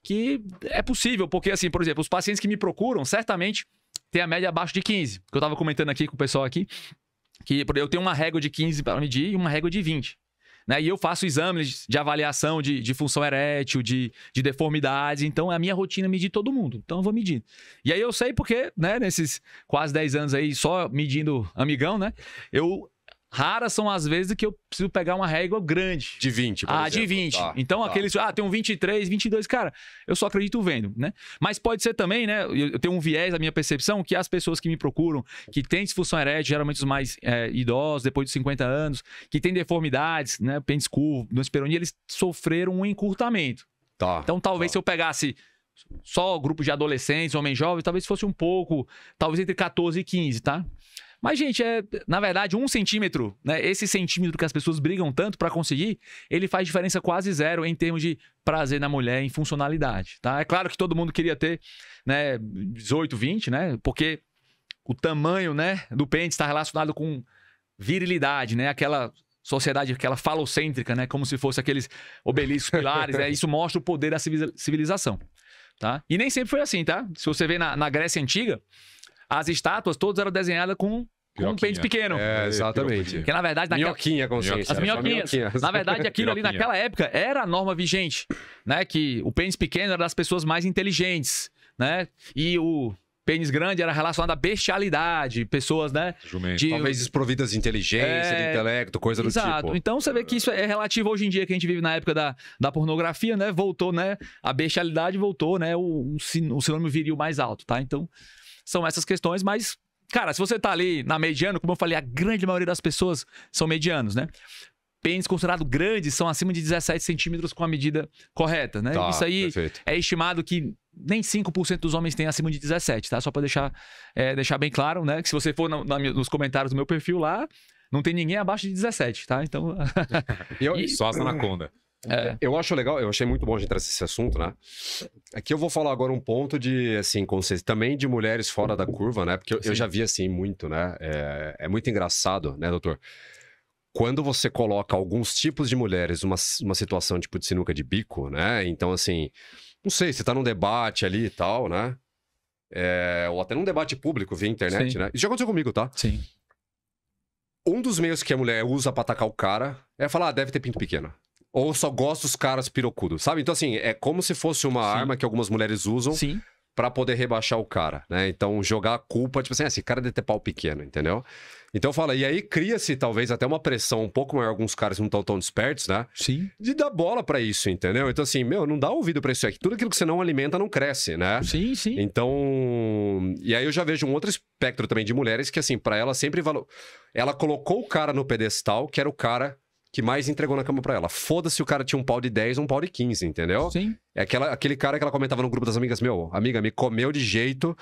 Que é possível, porque assim, por exemplo, os pacientes que me procuram certamente têm a média abaixo de 15, que eu estava comentando aqui com o pessoal aqui que eu tenho uma régua de 15 para medir e uma régua de 20. Né? E eu faço exames de avaliação de, de função erétil, de, de deformidades. Então, é a minha rotina é medir todo mundo. Então, eu vou medir. E aí, eu sei porque, né, nesses quase 10 anos aí, só medindo amigão, né? Eu Raras são as vezes que eu preciso pegar uma régua grande. De 20, por Ah, exemplo. de 20. Tá, então, tá. aqueles. Ah, tem um 23, 22. Cara, eu só acredito vendo, né? Mas pode ser também, né? Eu tenho um viés da minha percepção que as pessoas que me procuram, que têm disfunção erétil, geralmente os mais é, idosos, depois dos 50 anos, que têm deformidades, né? Pênis curvo, peronia, eles sofreram um encurtamento. Tá. Então, talvez tá. se eu pegasse só grupo de adolescentes, homens jovens, talvez fosse um pouco, talvez entre 14 e 15, tá? Mas, gente, é, na verdade, um centímetro, né? Esse centímetro que as pessoas brigam tanto para conseguir, ele faz diferença quase zero em termos de prazer na mulher, em funcionalidade, tá? É claro que todo mundo queria ter, né, 18, 20, né? Porque o tamanho, né, do pênis está relacionado com virilidade, né? Aquela sociedade aquela falocêntrica, né? Como se fosse aqueles obeliscos pilares, né? Isso mostra o poder da civilização, tá? E nem sempre foi assim, tá? Se você vê na, na Grécia Antiga, as estátuas todas eram desenhadas com com um pente pequeno. É, exatamente. Porque, na verdade, naquela... Minhoquinha, consciência. As minhoquinhas. minhoquinhas. Na verdade, aquilo ali naquela época era a norma vigente, né? Que o pênis pequeno era das pessoas mais inteligentes, né? E o pênis grande era relacionado à bestialidade, pessoas, né? Jumento. De... Talvez desprovidas de inteligência, é... de intelecto, coisa do tipo. Exato. Então você vê que isso é relativo hoje em dia, que a gente vive na época da, da pornografia, né? Voltou, né? A bestialidade voltou, né? O, o sinônimo viril mais alto, tá? Então são essas questões, mas Cara, se você tá ali na mediana, como eu falei, a grande maioria das pessoas são medianos, né? Pênis considerado grandes são acima de 17 centímetros com a medida correta, né? Tá, Isso aí perfeito. é estimado que nem 5% dos homens têm acima de 17, tá? Só para deixar, é, deixar bem claro, né? Que se você for na, nos comentários do meu perfil lá, não tem ninguém abaixo de 17, tá? Então. e, eu... e... Só as anaconda. É. Eu acho legal, eu achei muito bom a gente trazer esse assunto, né? Aqui eu vou falar agora um ponto de, assim, consciência, também de mulheres fora da curva, né? Porque eu, eu já vi, assim, muito, né? É, é, muito engraçado, né, doutor? Quando você coloca alguns tipos de mulheres numa uma situação, tipo, de sinuca de bico, né? Então, assim, não sei, você tá num debate ali e tal, né? É, ou até num debate público via internet, Sim. né? Isso já aconteceu comigo, tá? Sim. Um dos meios que a mulher usa pra atacar o cara é falar, ah, deve ter pinto pequeno ou só gosta dos caras pirocudos, sabe? Então, assim, é como se fosse uma Sim. arma que algumas mulheres usam. Sim para poder rebaixar o cara, né? Então, jogar a culpa, tipo assim, ah, esse cara deve ter pau pequeno, entendeu? Então falo, e aí cria-se talvez até uma pressão um pouco maior, alguns caras não estão tão despertos, né? Sim. De dar bola para isso, entendeu? Então assim, meu, não dá ouvido pra isso aqui. Tudo aquilo que você não alimenta não cresce, né? Sim, sim. Então, e aí eu já vejo um outro espectro também de mulheres que assim, para ela sempre valor... Ela colocou o cara no pedestal, que era o cara que mais entregou na cama para ela. Foda-se o cara tinha um pau de 10 um pau de 15, entendeu? Sim. É aquela, aquele cara que ela comentava no grupo das amigas, meu, amiga, me comeu de jeito,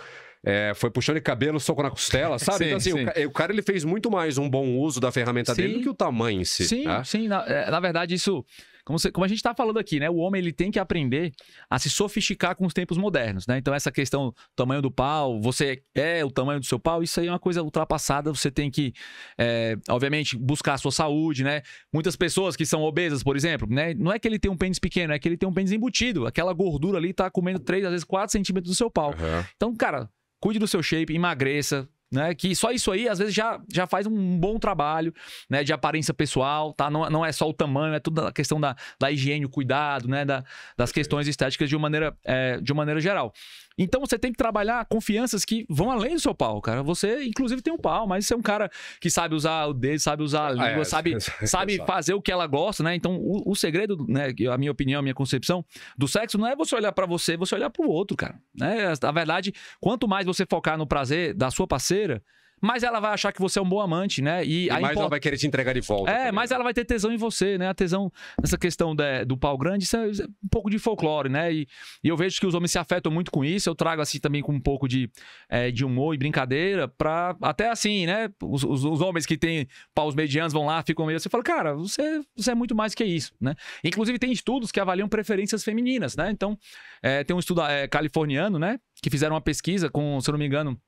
é, foi puxando de cabelo, soco na costela, sabe? Então, sim, então, assim, o, o, cara ele fez muito mais um bom uso da ferramenta sim. dele do que o tamanho em si. Sim, né? sim. Na, é, na verdade, isso como, como a gente está falando aqui, né? O homem ele tem que aprender a se sofisticar com os tempos modernos, né? Então essa questão tamanho do pau, você é o tamanho do seu pau, isso aí é uma coisa ultrapassada. Você tem que, é, obviamente, buscar a sua saúde, né? Muitas pessoas que são obesas, por exemplo, né? Não é que ele tem um pênis pequeno, é que ele tem um pênis embutido. Aquela gordura ali está comendo 3, às vezes 4 centímetros do seu pau. Uhum. Então, cara, cuide do seu shape, emagreça, né, que só isso aí, às vezes, já, já faz um bom trabalho, né? De aparência pessoal, tá? Não, não é só o tamanho, é tudo a questão da, da higiene, o cuidado, né? Da, das questões estéticas de uma maneira, é, de uma maneira geral. Então você tem que trabalhar confianças que vão além do seu pau, cara. Você, inclusive, tem um pau, mas você é um cara que sabe usar o dedo, sabe usar a é, língua, ah, é, sabe, é, sabe fazer o que ela gosta, né? Então, o, o, segredo, né, a minha opinião, a minha concepção do sexo não é você olhar para você, você olhar para o outro, cara. Né? Na verdade, quanto mais você focar no prazer da sua parceira, mas ela vai achar que você é um bom amante, né? E, e aí mais import... ela vai querer te entregar de volta. É, mas né? ela vai ter tesão em você, né? A tesão nessa questão de, do pau grande, isso é, isso é, um pouco de folclore, né? E, e, eu vejo que os homens se afetam muito com isso. Eu trago assim também com um pouco de, é, de humor e brincadeira para até assim, né? Os, os, os, homens que têm paus medianos vão lá, ficam meio assim, falam, cara, você, você é muito mais que isso, né? Inclusive tem estudos que avaliam preferências femininas, né? Então é, tem um estudo é, californiano, né? Que fizeram uma pesquisa com, se eu não me engano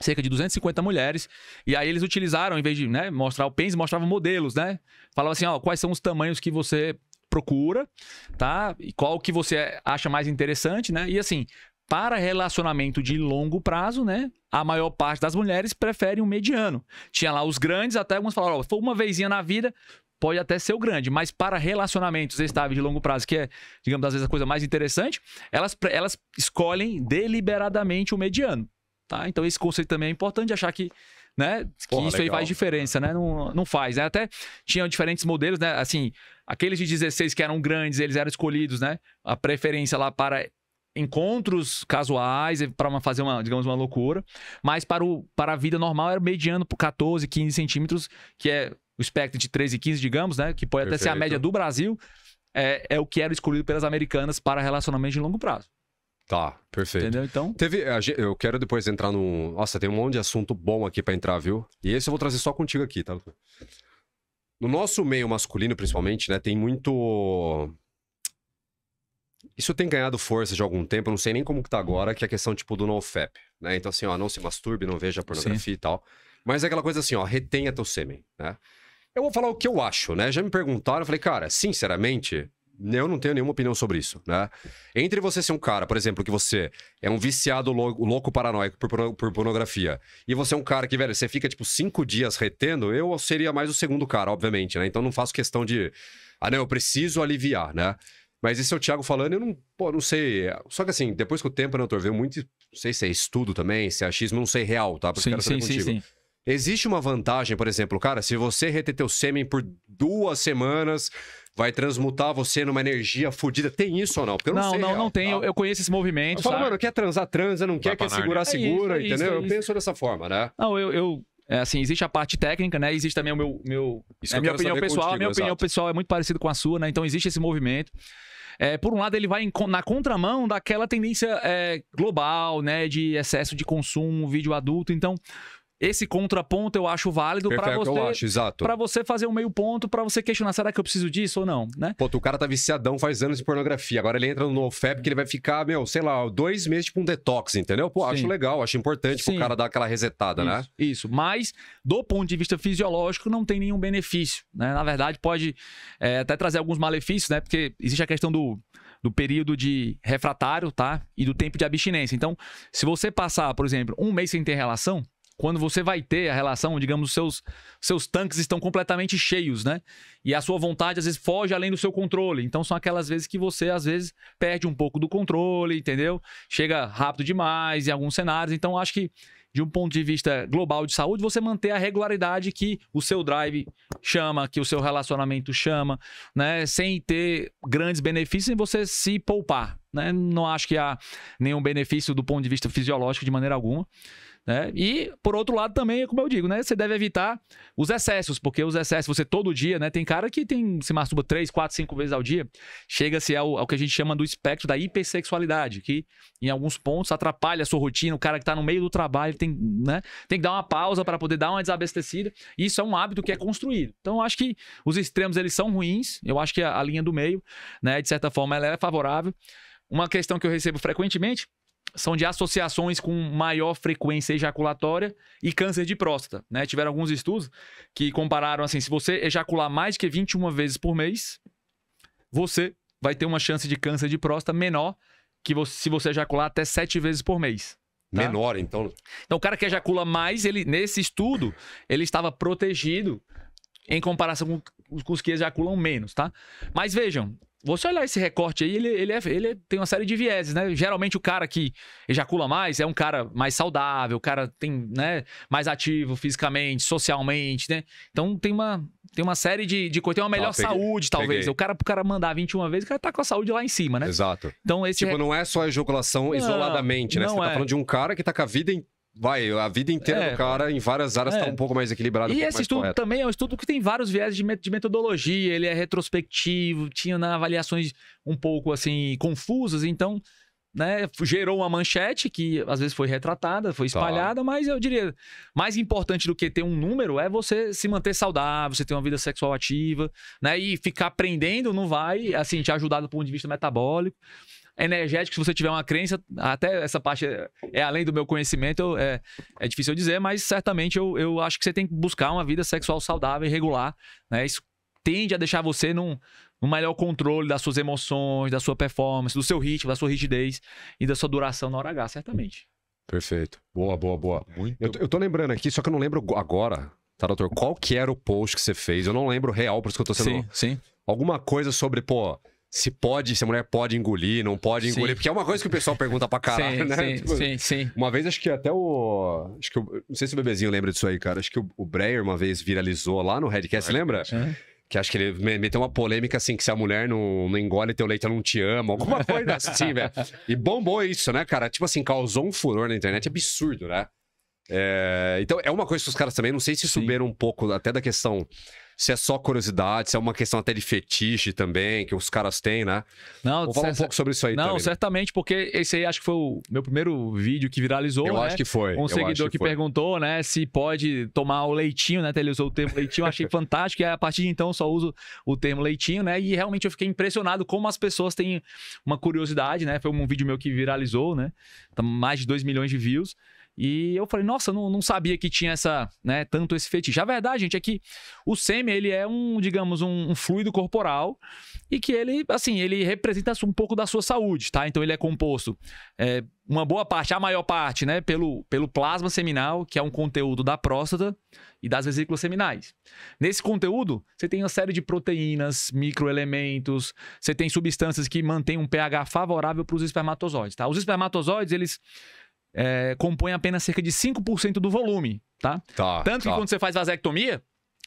cerca de 250 mulheres, e aí eles utilizaram, em vez de né, mostrar o pênis, mostravam modelos, né? Falava assim, ó, quais são os tamanhos que você procura, tá? E qual que você acha mais interessante, né? E assim, para relacionamento de longo prazo, né? A maior parte das mulheres prefere um mediano. Tinha lá os grandes, até algumas falaram, ó, foi uma vezinha na vida, pode até ser o grande, mas para relacionamentos estáveis de longo prazo, que é, digamos, às vezes a coisa mais interessante, elas, elas escolhem deliberadamente o mediano. Tá? Então esse conceito também é importante achar que né? Que Porra, isso legal. aí faz diferença, né? Não, não faz, né? Até tinham diferentes modelos, né? Assim, aqueles de 16 que eram grandes, eles eram escolhidos, né? A preferência lá para encontros casuais, eh, para fazer uma, digamos, uma loucura. Mas para, o, para a vida normal era mediano por 14, 15 centímetros, que é o espectro de 13 e 15, digamos, né? Que pode Perfeito. até ser a média do Brasil. É, é o que era escolhido pelas americanas para relacionamento de longo prazo. Tá, perfeito. Entendeu? Então. Teve. Eu quero depois entrar num. Nossa, tem um monte de assunto bom aqui para entrar, viu? E esse eu vou trazer só contigo aqui, tá? No nosso meio masculino, principalmente, né, tem muito. Isso tem ganhado força de algum tempo, não sei nem como que tá agora, que é a questão, tipo, do nofap, né? Então, assim, ó, não se masturbe, não veja pornografia Sim. e tal. Mas é aquela coisa assim, ó, retenha teu sêmen, né? Eu vou falar o que eu acho, né? Já me perguntaram, eu falei, cara, sinceramente, eu não tenho nenhuma opinião sobre isso, né? Entre você ser um cara, por exemplo, que você é um viciado louco, louco paranoico por, por, pornografia, e você é um cara que, velho, você fica, tipo, cinco dias retendo, eu seria mais o segundo cara, obviamente, né? Então não faço questão de... Ah, não, eu preciso aliviar, né? Mas isso é o Thiago falando, eu não, pô, não sei. Só que assim, depois que o tempo, né, doutor, veio muito... Não sei se é estudo também, se é achismo, não sei real, tá? Porque sim, sim, sim, sim. Existe uma vantagem, por exemplo, cara, se você reter teu sêmen por duas semanas, vai transmutar você numa energia fodida. Tem isso ou não? Porque eu não, não sei. Não, é não, não tem. Eu, eu, conheço esse movimento. Eu falo, mano, quer transar, transa, não quer, quer segurar, é segura, é isso, entendeu? É isso, é eu penso dessa forma, né? Não, eu, eu... É assim, existe a parte técnica, né? Existe também o meu. meu Isso é a minha opinião pessoal. Contigo, a minha exato. opinião pessoal é muito parecida com a sua, né? Então existe esse movimento. É, por um lado, ele vai na contramão daquela tendência é, global, né? De excesso de consumo, vídeo adulto. Então, esse contraponto eu acho válido para você, para você fazer um meio ponto, para você questionar, será que eu preciso disso ou não, né? Pô, o cara tá viciadão faz anos de pornografia, agora ele entra no NoFap que ele vai ficar, meu, sei lá, dois meses tipo um detox, entendeu? Pô, Sim. acho legal, acho importante Sim. pro cara dar aquela resetada, né? isso, né? Isso, mas do ponto de vista fisiológico não tem nenhum benefício, né? Na verdade pode é, até trazer alguns malefícios, né? Porque existe a questão do do período de refratário, tá? E do tempo de abstinência. Então, se você passar, por exemplo, um mês sem ter relação, quando você vai ter a relação, digamos, seus seus tanques estão completamente cheios, né? E a sua vontade às vezes foge além do seu controle. Então são aquelas vezes que você às vezes perde um pouco do controle, entendeu? Chega rápido demais em alguns cenários. Então acho que de um ponto de vista global de saúde, você manter a regularidade que o seu drive chama, que o seu relacionamento chama, né? Sem ter grandes benefícios e você se poupar, né? Não acho que há nenhum benefício do ponto de vista fisiológico de maneira alguma. Né? E, por outro lado, também, é como eu digo, né? Você deve evitar os excessos, porque os excessos, você todo dia, né? Tem cara que tem, se masturba três, quatro, cinco vezes ao dia, chega-se ao, ao, que a gente chama do espectro da hipersexualidade, que em alguns pontos atrapalha a sua rotina, o cara que está no meio do trabalho tem, né? tem que dar uma pausa para poder dar uma desabastecida. Isso é um hábito que é construído. Então, eu acho que os extremos eles são ruins, eu acho que a, a linha do meio, né, de certa forma, ela é favorável. Uma questão que eu recebo frequentemente são de associações com maior frequência ejaculatória e câncer de próstata, né? Tiveram alguns estudos que compararam assim, se você ejacular mais que 21 vezes por mês, você vai ter uma chance de câncer de próstata menor que você, se você ejacular até 7 vezes por mês. Tá? Menor, então. Então o cara que ejacula mais, ele nesse estudo, ele estava protegido em comparação com os que ejaculam menos, tá? Mas vejam, você olhar esse recorte aí, ele, ele, é, ele tem uma série de vieses, né? Geralmente o cara que ejacula mais é um cara mais saudável, o cara tem, né, mais ativo fisicamente, socialmente, né? Então tem uma, tem uma série de, de coisas, tem uma melhor ah, peguei, saúde, talvez. Peguei. O cara, pro cara mandar 21 vezes, o cara tá com a saúde lá em cima, né? Exato. Então esse Tipo, rec... não é só ejaculação não, isoladamente, né? Você tá é. falando de um cara que tá com a vida inteira Vai, a vida inteira é, do cara em várias áreas está é. um pouco mais equilibrado. E um esse estudo correto. também é um estudo que tem vários viés de, metodologia, ele é retrospectivo, tinha avaliações um pouco assim confusas, então né, gerou uma manchete que às vezes foi retratada, foi espalhada, tá. mas eu diria, mais importante do que ter um número é você se manter saudável, você ter uma vida sexual ativa, né, e ficar aprendendo não vai, assim, te ajudar do ponto de vista metabólico. É energético se você tiver uma crença, até essa parte é, é além do meu conhecimento, é, é difícil eu dizer, mas certamente eu, eu acho que você tem que buscar uma vida sexual saudável e regular, né? Isso tende a deixar você num, num melhor controle das suas emoções, da sua performance, do seu ritmo, da sua rigidez e da sua duração na hora H, certamente. Perfeito. Boa, boa, boa. Muito... Eu, eu tô lembrando aqui, só que eu não lembro agora, tá, doutor? Qual que era o post que você fez? Eu não lembro real, por isso que eu tô sendo. Sim, sim. Alguma coisa sobre, pô, se pode, se a mulher pode engolir, não pode engolir, sim. porque é uma coisa que o pessoal pergunta pra caralho, sim, né? Sim, tipo, sim, sim. Uma vez acho que até o. Acho que o, não sei se o bebezinho lembra disso aí, cara. Acho que o, o Breyer uma vez viralizou lá no Redcast, é. lembra? Que acho que ele meteu uma polêmica assim: que se a mulher não, não engole teu leite, ela não te ama, alguma coisa assim, velho. E bombou isso, né, cara? Tipo assim, causou um furor na internet absurdo, né? É, então é uma coisa que os caras também, não sei se subiram um pouco até da questão se é só curiosidade, se é uma questão até de fetiche também, que os caras têm, né? Não, Vou falar um pouco sobre isso aí Não, também, né? certamente, porque esse aí acho que foi o meu primeiro vídeo que viralizou, Eu né? acho que foi. Um Eu seguidor que, que perguntou, né, se pode tomar o leitinho, né? Até ele usou o termo leitinho, achei fantástico. E a partir de então só uso o termo leitinho, né? E realmente eu fiquei impressionado como as pessoas têm uma curiosidade, né? Foi um vídeo meu que viralizou, né? Tá mais de 2 milhões de views. E eu falei, nossa, não, não sabia que tinha essa, né, tanto esse fetiche. A verdade, gente, é que o sêmen, ele é um, digamos, um, um, fluido corporal e que ele, assim, ele representa um pouco da sua saúde, tá? Então ele é composto, é, uma boa parte, a maior parte, né, pelo, pelo plasma seminal, que é um conteúdo da próstata e das vesículas seminais. Nesse conteúdo, você tem uma série de proteínas, microelementos, você tem substâncias que mantêm um pH favorável para os espermatozoides, tá? Os espermatozoides, eles é, compõem apenas cerca de 5% do volume, tá? tá Tanto tá. que quando você faz vasectomia,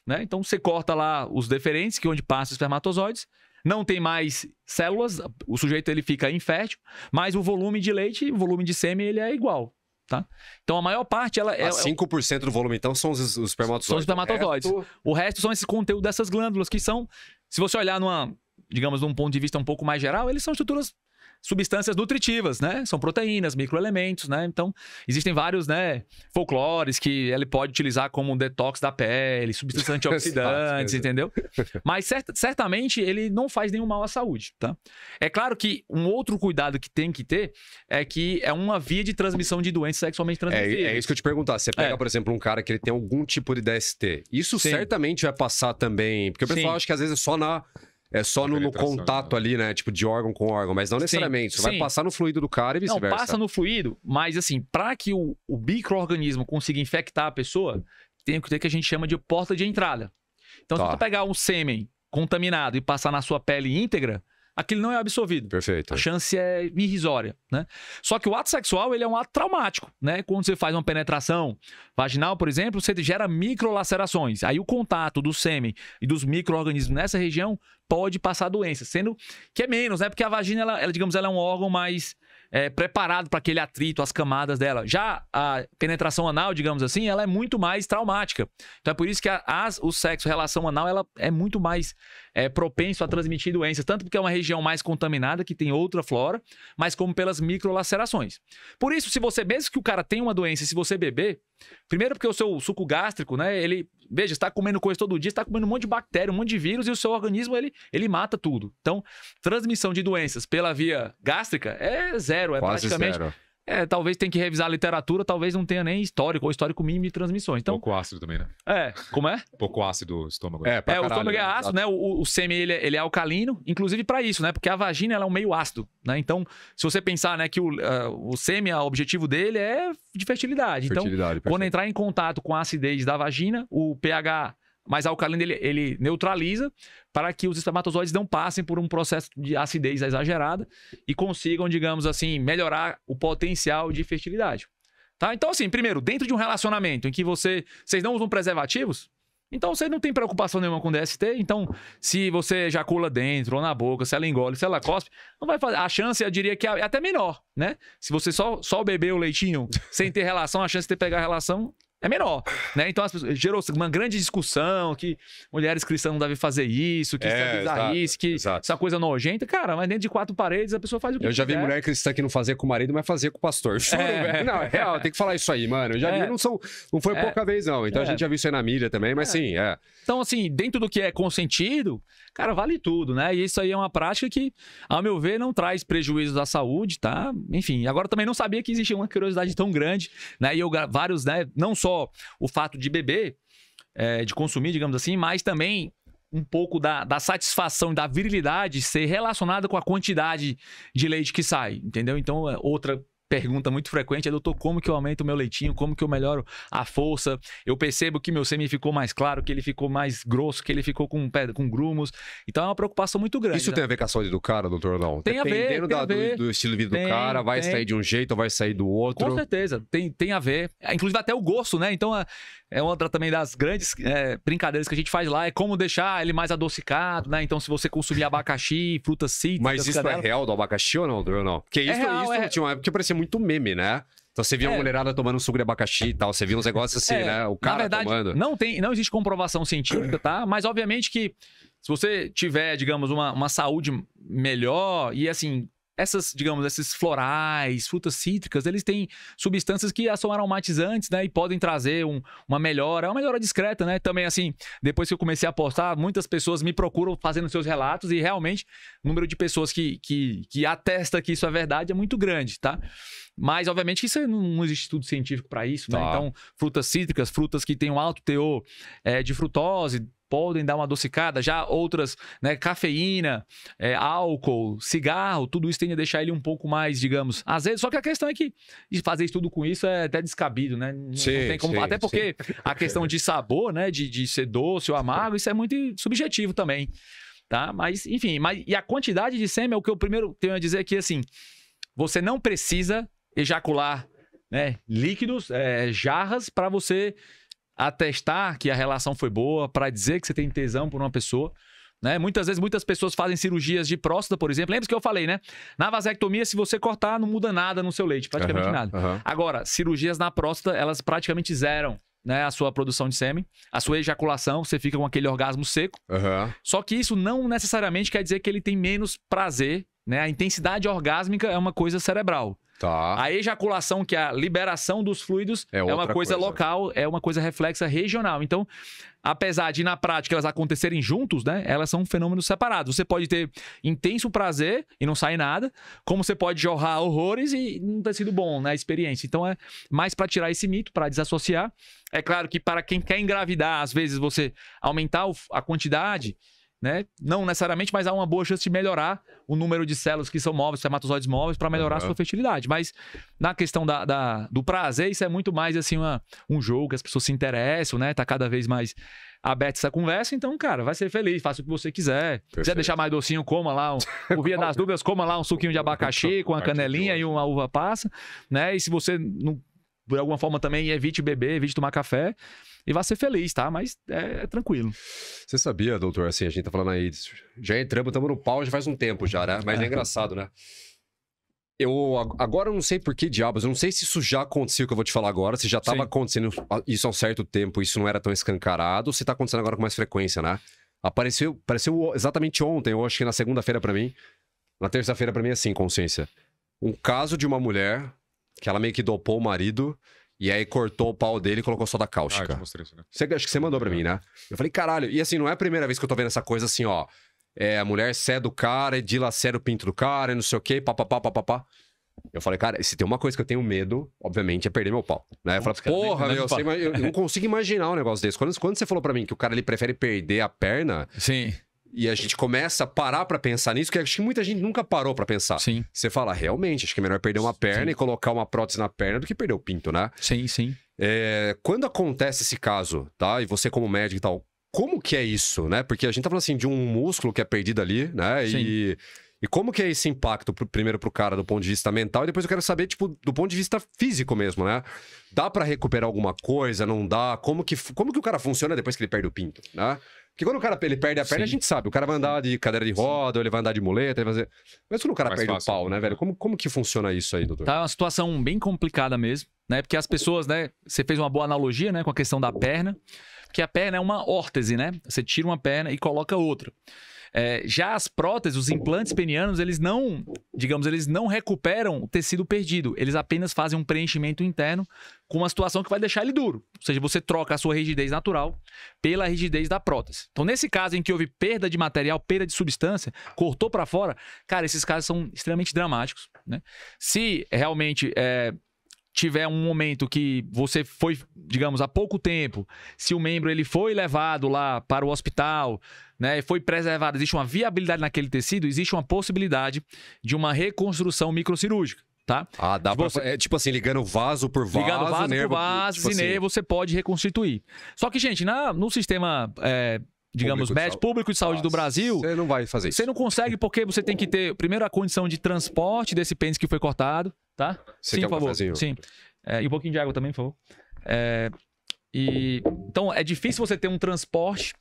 né? Então você corta lá os deferentes, que é onde passa os espermatozoides, não tem mais células, o sujeito ele fica infértil, mas o volume de leite, o volume de sêmen, ele é igual. Tá? Então a maior parte ela é. Ah, 5% do volume, então, são os, os espermatozoides. São os espermatozoides. O resto... o resto são esse conteúdo dessas glândulas, que são. Se você olhar numa, digamos, de um ponto de vista um pouco mais geral, eles são estruturas substâncias nutritivas, né? São proteínas, microelementos, né? Então, existem vários, né, folclores que ele pode utilizar como um detox da pele, substâncias antioxidantes, entendeu? Mas cert certamente ele não faz nenhum mal à saúde, tá? É claro que um outro cuidado que tem que ter é que é uma via de transmissão de doenças sexualmente transmissíveis. É, é isso que eu te perguntar. Você pega, é. por exemplo, um cara que ele tem algum tipo de DST. Isso Sim. certamente vai passar também, porque o pessoal Sim. acha que às vezes é só na é só no, no contato né? ali, né? Tipo, de órgão com órgão, mas não necessariamente. Sim, Você sim. vai passar no fluido do cara e vice-versa. Não, passa no fluido, mas assim, para que o, o microorganismo consiga infectar a pessoa, tem que ter o que a gente chama de porta de entrada. Então, tá. se tu pegar um sêmen contaminado e passar na sua pele íntegra, aquele não é absolvido. Perfeito. A chance é irrisória, né? Só que o ato sexual, ele é um ato traumático, né? Quando você faz uma penetração vaginal, por exemplo, você gera microlacerações. Aí o contato do sêmen e dos micro-organismos nessa região pode passar doença, sendo que é menos, né? Porque a vagina, ela, ela digamos, ela é um órgão mais é, preparado para aquele atrito, as camadas dela. Já a penetração anal, digamos assim, ela é muito mais traumática. Então é por isso que a, as, o sexo, relação anal, ela é muito mais é, propenso a transmitir doenças, tanto porque é uma região mais contaminada, que tem outra flora, mas como pelas microlacerações. Por isso, se você, mesmo que o cara tenha uma doença, se você beber, primeiro porque o seu suco gástrico, né, ele Veja, está comendo coisa todo dia, está comendo um monte de bactéria, um monte de vírus e o seu organismo ele, ele mata tudo. Então, transmissão de doenças pela via gástrica é zero, é Quase praticamente. Zero é, talvez tenha que revisar a literatura, talvez não tenha nem histórico, ou histórico mínimo de transmissões. Então, Pouco ácido também, né? É, como é? Pouco ácido o estômago. É, pra é, caralho, o estômago é né? ácido, né? O, o sêmen, ele, é, ele é alcalino, inclusive para isso, né? Porque a vagina, ela é um meio ácido, né? Então, se você pensar, né, que o, uh, o sêmen, o objetivo dele é de fertilidade. Então, fertilidade então, perfeito. quando entrar em contato com a acidez da vagina, o pH mas a alcalina ele, ele neutraliza para que os espermatozoides não passem por um processo de acidez exagerada e consigam, digamos assim, melhorar o potencial de fertilidade. Tá? Então, assim, primeiro, dentro de um relacionamento em que você. Vocês não usam preservativos? Então você não tem preocupação nenhuma com DST. Então, se você ejacula dentro ou na boca, se ela engole, se ela cospe, não vai fazer. A chance, eu diria que é até menor, né? Se você só, só beber o leitinho sem ter relação, a chance de pegar relação é menor, né? Então as pessoas, gerou uma grande discussão que mulheres cristãs não devem fazer isso, que é, isso é, que exato. essa coisa nojenta. Cara, mas dentro de quatro paredes a pessoa faz o que Eu já quiser. vi mulher cristã que não fazia com o marido, mas fazia com o pastor. é. Não, é real, tem que falar isso aí, mano. Eu já é. vi, não, são, não foi é. pouca vez, não. Então a é. gente já viu isso aí na mídia também, mas é. sim, é. Então, assim, dentro do que é consentido, cara, vale tudo, né? E isso aí é uma prática que, ao meu ver, não traz prejuízos à saúde, tá? Enfim, agora também não sabia que existia uma curiosidade tão grande, né? E eu, vários, né, não só só o fato de beber, é, de consumir, digamos assim, mas também um pouco da, da satisfação da virilidade ser relacionada com a quantidade de leite que sai, entendeu? Então, é, outra pergunta muito frequente é, doutor, como que eu aumento o meu leitinho? Como que eu melhoro a força? Eu percebo que meu sêmen ficou mais claro, que ele ficou mais grosso, que ele ficou com, com grumos. Então é uma preocupação muito grande. Isso né? tem a ver com a saúde do cara, doutor, não? Tem Dependendo a ver. Dependendo Do, do, estilo de vida tem, do cara, vai tem. sair de um jeito ou vai sair do outro. Com certeza, tem, tem a ver. É, inclusive até o gosto, né? Então é, é outra também das grandes é, brincadeiras que a gente faz lá, é como deixar ele mais adocicado, né? Então se você consumir abacaxi, frutas cítricas... Mas isso é real do abacaxi ou não, doutor, não? Porque é isso, é real, isso é... tinha uma época que parecia muito meme, né? Então você via é. uma mulherada tomando um suco de abacaxi e tal, você via uns negócios assim, é, né? O cara na verdade, tomando. Não, tem, não existe comprovação científica, tá? Mas obviamente que se você tiver, digamos, uma, uma saúde melhor e assim, essas, digamos, esses florais, frutas cítricas, eles têm substâncias que são aromatizantes, né? E podem trazer um, uma melhora, é uma melhora discreta, né? Também, assim, depois que eu comecei a postar, muitas pessoas me procuram fazendo seus relatos e realmente o número de pessoas que, que, que atesta que isso é verdade é muito grande, tá? Mas, obviamente, isso não existe estudo científico para isso, né? Tá. Então, frutas cítricas, frutas que têm um alto teor é, de frutose, podem dar uma adocicada, já outras, né, cafeína, é, álcool, cigarro, tudo isso tende a deixar ele um pouco mais, digamos, azedo. Só que a questão é que fazer tudo com isso é até descabido, né? sim, não tem como. Sim, até porque sim. a questão de sabor, né, de, de ser doce ou amargo, isso é muito subjetivo também, tá? Mas, enfim, mas, e a quantidade de sêmen é o que eu primeiro tenho a dizer aqui, assim, você não precisa ejacular né, líquidos, é, jarras, para você atestar que a relação foi boa, para dizer que você tem tesão por uma pessoa. Né? Muitas vezes, muitas pessoas fazem cirurgias de próstata, por exemplo. Lembra que eu falei, né? Na vasectomia, se você cortar, não muda nada no seu leite, praticamente uhum, nada. Uhum. Agora, cirurgias na próstata, elas praticamente zeram né, a sua produção de sêmen, a sua ejaculação, você fica com aquele orgasmo seco. Uhum. Só que isso não necessariamente quer dizer que ele tem menos prazer, né? A intensidade orgásmica é uma coisa cerebral. Tá. A ejaculação, que é a liberação dos fluidos, é, é uma coisa, coisa, local, é uma coisa reflexa regional. Então, apesar de na prática elas acontecerem juntos, né? Elas são fenômenos separados. Você pode ter intenso prazer e não sair nada, como você pode jorrar horrores e não ter sido bom na né, experiência. Então é mais para tirar esse mito, para desassociar. É claro que para quem quer engravidar, às vezes você aumentar a quantidade né? Não necessariamente, mas há uma boa chance de melhorar o número de células que são móveis, espermatozoides móveis, para melhorar uhum. a sua fertilidade. Mas na questão da, da, do prazer, isso é muito mais assim uma, um jogo que as pessoas se interessam, né? Tá cada vez mais aberta essa conversa, então, cara, vai ser feliz, faça o que você quiser. Perfeito. Quiser deixar mais docinho, coma lá, um, por via das dúvidas, coma lá um suquinho de abacaxi com uma canelinha e uma uva passa, né? E se você, não, alguma forma, também evite beber, evite tomar café, e vá ser feliz, tá? Mas é, é tranquilo. Você sabia, doutor, assim, a gente tá falando aí, já entramos, estamos no pau já faz um tempo já, né? Mas é, é engraçado, né? eu agora eu não sei por que diabos, eu não sei se isso já aconteceu que eu vou te falar agora, se já estava acontecendo isso há um certo tempo, isso não era tão escancarado, se está acontecendo agora com mais frequência, né? Apareceu, apareceu exatamente ontem, eu acho que na segunda-feira para mim, na terça-feira para mim é assim, consciência. Um caso de uma mulher que ela meio que dopou o marido e aí cortou o pau dele e colocou soda cáustica. Ah, mostrei isso, né? Você, acho que você mandou pra mim, né? Eu falei, caralho. E assim, não é a primeira vez que eu tô vendo essa coisa assim, ó. É, a mulher cede o cara e dilacera o pinto do cara e não sei o quê, papapá, papapá. Eu falei, cara, se tem uma coisa que eu tenho medo, obviamente, é perder meu pau. Né? Eu falei, porra, meu, eu, eu, não consigo imaginar um negócio desse. Quando, quando você falou para mim que o cara ele prefere perder a perna. Sim. E a gente começa a parar para pensar nisso, que acho que muita gente nunca parou para pensar. Sim. Você fala, realmente, acho que é melhor perder uma perna sim. e colocar uma prótese na perna do que perder o pinto, né? Sim, sim. É, quando acontece esse caso, tá? E você como médico e tal, como que é isso, né? Porque a gente tá falando assim de um músculo que é perdido ali, né? Sim. E, e como que é esse impacto, primeiro pro cara do ponto de vista mental, e depois eu quero saber, tipo, do ponto de vista físico mesmo, né? Dá para recuperar alguma coisa, não dá? Como que, como que o cara funciona depois que ele perde o pinto, né? Porque quando o cara ele perde a perna, Sim. a gente sabe. O cara vai andar de cadeira de roda, ou ele vai andar de muleta, ele vai fazer. Mas quando o cara Mais perde fácil, o pau, né, velho? Como, como que funciona isso aí, doutor? Tá uma situação bem complicada mesmo, né? Porque as pessoas, né? Você fez uma boa analogia, né, com a questão da perna. Porque a perna é uma órtese, né? Você tira uma perna e coloca outra. É, já as próteses, os implantes penianos, eles não, digamos, eles não recuperam o tecido perdido. Eles apenas fazem um preenchimento interno com uma situação que vai deixar ele duro. Ou seja, você troca a sua rigidez natural pela rigidez da prótese. Então, nesse caso em que houve perda de material, perda de substância, cortou para fora, cara, esses casos são extremamente dramáticos. Né? Se realmente é, tiver um momento que você foi, digamos, há pouco tempo, se o membro ele foi levado lá para o hospital, né, foi preservado, existe uma viabilidade naquele tecido, existe uma possibilidade de uma reconstrução microcirúrgica. Tá? Ah, dá tipo, pra, é, tipo assim, ligando vaso por vaso, ligando vaso nervo, por vaso, tipo assim... nervo, você pode reconstituir. Só que, gente, na, no sistema é, digamos, público médico, de público de saúde ah, do Brasil. Você não vai fazer isso. Você não consegue porque você tem que ter, primeiro, a condição de transporte desse pênis que foi cortado. Tá? Você Sim, por favor. Sim. É, e um pouquinho de água também, por favor. É, e, então, é difícil você ter um transporte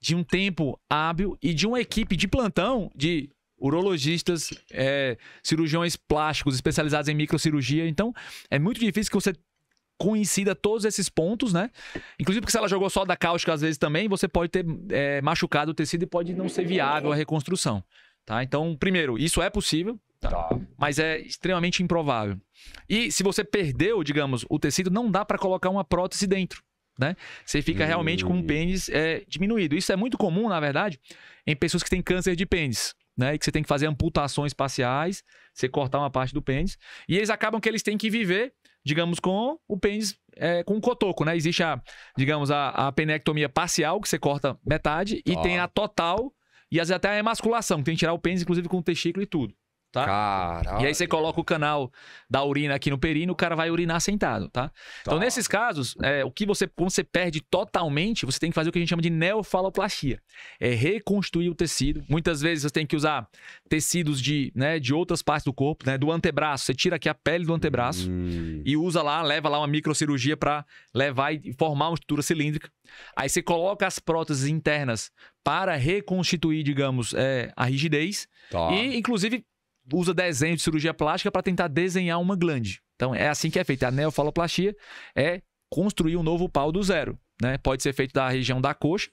de um tempo hábil e de uma equipe de plantão de urologistas, é, cirurgiões plásticos especializados em microcirurgia. Então, é muito difícil que você conhecida todos esses pontos, né? Inclusive porque se ela jogou só da cáustica às vezes também, você pode ter é, machucado o tecido e pode não ser viável a reconstrução, tá? Então, primeiro, isso é possível, Tá? Tá. Mas é extremamente improvável. E se você perdeu, digamos, o tecido, não dá para colocar uma prótese dentro. Né? Você fica realmente com o hum. pênis é, diminuído. Isso é muito comum, na verdade, em pessoas que têm câncer de pênis, né? E que você tem que fazer amputações parciais, você cortar uma parte do pênis. E eles acabam que eles têm que viver, digamos, com o pênis, é, com o cotoco, né? Existe a, digamos, a, a penectomia parcial, que você corta metade, e tá. tem a total, e às vezes até a emasculação, que tem que tirar o pênis, inclusive, com o testículo e tudo tá? Caralho. E aí você coloca o canal da urina aqui no perino, o cara vai urinar sentado, tá? tá. Então, nesses casos, é, o que você, quando você perde totalmente, você tem que fazer o que a gente chama de neofaloplastia. É reconstruir o tecido. Muitas vezes você tem que usar tecidos de, né, de outras partes do corpo, né? Do antebraço. Você tira aqui a pele do antebraço hum. e usa lá, leva lá uma microcirurgia para levar e formar uma estrutura cilíndrica. Aí você coloca as próteses internas para reconstituir, digamos, é, a rigidez. Tá. E, inclusive, usa desenho de cirurgia plástica para tentar desenhar uma glande. Então é assim que é feito. A neofaloplastia é construir um novo pau do zero. Né? Pode ser feito da região da coxa,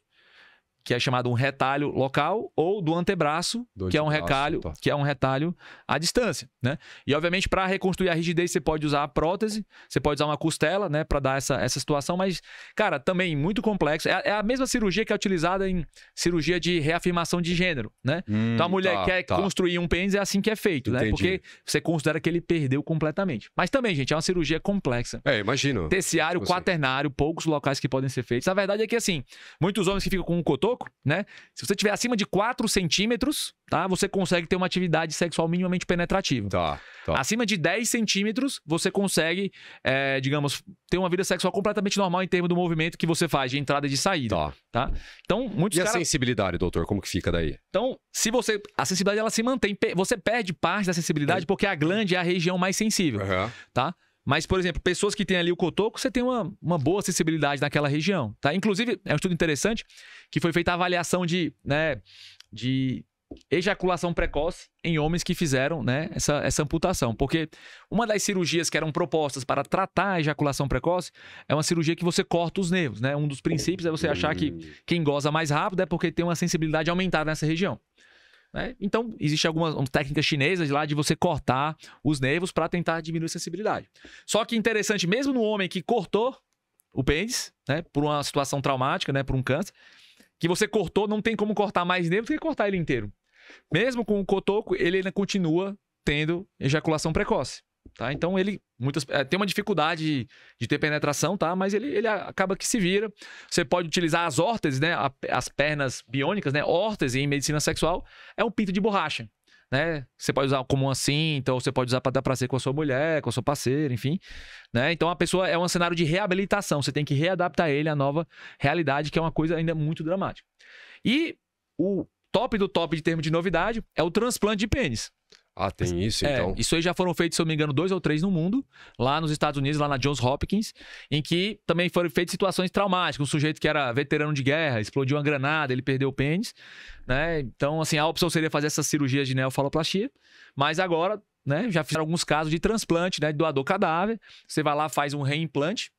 que é chamado um retalho local, ou do antebraço, do que é um recalho, tá. que é um retalho à distância, né? E obviamente para reconstruir a rigidez você pode usar a prótese, você pode usar uma costela, né, para dar essa, essa situação, mas cara, também muito complexo. É, é, a mesma cirurgia que é utilizada em cirurgia de reafirmação de gênero, né? Hum, então a mulher tá, quer tá. construir um pênis é assim que é feito, né? Porque você considera que ele perdeu completamente. Mas também, gente, é uma cirurgia complexa. É, imagino. Terciário, tipo assim. quaternário, poucos locais que podem ser feitos. A verdade é que assim, muitos homens que ficam com um cotô, pouco, né? Se você tiver acima de 4 centímetros, tá? Você consegue ter uma atividade sexual minimamente penetrativa. Tá, tá. Acima de 10 centímetros, você consegue, é, digamos, ter uma vida sexual completamente normal em termos do movimento que você faz de entrada e de saída. Tá. tá? Então, muitos E cara... a sensibilidade, doutor, como que fica daí? Então, se você... A sensibilidade, ela se mantém. Você perde parte da sensibilidade é. porque a glande é a região mais sensível, uhum. tá? Mas, por exemplo, pessoas que têm ali o cotoco, você tem uma, uma boa sensibilidade naquela região, tá? Inclusive, é um estudo interessante que foi feita a avaliação de, né, de ejaculação precoce em homens que fizeram né, essa, essa amputação. Porque uma das cirurgias que eram propostas para tratar a ejaculação precoce é uma cirurgia que você corta os nervos. Né? Um dos princípios é você achar que quem goza mais rápido é porque tem uma sensibilidade aumentada nessa região. Né? Então, existem algumas técnicas chinesas lá de você cortar os nervos para tentar diminuir a sensibilidade. Só que interessante, mesmo no homem que cortou o pênis, né, por uma situação traumática, né, por um câncer, que você cortou, não tem como cortar mais nele, você tem que cortar ele inteiro. Mesmo com o cotoco, ele ainda continua tendo ejaculação precoce. Tá? Então ele muitas, eh, tem uma dificuldade de ter penetração, tá? Mas ele, ele acaba que se vira. Você pode utilizar as órteses, né? As pernas biônicas, né? Órtese em medicina sexual é um pinto de borracha né? Você pode usar como assim, então você pode usar para dar prazer com a sua mulher, com a sua parceira, enfim, né? Então a pessoa é um cenário de reabilitação, você tem que readaptar ele à nova realidade, que é uma coisa ainda muito dramática. E o top do top de termo de novidade é o transplante de pênis. Ah, tem isso é, então. Isso aí já foram feitos, se eu não me engano, dois ou três no mundo, lá nos Estados Unidos, lá na Johns Hopkins, em que também foram feitas situações traumáticas. Um sujeito que era veterano de guerra, explodiu uma granada, ele perdeu o pênis, né? Então, assim, a opção seria fazer essas cirurgias de neofaloplastia, mas agora, né, já fizeram alguns casos de transplante, né, de doador cadáver. Você vai lá, faz um reimplante,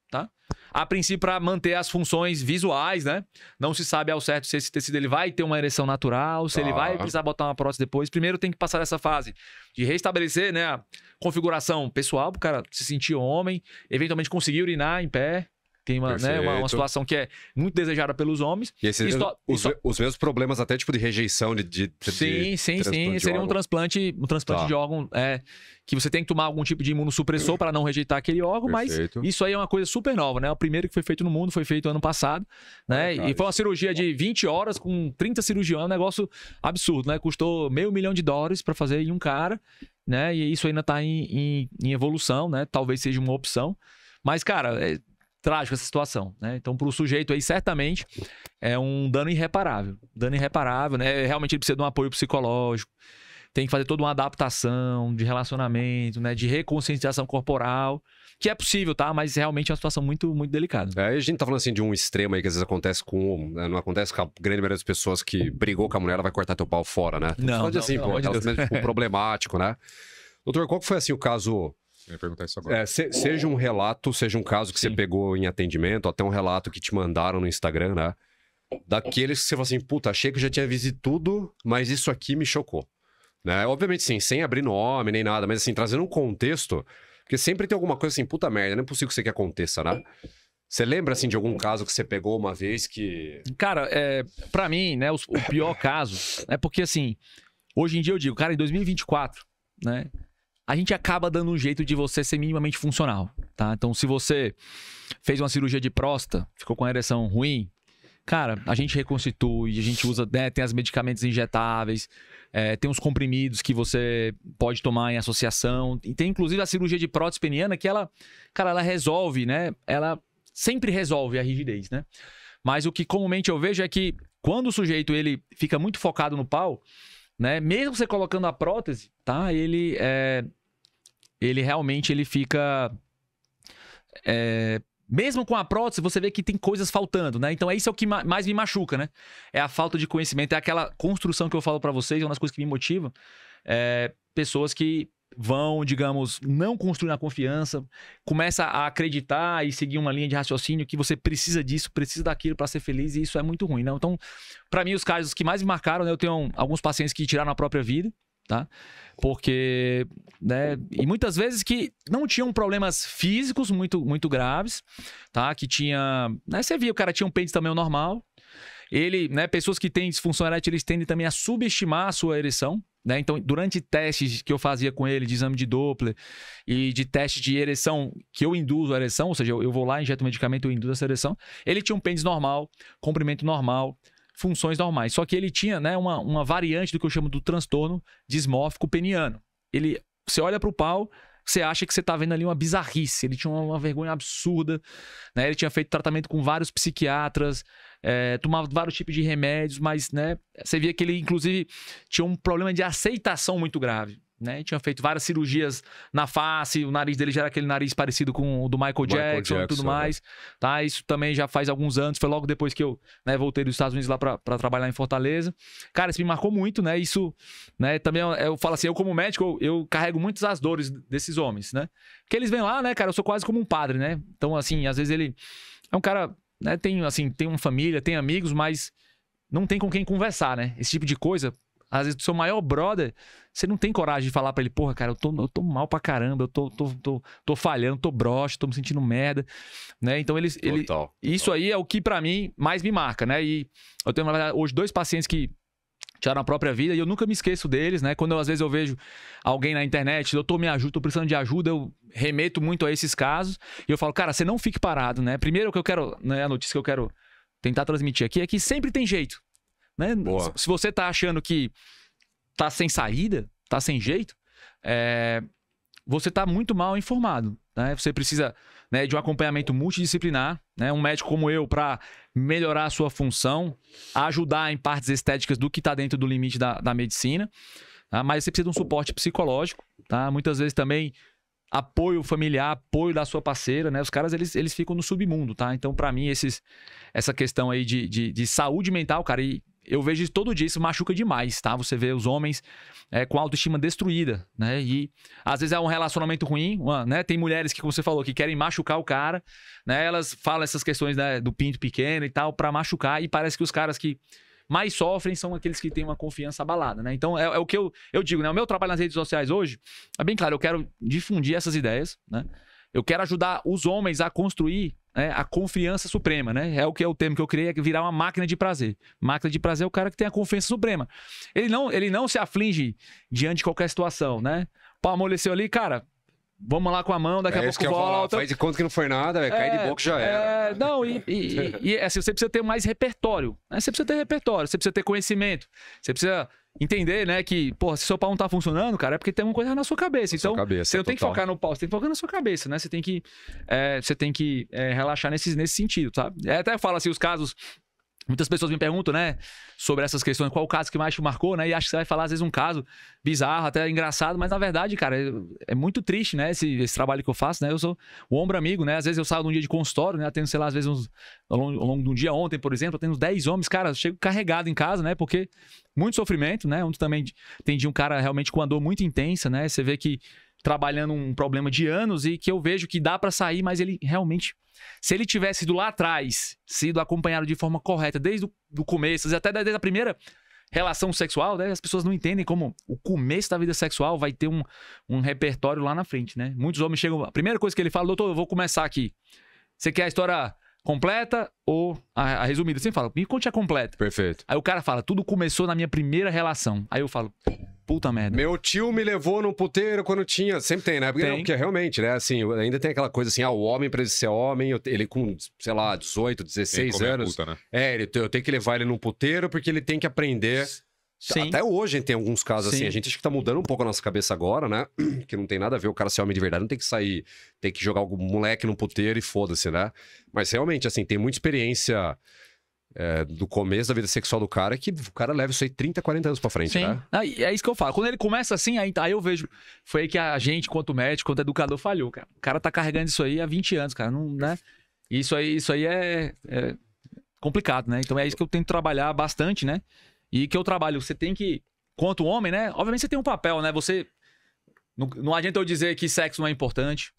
a princípio para manter as funções visuais, né? Não se sabe ao certo se esse tecido ele vai ter uma ereção natural, se ah. ele vai precisar botar uma prótese depois. Primeiro tem que passar essa fase de restabelecer, né, a configuração pessoal para o cara se sentir homem, eventualmente conseguir urinar em pé, tem uma, né, uma, uma, situação que é muito desejada pelos homens. E, esses os, os, mesmos problemas até tipo de rejeição de, de, de sim, sim, sim, seria um transplante, um transplante tá. de órgão é, que você tem que tomar algum tipo de imunossupressor para não rejeitar aquele órgão, Perfeito. mas isso aí é uma coisa super nova, né? O primeiro que foi feito no mundo foi feito ano passado, né? É, cara, e foi uma é cirurgia é de 20 horas com 30 cirurgiões, é um negócio absurdo, né? Custou meio milhão de dólares para fazer em um cara, né? E isso ainda está em, em, em evolução, né? Talvez seja uma opção. Mas, cara, trágico essa situação, né? Então, para o sujeito aí, certamente é um dano irreparável. Dano irreparável, né? Realmente ele precisa de um apoio psicológico, tem que fazer toda uma adaptação de relacionamento, né? De reconscientização corporal, que é possível, tá? Mas realmente é uma situação muito, muito delicada. É, a gente tá falando assim de um extremo aí que às vezes acontece com. Né? Não acontece com a grande maioria das pessoas que brigou com a mulher, ela vai cortar teu pau fora, né? Não. Só assim, de assim, não, pô, tipo, problemático, né? Doutor, qual que foi assim o caso eu perguntar isso agora. É, se, seja um relato, seja um caso que Sim. você pegou em atendimento, até um relato que te mandaram no Instagram, né? Daqueles que você falou assim, puta, achei que eu já tinha visto tudo, mas isso aqui me chocou. Né? Obviamente, sim, sem abrir nome nem nada, mas assim, trazendo um contexto, porque sempre tem alguma coisa assim, puta merda, não é possível que isso aqui aconteça, né? Você lembra, assim, de algum caso que você pegou uma vez que... Cara, é, para mim, né, o, o pior caso é porque, assim, hoje em dia eu digo, cara, em 2024, né, a gente acaba dando um jeito de você ser minimamente funcional, tá? Então, se você fez uma cirurgia de próstata, ficou com a ereção ruim, cara, a gente reconstitui, a gente usa, né, tem as medicamentos injetáveis, é, tem uns comprimidos que você pode tomar em associação, e tem inclusive a cirurgia de prótese peniana que ela, cara, ela resolve, né? Ela sempre resolve a rigidez, né? Mas o que comumente eu vejo é que quando o sujeito ele fica muito focado no pau, né? Mesmo você colocando a prótese, tá? Ele é, ele realmente ele fica. É, mesmo com a prótese, você vê que tem coisas faltando, né? Então, é isso é o que mais me machuca, né? É a falta de conhecimento, é aquela construção que eu falo para vocês, é uma das coisas que me motiva. É, pessoas que vão, digamos, não construir a confiança, começa a acreditar e seguir uma linha de raciocínio que você precisa disso, precisa daquilo para ser feliz e isso é muito ruim, né? Então, para mim os casos que mais me marcaram, né, eu tenho alguns pacientes que tiraram a própria vida, tá? Porque, né, e muitas vezes que não tinham problemas físicos muito muito graves, tá? Que tinha, né, você via o cara tinha um pênis também normal. Ele, né, pessoas que têm disfunção erétil, eles tendem também a subestimar a sua ereção, né? Então, durante testes que eu fazia com ele de exame de Doppler e de teste de ereção, que eu induzo a ereção, ou seja, eu, eu vou lá, injeto um medicamento, eu induzo essa ereção, ele tinha um pênis normal, comprimento normal, funções normais. Só que ele tinha né, uma, uma variante do que eu chamo do transtorno dismórfico peniano. Ele, você olha para o pau, você acha que você está vendo ali uma bizarrice. Ele tinha uma, uma vergonha absurda, né? Ele tinha feito tratamento com vários psiquiatras, é, tomava vários tipos de remédios, mas, né? Você via que ele, inclusive, tinha um problema de aceitação muito grave. Né? Tinha feito várias cirurgias na face, o nariz dele já era aquele nariz parecido com o do Michael, Michael Jackson, Jackson, e tudo é. mais. Tá? Isso também já faz alguns anos, foi logo depois que eu né, voltei dos Estados Unidos lá para trabalhar em Fortaleza. Cara, isso me marcou muito, né? Isso, né? Também eu, é, eu falo assim, eu como médico, eu, eu, carrego muitas as dores desses homens, né? Porque eles vêm lá, né, cara, eu sou quase como um padre, né? Então, assim, às vezes ele é um cara, né, tem assim, tem uma família, tem amigos, mas não tem com quem conversar, né? Esse tipo de coisa às vezes, do seu maior brother, você não tem coragem de falar para ele, porra, cara, eu tô, eu tô mal pra caramba, eu tô, tô, tô, tô falhando, tô broxo, tô me sentindo merda, né? Então, Ele, total, Isso aí é o que, para mim, mais me marca, né? E eu tenho, na verdade, hoje dois pacientes que tiraram a própria vida e eu nunca me esqueço deles, né? Quando eu, às vezes eu vejo alguém na internet, doutor, me ajuda, tô precisando de ajuda, eu remeto muito a esses casos e eu falo, cara, você não fique parado, né? Primeiro o que eu quero, né, a notícia que eu quero tentar transmitir aqui é que sempre tem jeito. Né? Boa. Se você tá achando que tá sem saída, tá sem jeito, é... você tá muito mal informado. Né? Você precisa né, de um acompanhamento multidisciplinar, né? um médico como eu, para melhorar a sua função, ajudar em partes estéticas do que está dentro do limite da, da medicina. Tá? Mas você precisa de um suporte psicológico, tá? muitas vezes também apoio familiar, apoio da sua parceira, né? Os caras, eles, eles ficam no submundo, tá? Então, para mim, esses, essa questão aí de, de, de, saúde mental, cara, e eu vejo isso todo dia, isso machuca demais, tá? Você vê os homens é, com autoestima destruída, né? E às vezes é um relacionamento ruim, uma, né? Tem mulheres que, como você falou, que querem machucar o cara, né? Elas falam essas questões né, do pinto pequeno e tal, para machucar, e parece que os caras que mais sofrem são aqueles que têm uma confiança abalada, né? Então é, é o que eu, eu digo, né? O meu trabalho nas redes sociais hoje é bem claro, eu quero difundir essas ideias, né? Eu quero ajudar os homens a construir né, a confiança suprema, né? É o que é o termo que eu criei, é virar uma máquina de prazer. Máquina de prazer é o cara que tem a confiança suprema. Ele não, ele não se aflige diante de qualquer situação, né? Pau amoleceu ali, cara, Vamos lá com a mão, daqui é a pouco volta. Falar, faz de conta que não foi nada, é, cai de boca já era. É, não, e, e, e, assim, você precisa ter mais repertório. Né? Você precisa ter repertório, você precisa ter conhecimento. Você precisa entender, né, que, porra, se seu pau não tá funcionando, cara, é porque tem alguma coisa na sua cabeça. então, sua cabeça, você não total. tem que focar no pau, você tem que focar na sua cabeça, né? Você tem que, é, você tem que é, relaxar nesse, nesse sentido, sabe? Tá? É, até fala assim, os casos Muitas pessoas me perguntam, né, sobre essas questões, qual o caso que mais te marcou, né? E acho que você vai falar, às vezes, um caso bizarro, até engraçado, mas na verdade, cara, é, muito triste, né, esse, esse trabalho que eu faço, né? Eu sou o ombro amigo, né? Às vezes eu saio num dia de consultório, né? Eu tenho, sei lá, às vezes, uns, ao, longo, ao longo de um dia ontem, por exemplo, eu tenho uns 10 homens, cara, eu chego carregado em casa, né? Porque muito sofrimento, né? Onde também atendi um cara realmente com uma dor muito intensa, né? Você vê que trabalhando um problema de anos e que eu vejo que dá para sair, mas ele realmente, se ele tivesse ido lá atrás, sido acompanhado de forma correta desde o começo, até desde a primeira relação sexual, né? As pessoas não entendem como o começo da vida sexual vai ter um, um repertório lá na frente, né? Muitos homens chegam. A primeira coisa que ele fala, doutor, eu vou começar aqui. Você quer a história completa ou a, a resumida? Você fala, me conte a completa. Perfeito. Aí o cara fala, tudo começou na minha primeira relação. Aí eu falo, Puta merda. Meu tio me levou num puteiro quando tinha. Sempre tem, né? Porque, tem. porque realmente, né? Assim, ainda tem aquela coisa assim: ah, o homem, pra ele ser homem, ele com, sei lá, 18, 16 anos. Puta, né? É, ele, eu tenho que levar ele num puteiro porque ele tem que aprender. Sim. Até hoje tem alguns casos assim, Sim. assim. A gente acho que tá mudando um pouco a nossa cabeça agora, né? Que não tem nada a ver o cara ser homem de verdade, não tem que sair, tem que jogar algum moleque num puteiro e foda-se, né? Mas realmente, assim, tem muita experiência é, do começo da vida sexual do cara que o cara leva isso aí 30, 40 anos pra frente, Sim. né? Ah, é, isso que eu falo. Quando ele começa assim, aí, aí eu vejo. Foi aí que a gente, quanto médico, quanto educador, falhou, cara. O cara tá carregando isso aí há 20 anos, cara. Não, né? Isso aí, isso aí é, é complicado, né? Então é isso que eu tento trabalhar bastante, né? E que eu trabalho. Você tem que, quanto homem, né? Obviamente você tem um papel, né? Você. Não, não adianta eu dizer que sexo não é importante,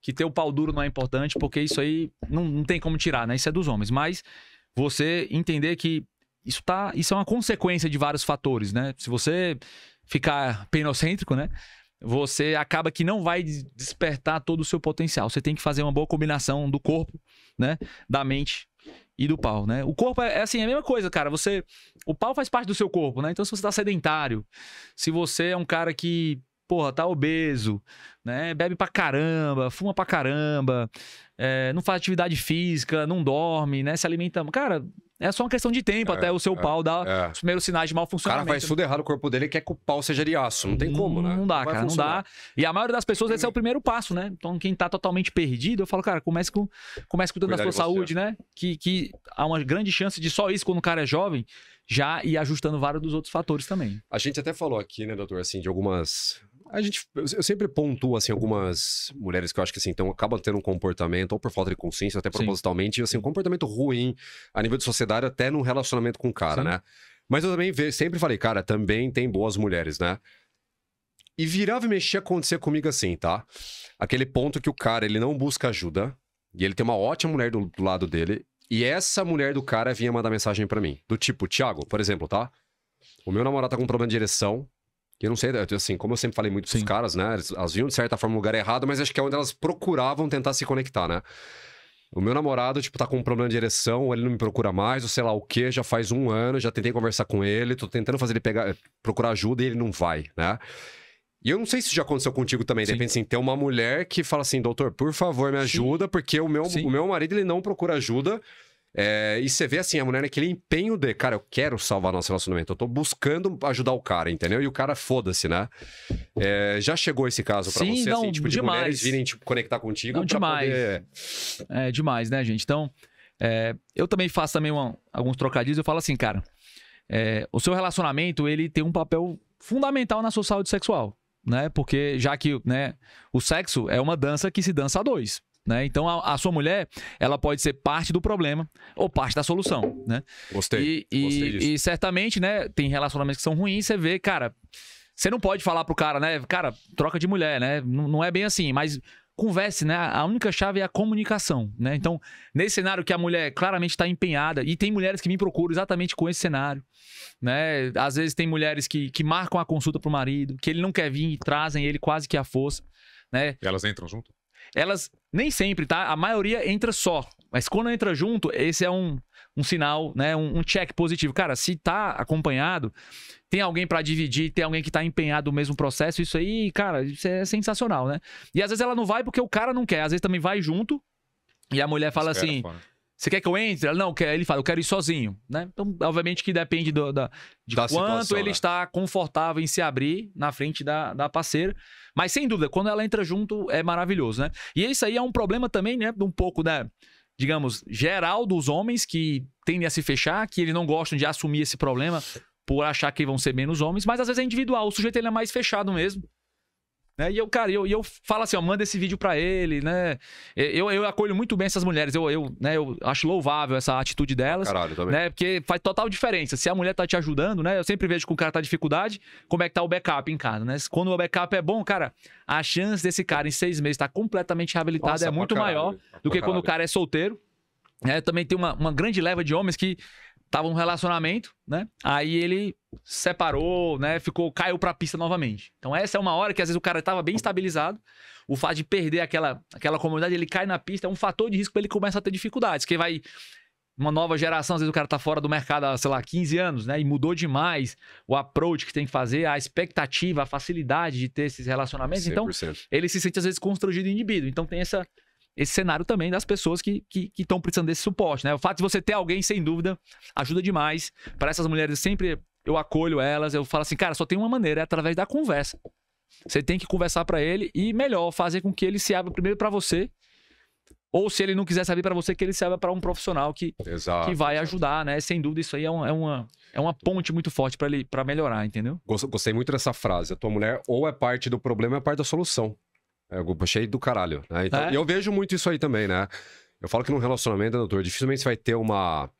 que ter o pau duro não é importante, porque isso aí não, não tem como tirar, né? Isso é dos homens. Mas você entender que isso, tá, isso é uma consequência de vários fatores, né? Se você ficar penocêntrico, né? Você acaba que não vai despertar todo o seu potencial. Você tem que fazer uma boa combinação do corpo, né? Da mente e do pau, né? O corpo é, é assim, é a mesma coisa, cara. Você. O pau faz parte do seu corpo, né? Então, se você tá sedentário, se você é um cara que porra, tá obeso, né? Bebe pra caramba, fuma pra caramba, é, não faz atividade física, não dorme, né? Se alimenta. Cara, é só uma questão de tempo é, até o seu é, pau dar é. os primeiros sinais de mal funcionamento. O cara faz né? tudo errado, o corpo dele quer que o pau seja de aço. Não tem hum, como, né? Não dá, não cara, funcionar. não dá. E a maioria das pessoas, esse é o primeiro passo, né? Então, quem tá totalmente perdido, eu falo, cara, comece, com, comece cuidando Cuidar da sua saúde, né? Que, que há uma grande chance de só isso quando o cara é jovem, já ir ajustando vários dos outros fatores também. A gente até falou aqui, né, doutor, assim, de algumas a gente, eu sempre pontuo, assim, algumas mulheres que eu acho que, assim, então, acabam tendo um comportamento, ou por falta de consciência, até propositalmente, Sim. assim, um comportamento ruim a nível de sociedade, até num relacionamento com o cara, Sim. né? Mas eu também sempre falei, cara, também tem boas mulheres, né? E virava e mexia acontecer comigo assim, tá? Aquele ponto que o cara, ele não busca ajuda, e ele tem uma ótima mulher do, do lado dele, e essa mulher do cara vinha mandar mensagem para mim. Do tipo, Thiago, por exemplo, tá? O meu namorado tá com um problema de ereção, eu não sei, assim, como eu sempre falei muito dos caras, né? Elas vinham de certa forma no lugar errado, mas acho que é onde elas procuravam tentar se conectar, né? O meu namorado, tipo, tá com um problema de ereção, ele não me procura mais, ou sei lá o quê, já faz um ano, já tentei conversar com ele, tô tentando fazer ele pegar, eh, procurar ajuda e ele não vai, né? E eu não sei se isso já aconteceu contigo também, de repente, assim, tem uma mulher que fala assim, doutor, por favor, me ajuda, Sim. porque o meu, o meu marido, ele não procura ajuda, é, e você vê assim, a mulher naquele empenho de, cara, eu quero salvar nosso relacionamento, eu tô buscando ajudar o cara, entendeu? E o cara foda-se, né? É, já chegou esse caso para você, não, assim, tipo, de demais. mulheres virem tipo, conectar contigo? Não, demais. Poder... É demais, né, gente? Então, é, eu também faço também uma, alguns trocadilhos, eu falo assim, cara, é, o seu relacionamento, ele tem um papel fundamental na sua saúde sexual, né? Porque já que, né, o sexo é uma dança que se dança a dois. Né? Então, a, a, sua mulher, ela pode ser parte do problema ou parte da solução, né? Gostei. E, gostei e certamente, né, tem relacionamentos que são ruins, você vê, cara, você não pode falar pro cara, né, cara, troca de mulher, né? Não, não é bem assim, mas converse, né? A única chave é a comunicação, né? Então, nesse cenário que a mulher claramente está empenhada, e tem mulheres que me procuram exatamente com esse cenário, né? Às vezes tem mulheres que, que marcam a consulta pro marido, que ele não quer vir e trazem ele quase que à força, né? E elas entram junto? elas nem sempre, tá? A maioria entra só. Mas quando entra junto, esse é um, um sinal, né? Um, um check positivo. Cara, se tá acompanhado, tem alguém para dividir, tem alguém que tá empenhado no mesmo processo, isso aí, cara, isso é sensacional, né? E às vezes ela não vai porque o cara não quer, às vezes também vai junto. E a mulher fala Espera, assim: fora. Você quer que eu entre? Ela, não, quer. ele fala, eu quero ir sozinho, né? Então, obviamente que depende do, da, de da quanto situação, ele né? está confortável em se abrir na frente da, da parceira. Mas, sem dúvida, quando ela entra junto, é maravilhoso, né? E isso aí é um problema também, né? Um pouco da, né, digamos, geral dos homens que tendem a se fechar, que eles não gostam de assumir esse problema por achar que vão ser menos homens. Mas, às vezes, é individual. O sujeito, ele é mais fechado mesmo. Né? E eu, cara, eu, eu falo assim, ó, manda esse vídeo para ele, né? Eu, eu acolho muito bem essas mulheres, eu, eu, né, eu acho louvável essa atitude delas. Caralho, também. Né? Porque faz total diferença. Se a mulher tá te ajudando, né? Eu sempre vejo que o cara tá dificuldade, como é que tá o backup em casa, né? Quando o backup é bom, cara, a chance desse cara em seis meses estar tá completamente reabilitado Nossa, é muito caralho, maior do que caralho. quando o cara é solteiro. É, também tem uma, uma grande leva de homens que tava num relacionamento, né? Aí ele separou, né? Ficou, caiu pra pista novamente. Então essa é uma hora que às vezes o cara tava bem estabilizado, o fato de perder aquela, aquela comunidade, ele cai na pista, é um fator de risco para ele começar a ter dificuldades, que vai uma nova geração, às vezes o cara tá fora do mercado há, sei lá, 15 anos, né? E mudou demais o approach que tem que fazer, a expectativa, a facilidade de ter esses relacionamentos. 100%. Então, ele se sente às vezes constrangido e inibido. Então tem essa esse cenário também das pessoas que estão precisando desse suporte, né? O fato de você ter alguém, sem dúvida, ajuda demais. Para essas mulheres, sempre eu acolho elas, eu falo assim, cara, só tem uma maneira, é através da conversa. Você tem que conversar para ele e, melhor, fazer com que ele se abra primeiro para você. Ou se ele não quiser saber para você, que ele se abra para um profissional que, exato, que vai exato. ajudar, né? Sem dúvida, isso aí é, um, é uma, é uma ponte muito forte para melhorar, entendeu? Gostei muito dessa frase. A tua mulher ou é parte do problema ou é parte da solução. É, eu puxei do caralho, né? Então, é? eu vejo muito isso aí também, né? Eu falo que num relacionamento, doutor, dificilmente você vai ter uma...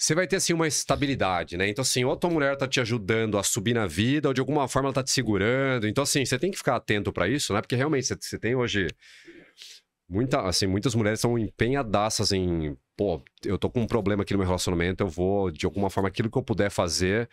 Você vai ter, assim, uma estabilidade, né? Então, assim, ou a tua mulher tá te ajudando a subir na vida, ou de alguma forma ela tá te segurando. Então, assim, você tem que ficar atento para isso, né? Porque realmente você tem hoje... Muita, assim, muitas mulheres são empenhadaças em pô, eu tô com um problema aqui no meu relacionamento, eu vou, de alguma forma, aquilo que eu puder fazer.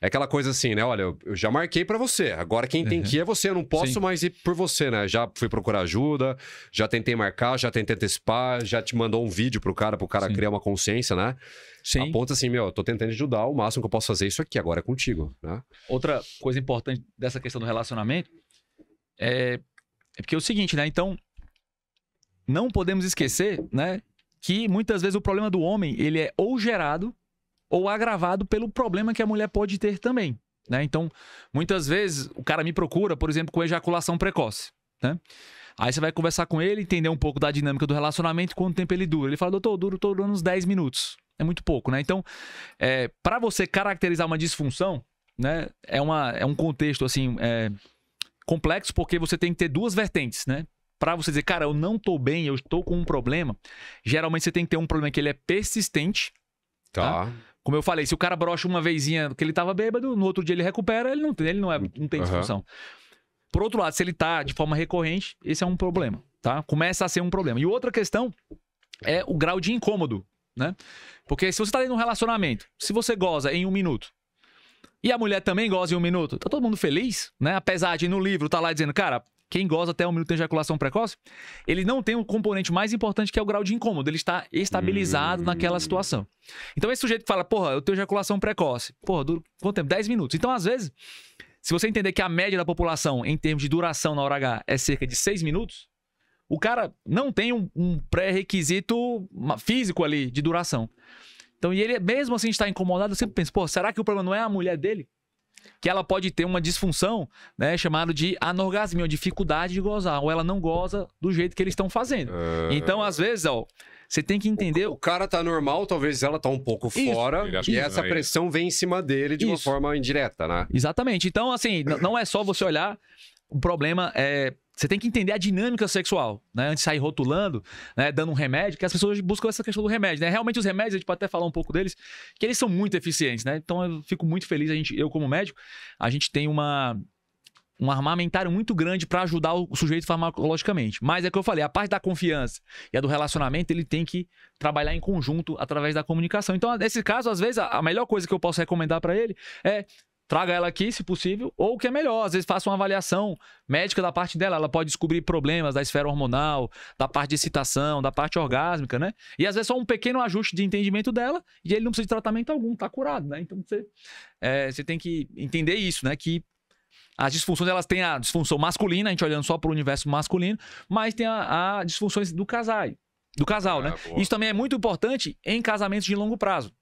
É aquela coisa assim, né? Olha, eu já marquei para você, agora quem tem uhum. que ir é você, eu não posso Sim. mais ir por você, né? Já fui procurar ajuda, já tentei marcar, já tentei antecipar, já te mandou um vídeo pro cara, pro cara Sim. criar uma consciência, né? Sim. Aponta assim, meu, eu tô tentando ajudar, o máximo que eu posso fazer é isso aqui, agora é contigo, né? Outra coisa importante dessa questão do relacionamento é, é porque é o seguinte, né? Então, não podemos esquecer, né? que muitas vezes o problema do homem ele é ou gerado ou agravado pelo problema que a mulher pode ter também. Né? Então, muitas vezes o cara me procura, por exemplo, com ejaculação precoce. Né? Aí você vai conversar com ele, entender um pouco da dinâmica do relacionamento, quanto tempo ele dura. Ele fala, doutor, duro estou durando uns 10 minutos. É muito pouco, né? Então, é, para você caracterizar uma disfunção, né, é, uma, é um contexto assim é, complexo, porque você tem que ter duas vertentes, né? para você dizer, cara, eu não tô bem, eu estou com um problema, geralmente você tem que ter um problema que ele é persistente. Tá. tá? Como eu falei, se o cara brocha uma vezinha que ele tava bêbado, no outro dia ele recupera, ele não tem, ele não, é, não tem disfunção. Uhum. Por outro lado, se ele tá de forma recorrente, esse é um problema, tá? Começa a ser um problema. E outra questão é o grau de incômodo, né? Porque se você tá dentro de um relacionamento, se você goza em um minuto, e a mulher também goza em um minuto. Tá todo mundo feliz, né? Apesar de no livro tá lá dizendo, cara, quem goza até um minuto de ejaculação precoce, ele não tem um componente mais importante que é o grau de incômodo. Ele está estabilizado naquela hum. situação. Então, esse sujeito que fala, porra, eu tenho ejaculação precoce. Porra, dura quanto tempo? 10 minutos. Então, às vezes, se você entender que a média da população, em termos de duração na hora H, é cerca de 6 minutos, o cara não tem um, um pré-requisito físico ali de duração. Então, e ele, mesmo assim, está incomodado, eu sempre penso, pô, será que o problema não é a mulher dele? que ela pode ter uma disfunção, né, chamada de anorgasmia, dificuldade de gozar, ou ela não goza do jeito que eles estão fazendo. É... Então, às vezes, ó, você tem que entender. O, o, cara tá normal, talvez ela tá um pouco Isso. fora, e essa pressão vem em cima dele de Isso. uma forma indireta, né? Exatamente. Então, assim, não é só você olhar, o problema é você tem que entender a dinâmica sexual, né? Antes de sair rotulando, né? Dando um remédio, que as pessoas buscam essa questão do remédio, né? Realmente os remédios, a gente pode até falar um pouco deles, que eles são muito eficientes, né? Então eu fico muito feliz, a gente, eu como médico, a gente tem uma, um armamentário muito grande para ajudar o sujeito farmacologicamente. Mas é o que eu falei, a parte da confiança e a do relacionamento, ele tem que trabalhar em conjunto através da comunicação. Então, nesse caso, às vezes, a melhor coisa que eu posso recomendar para ele é traga ela aqui, se possível, ou o que é melhor, às vezes faça uma avaliação médica da parte dela. Ela pode descobrir problemas da esfera hormonal, da parte de excitação, da parte orgásmica, né? E às vezes só um pequeno ajuste de entendimento dela e ele não precisa de tratamento algum, tá curado, né? Então você, é, você tem que entender isso, né? Que as disfunções elas têm a disfunção masculina, a gente olhando só para o universo masculino, mas tem a, a disfunções do casal, do casal, ah, né? Boa. Isso também é muito importante em casamentos de longo prazo.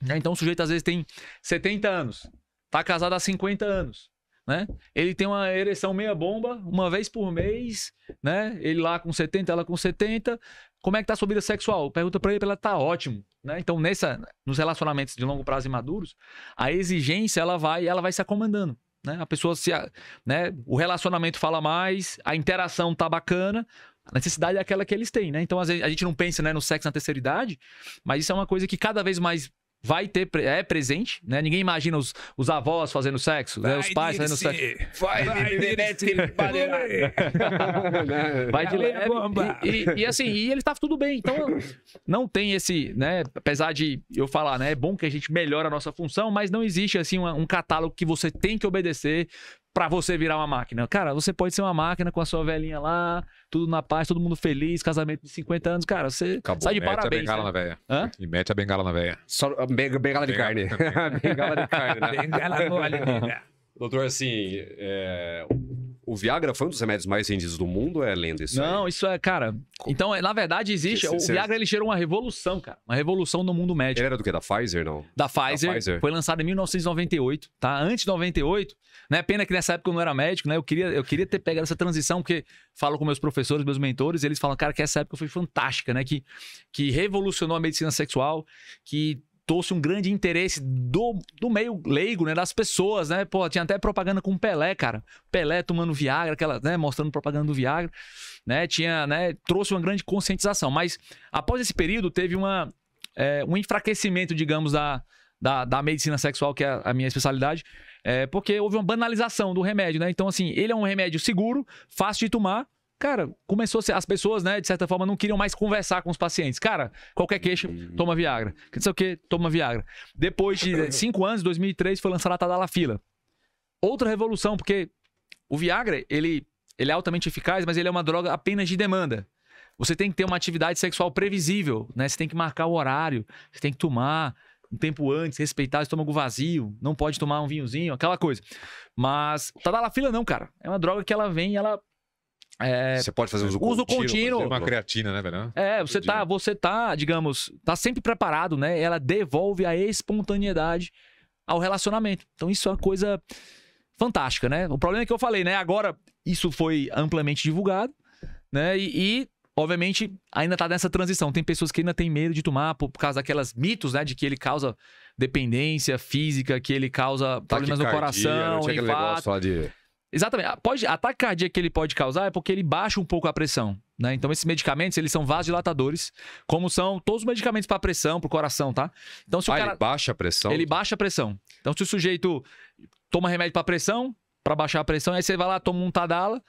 Né? Então o sujeito às vezes tem 70 anos, Tá casado há 50 anos. Né? Ele tem uma ereção meia bomba, uma vez por mês, né? Ele lá com 70, ela com 70. Como é que tá a sua vida sexual? Pergunta para ele, ela tá ótimo, né? Então, nessa nos relacionamentos de longo prazo e maduros, a exigência ela vai, ela vai se acomodando, né? A pessoa se, né, o relacionamento fala mais, a interação tá bacana, a necessidade é aquela que eles têm, né? Então, às vezes, a gente não pensa né, no sexo na terceira idade, mas isso é uma coisa que cada vez mais vai ter é presente, né? Ninguém imagina os, os avós fazendo sexo, né? os pais fazendo sexo. Vai, vai, vai, vai de leve. E, e, e, assim, e ele tá tudo bem. Então não tem esse, né? Apesar de eu falar, né? É bom que a gente melhora a nossa função, mas não existe assim um, um catálogo que você tem que obedecer para você virar uma máquina. Cara, você pode ser uma máquina com a sua velhinha lá, tudo na paz, todo mundo feliz, casamento de 50 anos. Cara, você Acabou. sai de mete parabéns. Mete a bengala né? na velha. E mete a bengala na velha. Só bengala, bengala de carne. bengala de carne, né? bengala mole. Né? Doutor, assim, é... o Viagra foi um dos remédios mais vendidos do mundo é lenda isso? Não, aí? isso é, cara. Então, é, na verdade, existe. o Viagra ele gerou uma revolução, cara. Uma revolução no mundo médico. Ele era do que? Da Pfizer, não? Da Pfizer. Da Pfizer. Foi lançado em 1998, tá? Antes de 98, né? Pena que nessa época eu não era médico, né? Eu queria, eu queria ter pegado essa transição, porque falo com meus professores, meus mentores, eles falam, cara, que essa época foi fantástica, né? Que, que revolucionou a medicina sexual, que trouxe um grande interesse do, do meio leigo, né? Das pessoas, né? Pô, tinha até propaganda com Pelé, cara. Pelé tomando Viagra, aquela, né? Mostrando propaganda do Viagra, né? Tinha, né? Trouxe uma grande conscientização. Mas após esse período, teve uma, é, um enfraquecimento, digamos, da, da, da medicina sexual, que é a minha especialidade. É, porque houve uma banalização do remédio, né? Então, assim, ele é um remédio seguro, fácil de tomar, cara, começou a as pessoas, né, de certa forma, não queriam mais conversar com os pacientes. Cara, qualquer queixa, uhum. toma Viagra. Não sei o que, toma Viagra. Depois de cinco anos, 2003, foi lançada a Tadalafila. Outra revolução, porque o Viagra, ele, ele é altamente eficaz, mas ele é uma droga apenas de demanda. Você tem que ter uma atividade sexual previsível, né? Você tem que marcar o horário, você tem que tomar, um tempo antes, respeitar o estômago vazio, não pode tomar um vinhozinho, aquela coisa. Mas tadalafila tá não, cara. É uma droga que ela vem e ela é, você pode fazer uso, uso contínuo. contínuo. Uma creatina, né, velho? É, você tá, você tá, digamos, tá sempre preparado, né? Ela devolve a espontaneidade ao relacionamento. Então isso é uma coisa fantástica, né? O problema é que eu falei, né? Agora isso foi amplamente divulgado, né? E, e obviamente, ainda está nessa transição. Tem pessoas que ainda têm medo de tomar por causa daquelas mitos, né? De que ele causa dependência física, que ele causa problemas no né, coração, não infarto. de... Exatamente. Ah, pode, ataque cardíaco que ele pode causar é porque ele baixa um pouco a pressão. Né? Então, esses medicamentos, eles são vasodilatadores, como são todos os medicamentos para pressão, para o coração, tá? Então, se o ah, cara... ele baixa a pressão? Ele baixa a pressão. Então, se o sujeito toma remédio para pressão, para baixar a pressão, aí você vai lá, toma um Tadala,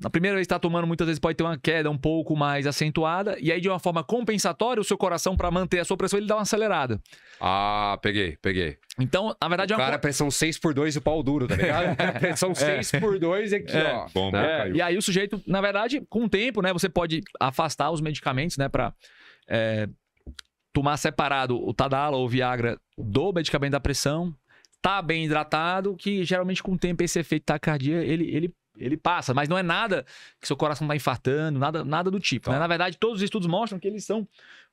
na primeira vez que está tomando, muitas vezes pode ter uma queda um pouco mais acentuada. E aí, de uma forma compensatória, o seu coração, para manter a sua pressão, ele dá uma acelerada. Ah, peguei, peguei. Então, na verdade, o é uma. Cara, é co... pressão 6 por 2 e o pau duro, tá ligado? É pressão 6 por 2 aqui, é. ó. Bom, né? E aí, o sujeito, na verdade, com o tempo, né, você pode afastar os medicamentos, né, para. É, tomar separado o Tadala ou o Viagra do medicamento da pressão, tá bem hidratado, que geralmente com o tempo esse efeito taquicardia, ele, ele ele passa, mas não é nada que seu coração está infartando, nada, nada do tipo. Né? Tá. Né? Na verdade, todos os estudos mostram que eles são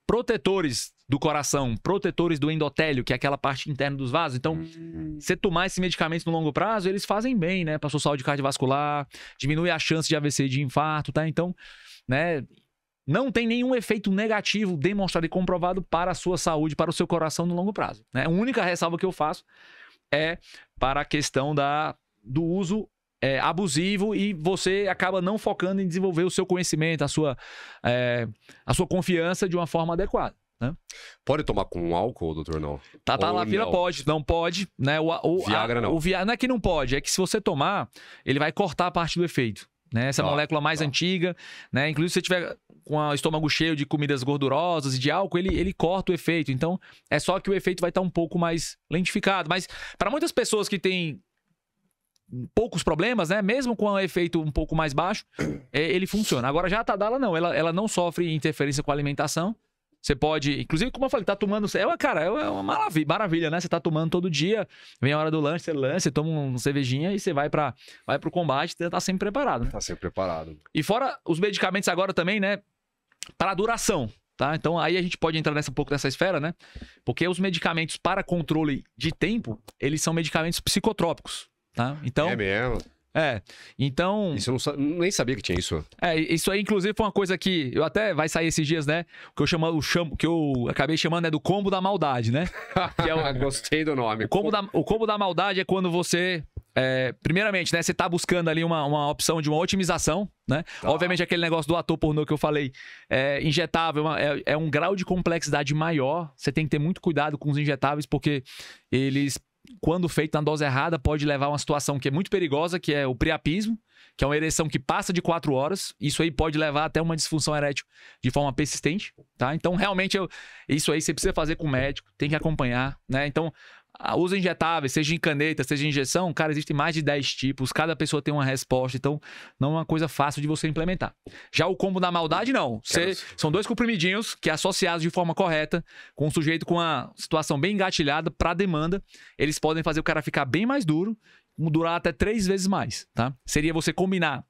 protetores do coração, protetores do endotélio, que é aquela parte interna dos vasos. Então, hum. você tomar esses medicamentos no longo prazo, eles fazem bem, né? Para sua saúde cardiovascular, diminui a chance de AVC e de infarto, tá? Então, né? Não tem nenhum efeito negativo demonstrado e comprovado para a sua saúde, para o seu coração no longo prazo. Né? A única ressalva que eu faço é para a questão da, do uso é, abusivo e você acaba não focando em desenvolver o seu conhecimento, a sua, é, a sua confiança de uma forma adequada. Né? Pode tomar com álcool, doutor, não? Tá, tá lá, pila pode, não pode, né? O, o Viagra a, não. O Viagra não é que não pode, é que se você tomar, ele vai cortar a parte do efeito. Né? Essa tá, molécula mais tá. antiga, né? Inclusive, se você tiver com o estômago cheio de comidas gordurosas e de álcool, ele, ele corta o efeito. Então, é só que o efeito vai estar tá um pouco mais lentificado. Mas, para muitas pessoas que têm poucos problemas, né? Mesmo com o efeito um pouco mais baixo, é, ele funciona. Agora já a Tadala não, ela, ela não sofre interferência com a alimentação. Você pode, inclusive, como eu falei, tá tomando. É uma, cara, é uma é maravilha, maravilha, né? Você tá tomando todo dia, vem a hora do lanche, você lança, você toma uma cervejinha e você vai para vai pro combate, você tá sempre preparado. Né? Tá sempre preparado. E fora os medicamentos agora também, né? Para duração, tá? Então aí a gente pode entrar nessa um pouco nessa esfera, né? Porque os medicamentos para controle de tempo, eles são medicamentos psicotrópicos. Tá? Então, é mesmo. É, então. Isso eu não, nem sabia que tinha isso. É, isso aí, inclusive, foi uma coisa que eu até vai sair esses dias, né? Que eu chamo, que eu acabei chamando né, do combo da maldade, né? Que é o, Gostei do nome. O combo, da, o combo da maldade é quando você é, primeiramente, né, você tá buscando ali uma, uma opção de uma otimização, né? Tá. Obviamente, aquele negócio do ator pornô que eu falei, é, injetável, é, é, é, um grau de complexidade maior. Você tem que ter muito cuidado com os injetáveis, porque eles quando feito na dose errada, pode levar a uma situação que é muito perigosa, que é o priapismo, que é uma ereção que passa de 4 horas. Isso aí pode levar até uma disfunção erétil de forma persistente, tá? Então, realmente, eu, isso aí você precisa fazer com o médico, tem que acompanhar, né? Então, ah, usa injetáveis, seja em caneta, seja em injeção, cara, existem mais de 10 tipos, cada pessoa tem uma resposta, então não é uma coisa fácil de você implementar. Já o combo da maldade, não. são dois comprimidinhos que, associados de forma correta, com o sujeito com uma situação bem engatilhada para demanda, eles podem fazer o cara ficar bem mais duro, durar até três vezes mais, tá? Seria você combinar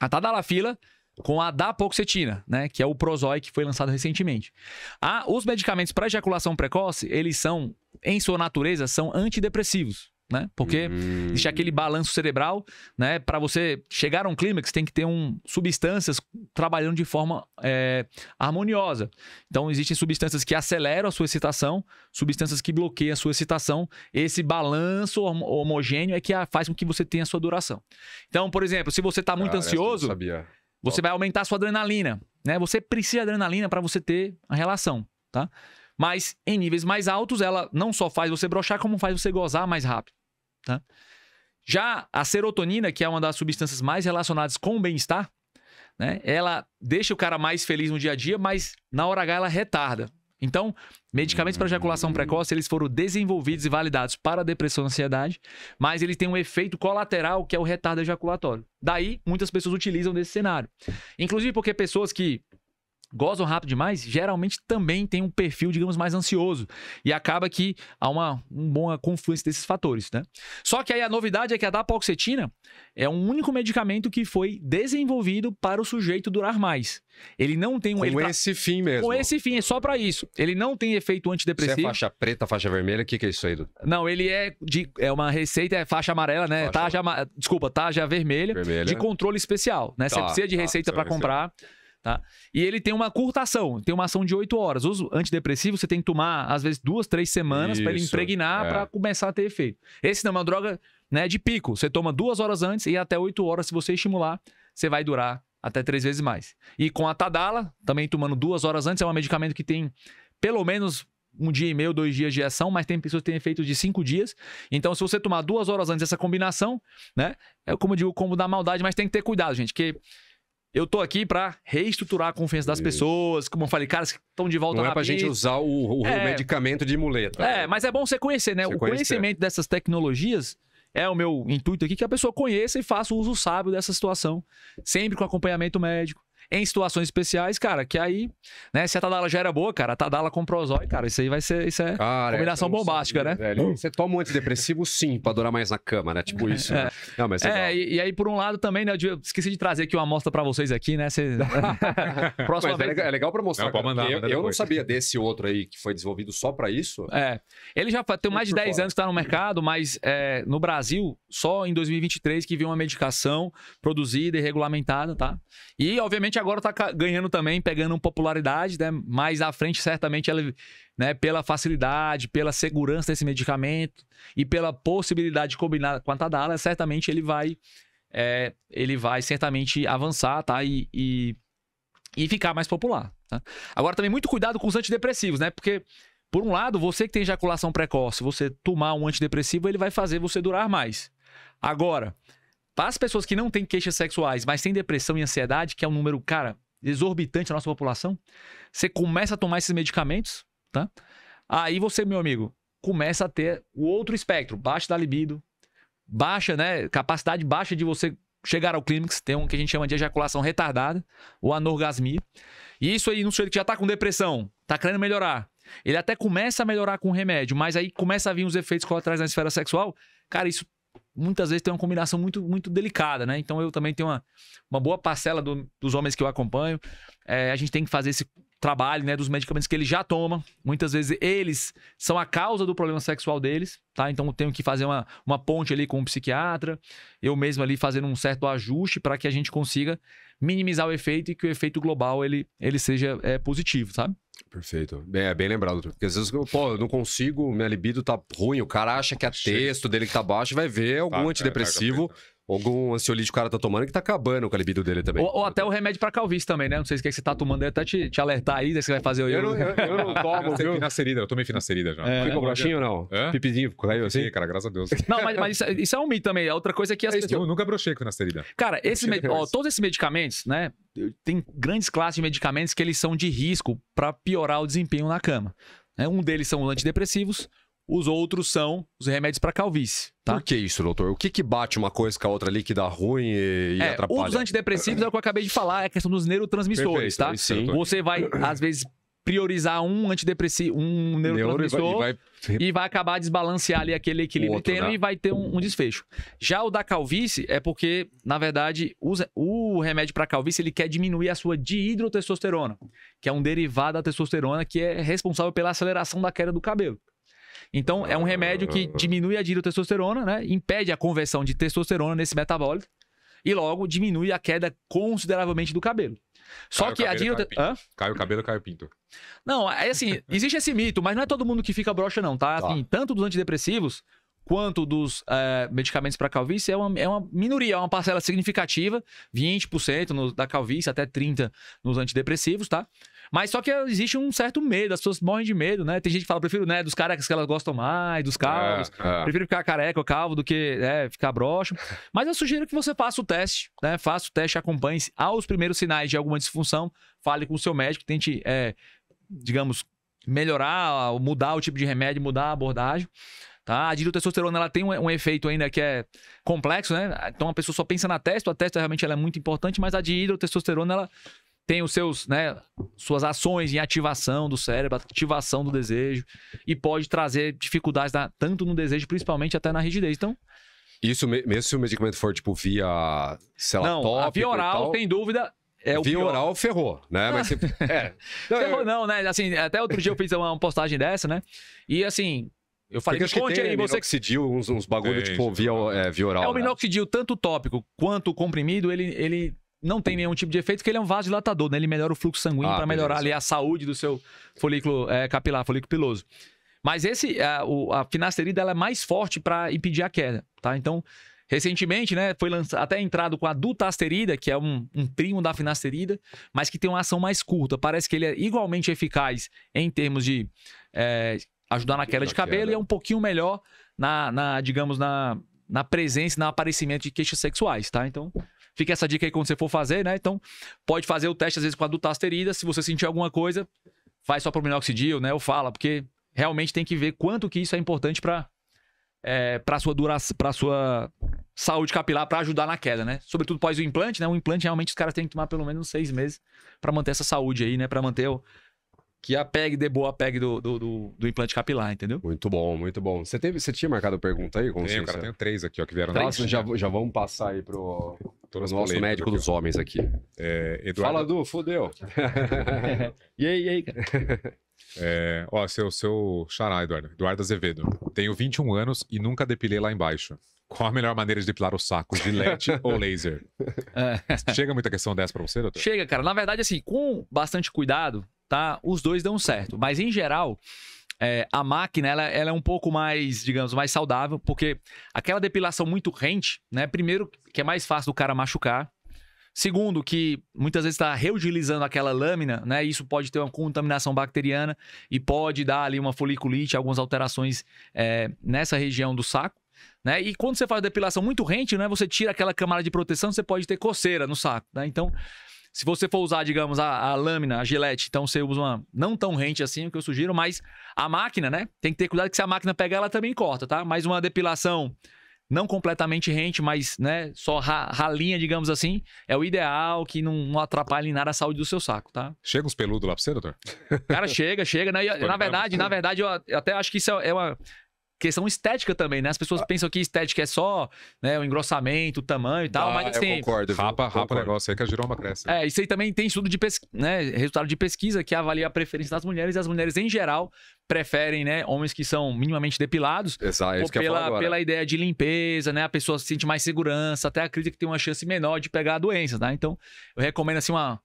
a Tadala Fila com a dapoxetina, né, que é o Prozoi que foi lançado recentemente. Ah, os medicamentos para ejaculação precoce, eles são, em sua natureza, são antidepressivos. Né? Porque hum. existe aquele balanço cerebral, né? Para você chegar a um clímax, tem que ter um, substâncias trabalhando de forma é, harmoniosa. Então, existem substâncias que aceleram a sua excitação, substâncias que bloqueiam a sua excitação. Esse balanço homogêneo é que faz com que você tenha a sua duração. Então, por exemplo, se você está muito Cara, ansioso, você vai aumentar a sua adrenalina, né? Você precisa de adrenalina para você ter a relação, tá? Mas em níveis mais altos, ela não só faz você brochar, como faz você gozar mais rápido, tá? Já a serotonina, que é uma das substâncias mais relacionadas com o bem-estar, né? Ela deixa o cara mais feliz no dia a dia, mas na hora H ela retarda. Então, medicamentos para ejaculação precoce, eles foram desenvolvidos e validados para depressão e ansiedade, mas ele tem um efeito colateral que é o retardo ejaculatório. Daí, muitas pessoas utilizam desse cenário. Inclusive porque pessoas que gozam rápido demais, geralmente também tem um perfil, digamos, mais ansioso. E acaba que há uma, uma boa confluência desses fatores, né? Só que aí a novidade é que a dapoxetina é um único medicamento que foi desenvolvido para o sujeito durar mais. Ele não tem um. Com ele esse tá, fim mesmo. Com esse fim, é só para isso. Ele não tem efeito antidepressivo. Você é faixa preta, faixa vermelha, o que, que é isso aí? Não, ele é de. É uma receita, é faixa amarela, né? Faixa... Taja, desculpa, taja vermelha, vermelha. De controle especial, né? Tá, Você precisa de tá, receita para comprar. Tá? E ele tem uma curtação, tem uma ação de 8 horas. Os antidepressivos você tem que tomar, às vezes, duas, três semanas para ele impregnar, é. para começar a ter efeito. Esse não é uma droga né, de pico. Você toma duas horas antes e até 8 horas, se você estimular, você vai durar até três vezes mais. E com a Tadala, também tomando duas horas antes, é um medicamento que tem pelo menos um dia e meio, dois dias de ação, mas tem pessoas que têm efeito de cinco dias. Então, se você tomar duas horas antes dessa combinação, né? É como eu digo, o combo da maldade, mas tem que ter cuidado, gente, que eu tô aqui pra reestruturar a confiança das Isso. pessoas. Como eu falei, caras que estão de volta Não é pra gente usar o, o é, medicamento de muleta. É, mas é bom você conhecer, né? Você o conhecer. conhecimento dessas tecnologias é o meu intuito aqui, que a pessoa conheça e faça o uso sábio dessa situação. Sempre com acompanhamento médico em situações especiais, cara, que aí, né, se a Tadala já era boa, cara, a Tadala com Prozói, cara, isso aí vai ser, isso é cara, é combinação é bombástica, sabia, né? Velho. Você toma um antidepressivo sim, pra durar mais na cama, né? Tipo isso. Né? É, né? Não, mas é, é e, e, aí por um lado também, né, eu esqueci de trazer aqui uma amostra pra vocês aqui, né? Cê... Próxima mas é vez... é, legal, é legal pra mostrar, não, cara, mandar, eu, eu não sabia desse outro aí que foi desenvolvido só pra isso. É, ele já tem mais de 10 anos que tá no mercado, mas é, no Brasil, só em 2023 que viu uma medicação produzida e regulamentada, tá? E, obviamente, agora tá ganhando também, pegando popularidade, né? Mais à frente, certamente, ela, né, pela facilidade, pela segurança desse medicamento e pela possibilidade de combinar com a Tadala, certamente ele vai, é, ele vai certamente avançar, tá? E, e, e ficar mais popular. Tá? Agora, também, muito cuidado com os antidepressivos, né? Porque por um lado, você que tem ejaculação precoce, você tomar um antidepressivo, ele vai fazer você durar mais. Agora, para as pessoas que não têm queixas sexuais, mas têm depressão e ansiedade, que é um número, cara, exorbitante na nossa população, você começa a tomar esses medicamentos, tá? Aí você, meu amigo, começa a ter o outro espectro, baixa da libido, baixa, né, capacidade baixa de você chegar ao clímax, tem um que a gente chama de ejaculação retardada, ou anorgasmia. E isso aí, sei o que já tá com depressão, tá querendo melhorar, ele até começa a melhorar com o remédio, mas aí começa a vir os efeitos colaterais na esfera sexual, cara, isso muitas vezes tem uma combinação muito, muito delicada, né? Então eu também tenho uma, uma boa parcela do, dos homens que eu acompanho. É, a gente tem que fazer esse trabalho, né, dos medicamentos que eles já tomam. Muitas vezes eles são a causa do problema sexual deles, tá? Então eu tenho que fazer uma, uma ponte ali com o psiquiatra, eu mesmo ali fazendo um certo ajuste para que a gente consiga minimizar o efeito e que o efeito global ele, ele seja é, positivo, sabe? Perfeito. Bem, é bem lembrado, doutor. Porque às vezes, eu, pô, eu não consigo, minha libido tá ruim, o cara acha que é texto dele que tá baixo, vai ver algum tá, antidepressivo. Tá, tá, algum ansiolítico o cara tá tomando que tá acabando com a libido dele também. Ou, ou até o remédio pra calvície também, né? Não sei o é que você tá tomando, ele até tá te, te alertar aí, daí você vai fazer o Eu, não, eu, eu não tomo, viu? eu tomei finasterida já. É, Ficou broxinho ou não? É? Pipidinho, caiu assim? Sim, cara, graças a Deus. Não, mas, mas isso, é, isso, é um mito também. A é outra coisa é que as é isso, pessoas... Eu nunca brochei com finasterida. Cara, esse ó, todos esses medicamentos, né? Tem grandes classes de medicamentos que eles são de risco para piorar o desempenho na cama. Né, um deles são os antidepressivos, os outros são os remédios para calvície. Tá? Por que isso, doutor? O que, que bate uma coisa com a outra ali que dá ruim e, e é, atrapalha? Um dos antidepressivos é o que eu acabei de falar, é a questão dos neurotransmissores, Perfeito, tá? É Sim. Você vai, às vezes, priorizar um antidepressivo, um neurotransmissor Neuro vai, e, vai... e, vai, acabar desbalancear ali aquele equilíbrio outro, né? e vai ter um, um, desfecho. Já o da calvície é porque, na verdade, usa, o remédio para calvície ele quer diminuir a sua dihidrotestosterona, que é um derivado da testosterona que é responsável pela aceleração da queda do cabelo. Então, é um remédio que diminui a dirotestosterona, né? Impede a conversão de testosterona nesse metabólico e logo diminui a queda consideravelmente do cabelo. Só cai que cabelo, a dirote... cai, cai o cabelo, cai o pinto. Não, é assim, existe esse mito, mas não é todo mundo que fica broxa não, tá? tá. Assim, tá. tanto dos antidepressivos quanto dos é, medicamentos para calvície é uma, é uma minoria, é uma parcela significativa, 20% no, da calvície até 30% nos antidepressivos, tá? Mas só que existe um certo medo, as pessoas morrem de medo, né? Tem gente que fala, prefiro, né, dos carecas que elas gostam mais, dos calvos. É, é. Prefiro ficar careca ou calvo do que né, ficar broxo. Mas eu sugiro que você faça o teste, né? Faça o teste, acompanhe -se. aos primeiros sinais de alguma disfunção, fale com o seu médico, tente, é, digamos, melhorar, mudar o tipo de remédio, mudar a abordagem. Tá? A hidrotestosterona ela tem um, um, efeito ainda que é complexo, né? Então a pessoa só pensa na testo, a testo realmente ela é muito importante, mas a hidrotestosterona, ela tem os seus, né, suas ações em ativação do cérebro, ativação do desejo, e pode trazer dificuldades na, tanto no desejo, principalmente até na rigidez. Então. Isso mesmo se o medicamento for, tipo, via, sei lá, Não, a via oral, tem dúvida, é o Via oral ferrou, né? Mas é. Não, ferrou eu... não, né? Assim, até outro dia eu fiz uma postagem dessa, né? E assim, eu falei, Porque me conte aí, você... minoxidil, uns, uns bagulho, tipo, é, tipo, via, é, via oral. É, né? o minoxidil, né? tanto tópico quanto comprimido, ele, ele não tem nenhum tipo de efeito, porque ele é um vasodilatador, né? Ele melhora o fluxo sanguíneo ah, para melhorar ali a saúde do seu folículo é, capilar, folículo piloso. Mas esse, a, é, o, a finasterida, ela é mais forte para impedir a queda, tá? Então, recentemente, né, foi lançado, até entrado com a dutasterida, que é um, um, primo da finasterida, mas que tem uma ação mais curta. Parece que ele é igualmente eficaz em termos de é, ajudar na queda de cabelo e é um pouquinho melhor na, na digamos, na, na presença, no aparecimento de queixas sexuais, tá? Então, Fica essa dica aí quando você for fazer, né? Então, pode fazer o teste às vezes com a dutasterida. Se você sentir alguma coisa, faz só minoxidil, né? Ou fala, porque realmente tem que ver quanto que isso é importante para é, para sua duração, para sua saúde capilar, para ajudar na queda, né? Sobretudo após o implante, né? O implante realmente os caras têm que tomar pelo menos seis meses para manter essa saúde aí, né? Para manter o que a PEG de boa a PEG do, do, do, do, implante capilar, entendeu? Muito bom, muito bom. Você, teve, você tinha marcado pergunta aí, Tenho, cara, tenho três aqui, ó, que vieram. Três, já, já vamos passar aí pro... Todas Nosso médico aqui. dos homens aqui. É, Eduardo... Fala, Du, fodeu. e aí, e aí, cara? É, ó, seu, seu xará, Eduardo. Eduardo Azevedo. Tenho 21 anos e nunca depilei lá embaixo. Qual a melhor maneira de depilar o saco? Gilete ou laser? É. Chega muita questão dessa pra você, doutor? Chega, cara. Na verdade, assim, com bastante cuidado, tá? Os dois dão certo. Mas, em geral, é, a máquina ela, ela, é um pouco mais, digamos, mais saudável, porque aquela depilação muito rente, né? Primeiro, que é mais fácil do cara machucar. Segundo, que muitas vezes está reutilizando aquela lâmina, né? Isso pode ter uma contaminação bacteriana e pode dar ali uma foliculite, algumas alterações é, nessa região do saco. Né? E quando você faz depilação muito rente, né? Você tira aquela camada de proteção, você pode ter coceira no saco, né? Então, se você for usar, digamos, a, a, lâmina, a gilete, então você usa uma não tão rente assim, o que eu sugiro, mas a máquina, né? Tem que ter cuidado que se a máquina pegar, ela também corta, tá? Mas uma depilação não completamente rente, mas né, só ralinha, digamos assim, é o ideal, que não, não atrapalhe em nada a saúde do seu saco, tá? Chega uns peludos lá pra você, doutor? Cara, chega, chega. Né? Na verdade, na né? verdade, eu até acho que isso é, é uma, questão estética também, né? As pessoas ah. pensam que estética é só né, o engrossamento, o tamanho e tal, ah, mas assim... concordo, Rapa, rapa o negócio aí que a giroma cresce. É, isso aí também tem estudo de pesquisa, né? Resultado de pesquisa que avalia a preferência das mulheres e as mulheres em geral preferem, né, homens que são minimamente depilados. Exato, é isso que pela, pela ideia de limpeza, né? A pessoa se sente mais segurança, até acredita que tem uma chance menor de pegar doenças, né? Então, eu recomendo assim uma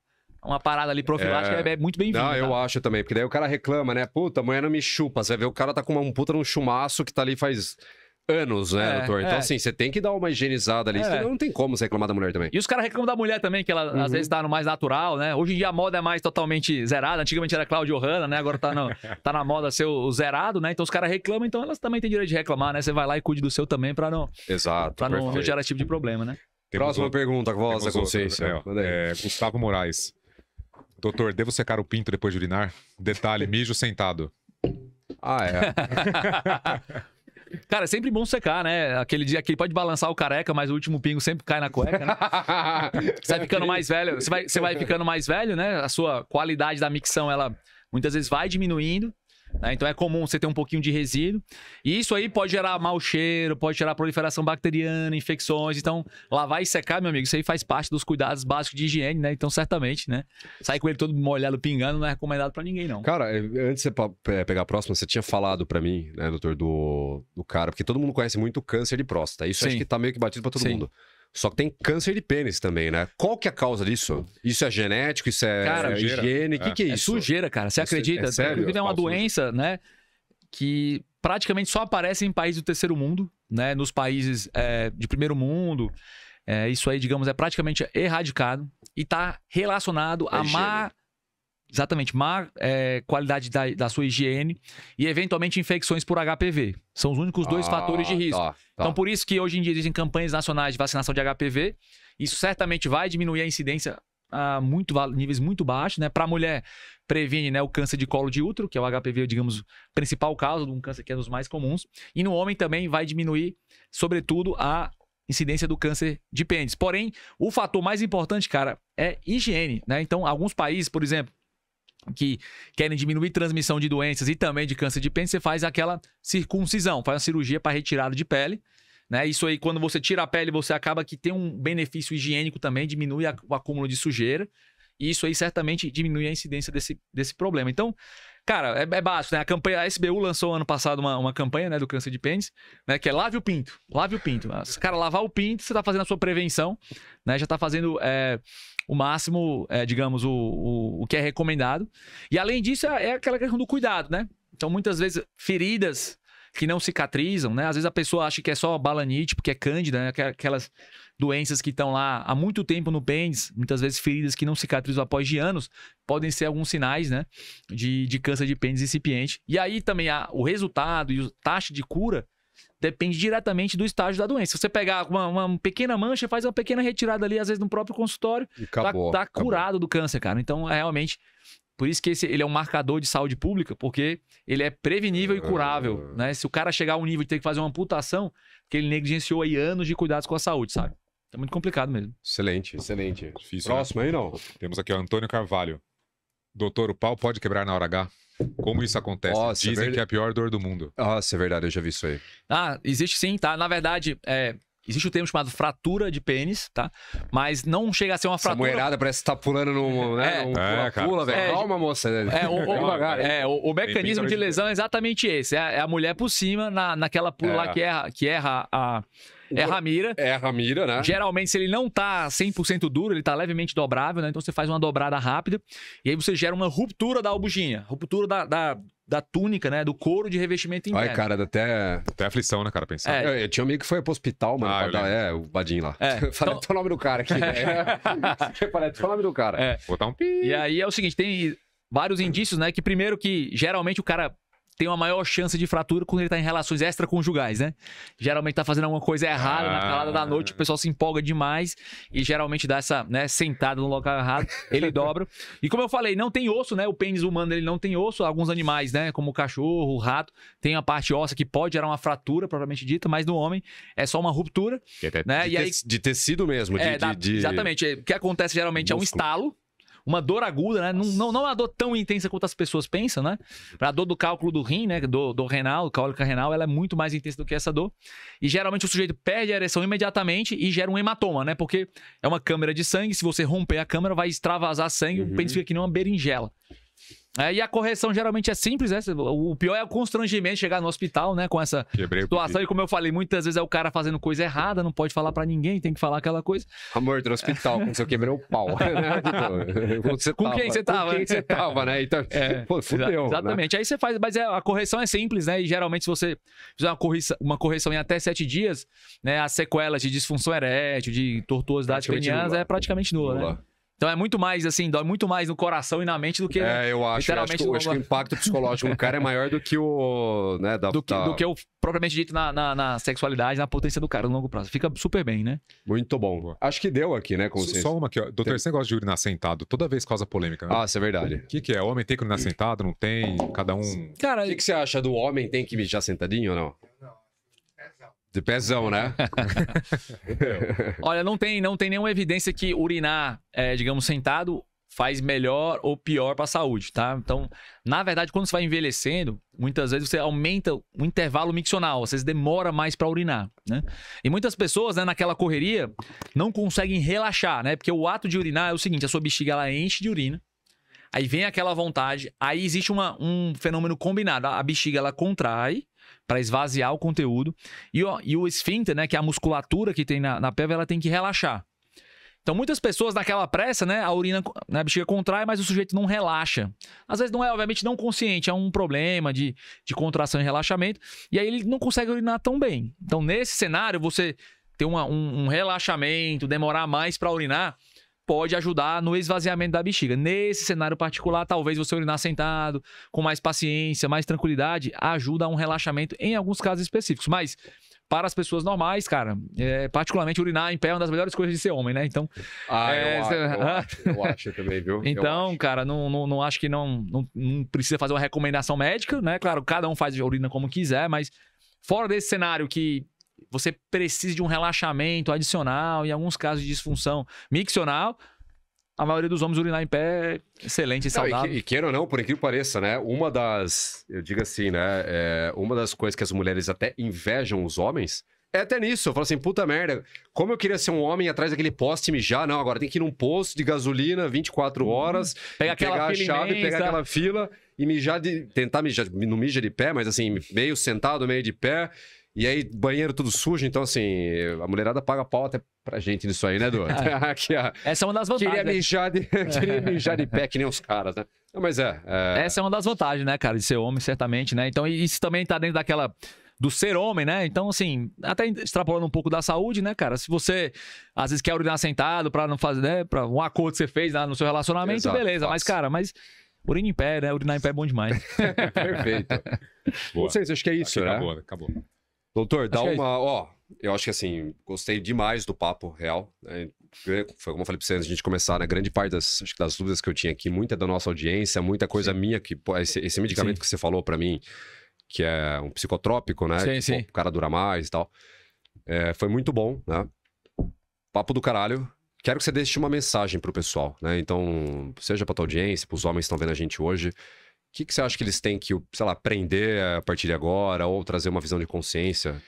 uma parada ali profilática é, é, é muito bem-vinda. Não, eu tá? acho também, porque daí o cara reclama, né? Puta, amanhã não me chupa. Você vai ver o cara tá com uma, um puta num chumaço que tá ali faz anos, né, é, doutor? Então, é. assim, você tem que dar uma higienizada ali. É. Não tem como você reclamar da mulher também. E os caras reclamam da mulher também, que ela uhum. às vezes tá no mais natural, né? Hoje em dia a moda é mais totalmente zerada. Antigamente era Claudio Hanna, né? Agora tá, no, tá na moda ser o, zerado, né? Então os caras reclamam, então elas também têm direito de reclamar, né? Você vai lá e cuide do seu também pra não, Exato, pra não, não gerar esse tipo de problema, né? Temos Próxima outro, pergunta, vossa Consciência. Outro, é, é, Gustavo Moraes. Doutor, devo secar o pinto depois de urinar? Detalhe, mijo sentado. Ah, é. Cara, é sempre bom secar, né? Aquele dia que pode balançar o careca, mas o último pingo sempre cai na cueca, né? você vai ficando mais velho, você vai, você vai ficando mais velho, né? A sua qualidade da micção, ela muitas vezes vai diminuindo. Né? Então é comum você ter um pouquinho de resíduo. E isso aí pode gerar mau cheiro, pode gerar proliferação bacteriana, infecções. Então, lavar e secar, meu amigo, isso aí faz parte dos cuidados básicos de higiene, né? Então, certamente, né? Sair com ele todo molhado, pingando, não é recomendado para ninguém, não. Cara, antes de você pegar a próxima, você tinha falado para mim, né, doutor, do, do cara, porque todo mundo conhece muito o câncer de próstata. Isso Sim. acho que tá meio que batido para todo Sim. mundo. Só que tem câncer de pênis também, né? Qual que é a causa disso? Isso é genético? Isso é, é cara, é higiene? O que, que é, é isso? Sujeira, cara. Você é acredita? É sério? é uma doença, né? Que praticamente só aparece em países do terceiro mundo, né? Nos países é, de primeiro mundo. isso aí, digamos, é praticamente erradicado e está relacionado à má Exatamente, má é, qualidade da, da, sua higiene e eventualmente infecções por HPV. São os únicos dois ah, fatores de risco. Tá, tá. Então, por isso que hoje em dia existem campanhas nacionais de vacinação de HPV. Isso certamente vai diminuir a incidência a muito, níveis muito baixos, né? Para a mulher, previne né, o câncer de colo de útero, que é o HPV, digamos, principal causa de um câncer que é um dos mais comuns. E no homem também vai diminuir, sobretudo, a incidência do câncer de pênis. Porém, o fator mais importante, cara, é higiene, né? Então, alguns países, por exemplo, que querem diminuir transmissão de doenças e também de câncer de pênis, você faz aquela circuncisão, faz uma cirurgia para retirada de pele. Né? Isso aí, quando você tira a pele, você acaba que tem um benefício higiênico também, diminui a, o acúmulo de sujeira. E isso aí certamente diminui a incidência desse, desse problema. Então, cara, é, é básico, né? A campanha, a SBU lançou ano passado uma, uma campanha né, do câncer de pênis, né? Que é lave o pinto, lave o pinto. Cara, lavar o pinto, você está fazendo a sua prevenção, né? Já está fazendo. É o máximo, é, digamos, o, o, o, que é recomendado. E além disso, é, é aquela questão do cuidado, né? Então, muitas vezes, feridas que não cicatrizam, né? Às vezes a pessoa acha que é só balanite, porque é cândida, né? Aquelas doenças que estão lá há muito tempo no pênis, muitas vezes feridas que não cicatrizam após de anos, podem ser alguns sinais, né? De, de câncer de pênis incipiente. E aí também há o resultado e a taxa de cura Depende diretamente do estágio da doença. Se você pegar uma, uma pequena mancha, faz uma pequena retirada ali, às vezes no próprio consultório, acabou, tá, tá acabou. curado do câncer, cara. Então, é realmente. Por isso que esse, ele é um marcador de saúde pública, porque ele é prevenível e ah. curável, né? Se o cara chegar ao nível de ter que fazer uma amputação, que ele negligenciou aí anos de cuidados com a saúde, sabe? É muito complicado mesmo. Excelente, excelente. Difícil, né? Próximo né? aí, não? Temos aqui o Antônio Carvalho. Doutor, o pau pode quebrar na hora H? Como isso acontece? Nossa, é Dizem verdade... que é a pior dor do mundo. Nossa, é verdade, eu já vi isso aí. Ah, existe sim, tá? Na verdade, é, Existe o um termo chamado fratura de pênis, tá? Mas não chega a ser uma fratura. Essa moerada parece que tá pulando no. É. Né? É, um é, pula, velho. É, Calma, moça. É, o, o, é, o, o mecanismo de lesão é exatamente esse. É, a mulher por cima, na, naquela pula lá que erra, que erra a. a é a ramira. É a ramira, né? Geralmente, se ele não tá 100% duro, ele tá levemente dobrável, né? Então você faz uma dobrada rápida e aí você gera uma ruptura da albuginha, ruptura da, da da túnica, né? Do couro de revestimento interno. Ai, cara, dá até. Até aflição, né, cara? Pensar. É. Eu, eu, tinha um amigo que foi pro hospital, mano. Ah, dar... É, o Badin lá. É. Falei então... o nome do cara aqui. Né? Falei o nome do cara. É. Botar um pi. E aí é o seguinte: tem vários indícios, né? Que primeiro que geralmente o cara tem uma maior chance de fratura quando ele tá em relações extraconjugais, né? Geralmente tá fazendo alguma coisa errada ah. na calada da noite, o pessoal se empolga demais e geralmente dá essa, né, sentada no local errado, ele dobra. E como eu falei, não tem osso, né? O pênis humano ele não tem osso, alguns animais, né, como o cachorro, o rato, tem a parte óssea que pode gerar uma fratura propriamente dita, mas no homem é só uma ruptura, é, né? De, e aí, de tecido mesmo, de, é, de, de... exatamente. O que acontece geralmente Músculo. é um estalo uma dor aguda, né? Não, não, não é uma dor tão intensa quanto as pessoas pensam, né? A dor do cálculo do rim, né? Do, do renal, cólica renal, ela é muito mais intensa do que essa dor. E geralmente o sujeito perde a ereção imediatamente e gera um hematoma, né? Porque é uma câmera de sangue, se você romper a câmera, vai extravasar sangue, uhum. o pênis fica que nem é uma berinjela. É, e a correção geralmente é simples, né? O pior é o constrangimento chegar no hospital, né? Com essa Quebrei situação. e como eu falei, muitas vezes é o cara fazendo coisa errada, não pode falar para ninguém, tem que falar aquela coisa. Amor, no hospital, quando você quebrou o pau. Né, com quem você tava? Com quem você tava, né? Então, é, pô, fudeu, né? Exatamente. Né? Aí você faz, mas é, a correção é simples, né? E geralmente se você fizer uma correção, uma correção em até sete dias, né? As sequelas de disfunção erétil, de tortuosidade peniana é praticamente nula, né? nula. né? Então é muito mais, assim, dói muito mais no coração e na mente do que. É, eu acho. Eu acho, que, eu acho que o impacto psicológico do cara é maior do que o. Né, da, do, que, da... do que o propriamente dito na, na, na, sexualidade, na potência do cara no longo prazo. Fica super bem, né? Muito bom. Acho que deu aqui, né? Com Só uma aqui, ó. Doutor, Tem... você gosta de urinar sentado? Toda vez causa polêmica, né? Ah, isso é verdade. O que, que é? Homem tem que urinar sentado? Não tem? Cada um. Cara. O que, que você acha do homem tem que mijar sentadinho ou não? De pezão, né? Olha, não tem, não tem nenhuma evidência que urinar, é, digamos, sentado faz melhor ou pior para a saúde, tá? Então, na verdade, quando você vai envelhecendo, muitas vezes você aumenta o intervalo miccional, você demora mais para urinar, né? E muitas pessoas, né, naquela correria, não conseguem relaxar, né? Porque o ato de urinar é o seguinte, a sua bexiga ela enche de urina, aí vem aquela vontade, aí existe uma, um fenômeno combinado, a bexiga ela contrai, para esvaziar o conteúdo. E, ó, e o esfíncter, né, que é a musculatura que tem na, na pelve, ela tem que relaxar. Então, muitas pessoas naquela pressa, né, a urina, na né, a bexiga contrai, mas o sujeito não relaxa. Às vezes não é, obviamente, não consciente, é um problema de, de contração e relaxamento, e aí ele não consegue urinar tão bem. Então, nesse cenário, você ter uma, um, um relaxamento, demorar mais para urinar, pode ajudar no esvaziamento da bexiga. Nesse cenário particular, talvez você urinar sentado, com mais paciência, mais tranquilidade, ajuda a um relaxamento em alguns casos específicos. Mas para as pessoas normais, cara, é, particularmente urinar em pé é uma das melhores coisas de ser homem, né? Então. Ah, é, eu, acho, eu, acho, eu acho também, viu? Então, acho. cara, não, não, não, acho que não, não, não precisa fazer uma recomendação médica, né? Claro, cada um faz urina como quiser, mas fora desse cenário que você precisa de um relaxamento adicional, em alguns casos de disfunção miccional, a maioria dos homens urinar em pé é excelente e saudável. e, e queira ou não, por incrível que pareça, né? Uma das, eu digo assim, né? É, uma das coisas que as mulheres até invejam os homens é até nisso. Eu falo assim, puta merda, como eu queria ser um homem atrás daquele poste mijar. Não, agora tem que ir num posto de gasolina 24 uhum. horas, pega pegar a chave, imensa. pegar aquela fila e mijar de... Tentar mijar, não mija de pé, mas assim, meio sentado, meio de pé e aí, banheiro tudo sujo, então assim, a mulherada paga pau até pra gente nisso aí, né, Edu? É. Aqui, ó. Essa é uma das vantagens. Queria né? mijar de, queria mijar de pé que nem os caras, né? Não, mas é, é, Essa é uma das vantagens, né, cara, de ser homem, certamente, né? Então, isso também tá dentro daquela. Do ser homem, né? Então, assim, até extrapolando um pouco da saúde, né, cara? Se você às vezes quer urinar sentado pra não fazer, né? Pra um acordo que você fez lá no seu relacionamento, Exato, beleza. Fácil. Mas, cara, mas urina em pé, né? Urinar em pé é bom demais. Perfeito. Boa. Não sei, acho que é isso, Aqui né? Acabou, acabou. Doutor, dá é uma. ó, eu acho que assim, gostei demais do papo real. Né? né foi como eu falei pra você antes de a gente começar, né? Grande parte das, das dúvidas que eu tinha aqui, muita é da nossa audiência, muita coisa sim. minha que. esse, esse, medicamento sim. que você falou para mim, que é um psicotrópico, né? Sim, que, sim. Pô, o cara dura mais e tal. É, foi muito bom, né? Papo do caralho. Quero que você deixe uma mensagem pro pessoal, né? Então, seja pra tua audiência, pros homens que estão vendo a gente hoje que, que você acha que eles têm que, sei lá, aprender a partir de agora ou trazer uma visão de consciência?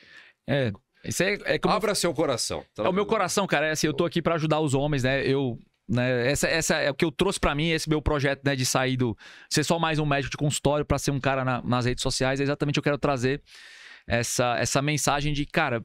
É, isso é, é como... Abra seu coração. Tá é o meu coração, cara. É assim, eu tô aqui para ajudar os homens, né? Eu, né? Essa, essa é o que eu trouxe para mim, esse meu projeto, né? De sair do... Ser só mais um médico de consultório para ser um cara na, nas redes sociais. É exatamente eu quero trazer essa, essa mensagem de, cara,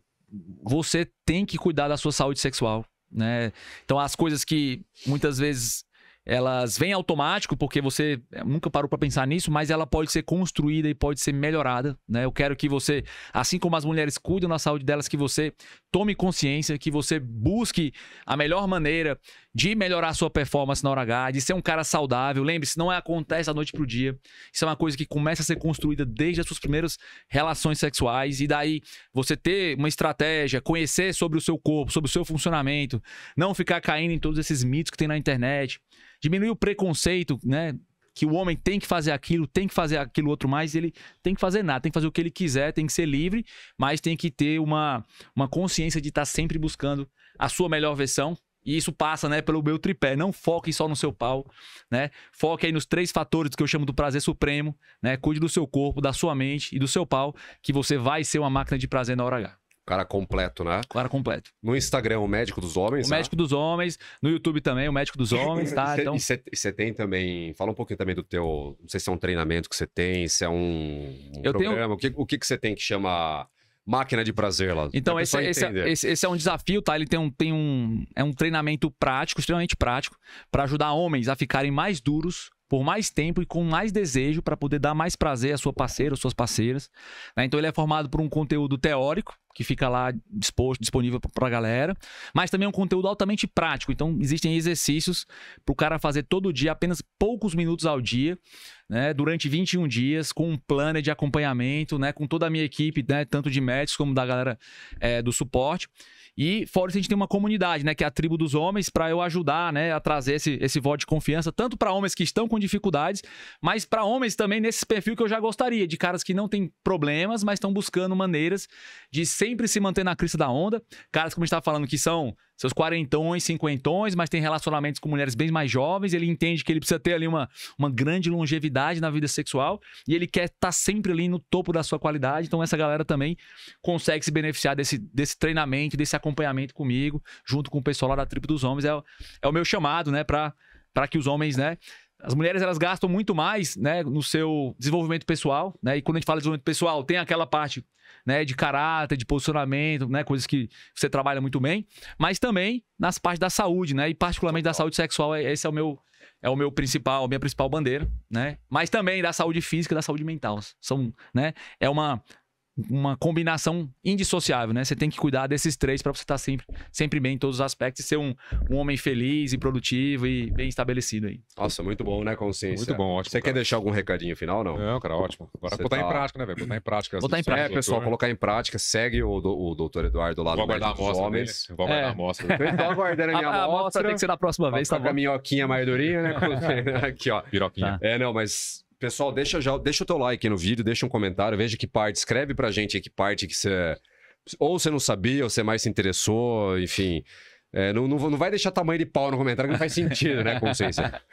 você tem que cuidar da sua saúde sexual, né? Então, as coisas que muitas vezes elas vêm automático, porque você eh, nunca parou para pensar nisso, mas ela pode ser construída e pode ser melhorada, né? Eu quero que você, assim como as mulheres cuidam da saúde delas, que você tome consciência, que você busque a melhor maneira de melhorar a sua performance na hora H, de ser um cara saudável. Lembre-se, não é, acontece da noite pro dia. Isso é uma coisa que começa a ser construída desde as suas primeiras relações sexuais e daí você ter uma estratégia, conhecer sobre o seu corpo, sobre o seu funcionamento, não ficar caindo em todos esses mitos que tem na internet diminuir o preconceito, né? Que o homem tem que fazer aquilo, tem que fazer aquilo outro mais, ele tem que fazer nada, tem que fazer o que ele quiser, tem que ser livre, mas tem que ter uma, uma consciência de estar tá sempre buscando a sua melhor versão, e isso passa, né, pelo meu tripé. Não foque só no seu pau, né? Foque aí nos três fatores que eu chamo do prazer supremo, né? Cuide do seu corpo, da sua mente e do seu pau, que você vai ser uma máquina de prazer na hora H cara completo, né? Cara completo. No Instagram, o Médico dos Homens. O né? Médico dos Homens. No YouTube também, o Médico dos Homens, tá? Então... E você tem também. Fala um pouquinho também do teu. Não sei se é um treinamento que você tem, se é um, um eu programa. Tenho... O que o que você tem que chama. Máquina de prazer lá. Então, esse, esse, é, esse, esse, é um desafio, tá? Ele tem um, tem um. É um treinamento prático, extremamente prático, para ajudar homens a ficarem mais duros por mais tempo e com mais desejo para poder dar mais prazer à sua parceira, às suas parceiras. Né? Então ele é formado por um conteúdo teórico que fica lá disposto, disponível para a galera, mas também é um conteúdo altamente prático. Então existem exercícios para o cara fazer todo dia, apenas poucos minutos ao dia, né? durante 21 dias, com um plano de acompanhamento, né? com toda a minha equipe, né? tanto de médicos como da galera é, do suporte. E fora isso, a gente tem uma comunidade, né? Que é a tribo dos homens, para eu ajudar, né? A trazer esse, esse voto de confiança, tanto para homens que estão com dificuldades, mas para homens também nesse perfil que eu já gostaria, de caras que não têm problemas, mas estão buscando maneiras de sempre se manter na crista da onda. Caras, como a gente estava falando, que são seus quarentões, cinquentões, mas tem relacionamentos com mulheres bem mais jovens. Ele entende que ele precisa ter ali uma, uma grande longevidade na vida sexual e ele quer estar tá sempre ali no topo da sua qualidade. Então, essa galera também consegue se beneficiar desse, desse treinamento, desse acompanhamento comigo, junto com o pessoal lá da Tribo dos Homens. É, é o meu chamado, né, para para que os homens, né, as mulheres elas gastam muito mais, né, no seu desenvolvimento pessoal, né? E quando a gente fala de desenvolvimento pessoal, tem aquela parte, né, de caráter, de posicionamento, né, coisas que você trabalha muito bem, mas também nas partes da saúde, né? E particularmente da saúde sexual, é, esse é o meu é o meu principal, a minha principal bandeira, né? Mas também da saúde física, da saúde mental. São, né, é uma uma combinação indissociável, né? Você tem que cuidar desses três para você estar tá sempre, sempre bem em todos os aspectos e ser um, um homem feliz e produtivo e bem estabelecido aí. Nossa, muito bom, né, consciência? Muito bom, ótimo. Você cara. quer deixar algum recadinho final, não? Não, cara, ótimo. Agora botar tá... em prática, né, velho? Botar em prática. Botar em prática. É, pessoal, uhum. colocar em prática, segue o, do, o doutor Eduardo lá Vou do guardar a amostra homens. Dele. Vou aguardar é. a amostra. Então, aguardando a minha amostra. A amostra tem que ser da próxima vez, tá, bom? Com a minhoquinha maioria, né? né? Aqui, ó. Piroquinha. Tá. É, não, mas Pessoal, deixa, já, deixa o teu like no vídeo, deixa um comentário, veja que parte, escreve pra gente que parte que você... Ou você não sabia, ou você mais se interessou, enfim... É, não, não, não vai deixar tamanho de pau no comentário, que não faz sentido, né, consciência?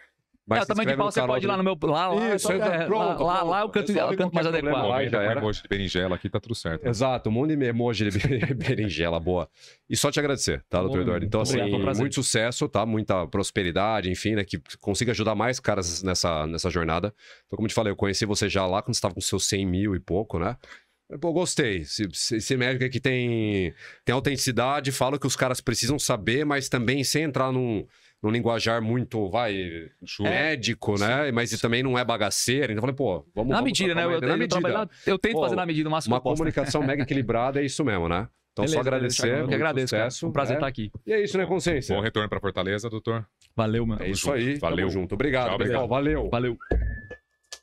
Mas é, o tamanho de pau você pode ir lá no meu. Lá, lá, Isso, é, pronto, lá, lá, lá é canto, é canto mais adequado. Lá já era. Emoji de berinjela aqui tá tudo certo. Né? Exato, um monte de emoji de berinjela, boa. E só te agradecer, tá, doutor Eduardo? Então, assim, obrigado, muito sucesso, tá? Muita prosperidade, enfim, né? Que consiga ajudar mais caras nessa, nessa jornada. Então, como te falei, eu conheci você já lá quando você tava com seus 100 mil e pouco, né? Pô, gostei. Esse, esse médico aqui tem, tem autenticidade, fala o que os caras precisam saber, mas também sem entrar num num linguajar muito, vai, médico, é, né? Sim. Mas também não é bagaceira. Então eu falei, pô, vamos. Na medida, né? Eu, na eu, medida. Eu, tento pô, fazer na medida o máximo Uma comunicação mega equilibrada é isso mesmo, né? Então beleza, só agradecer. eu que agradeço. Sucesso, um prazer é. Né? estar tá aqui. E é isso, né, Consciência? Bom retorno para Fortaleza, doutor. Valeu, mano. É isso aí. Valeu. Tamo junto. Obrigado, Tchau, pessoal. Obrigado. Valeu. Valeu.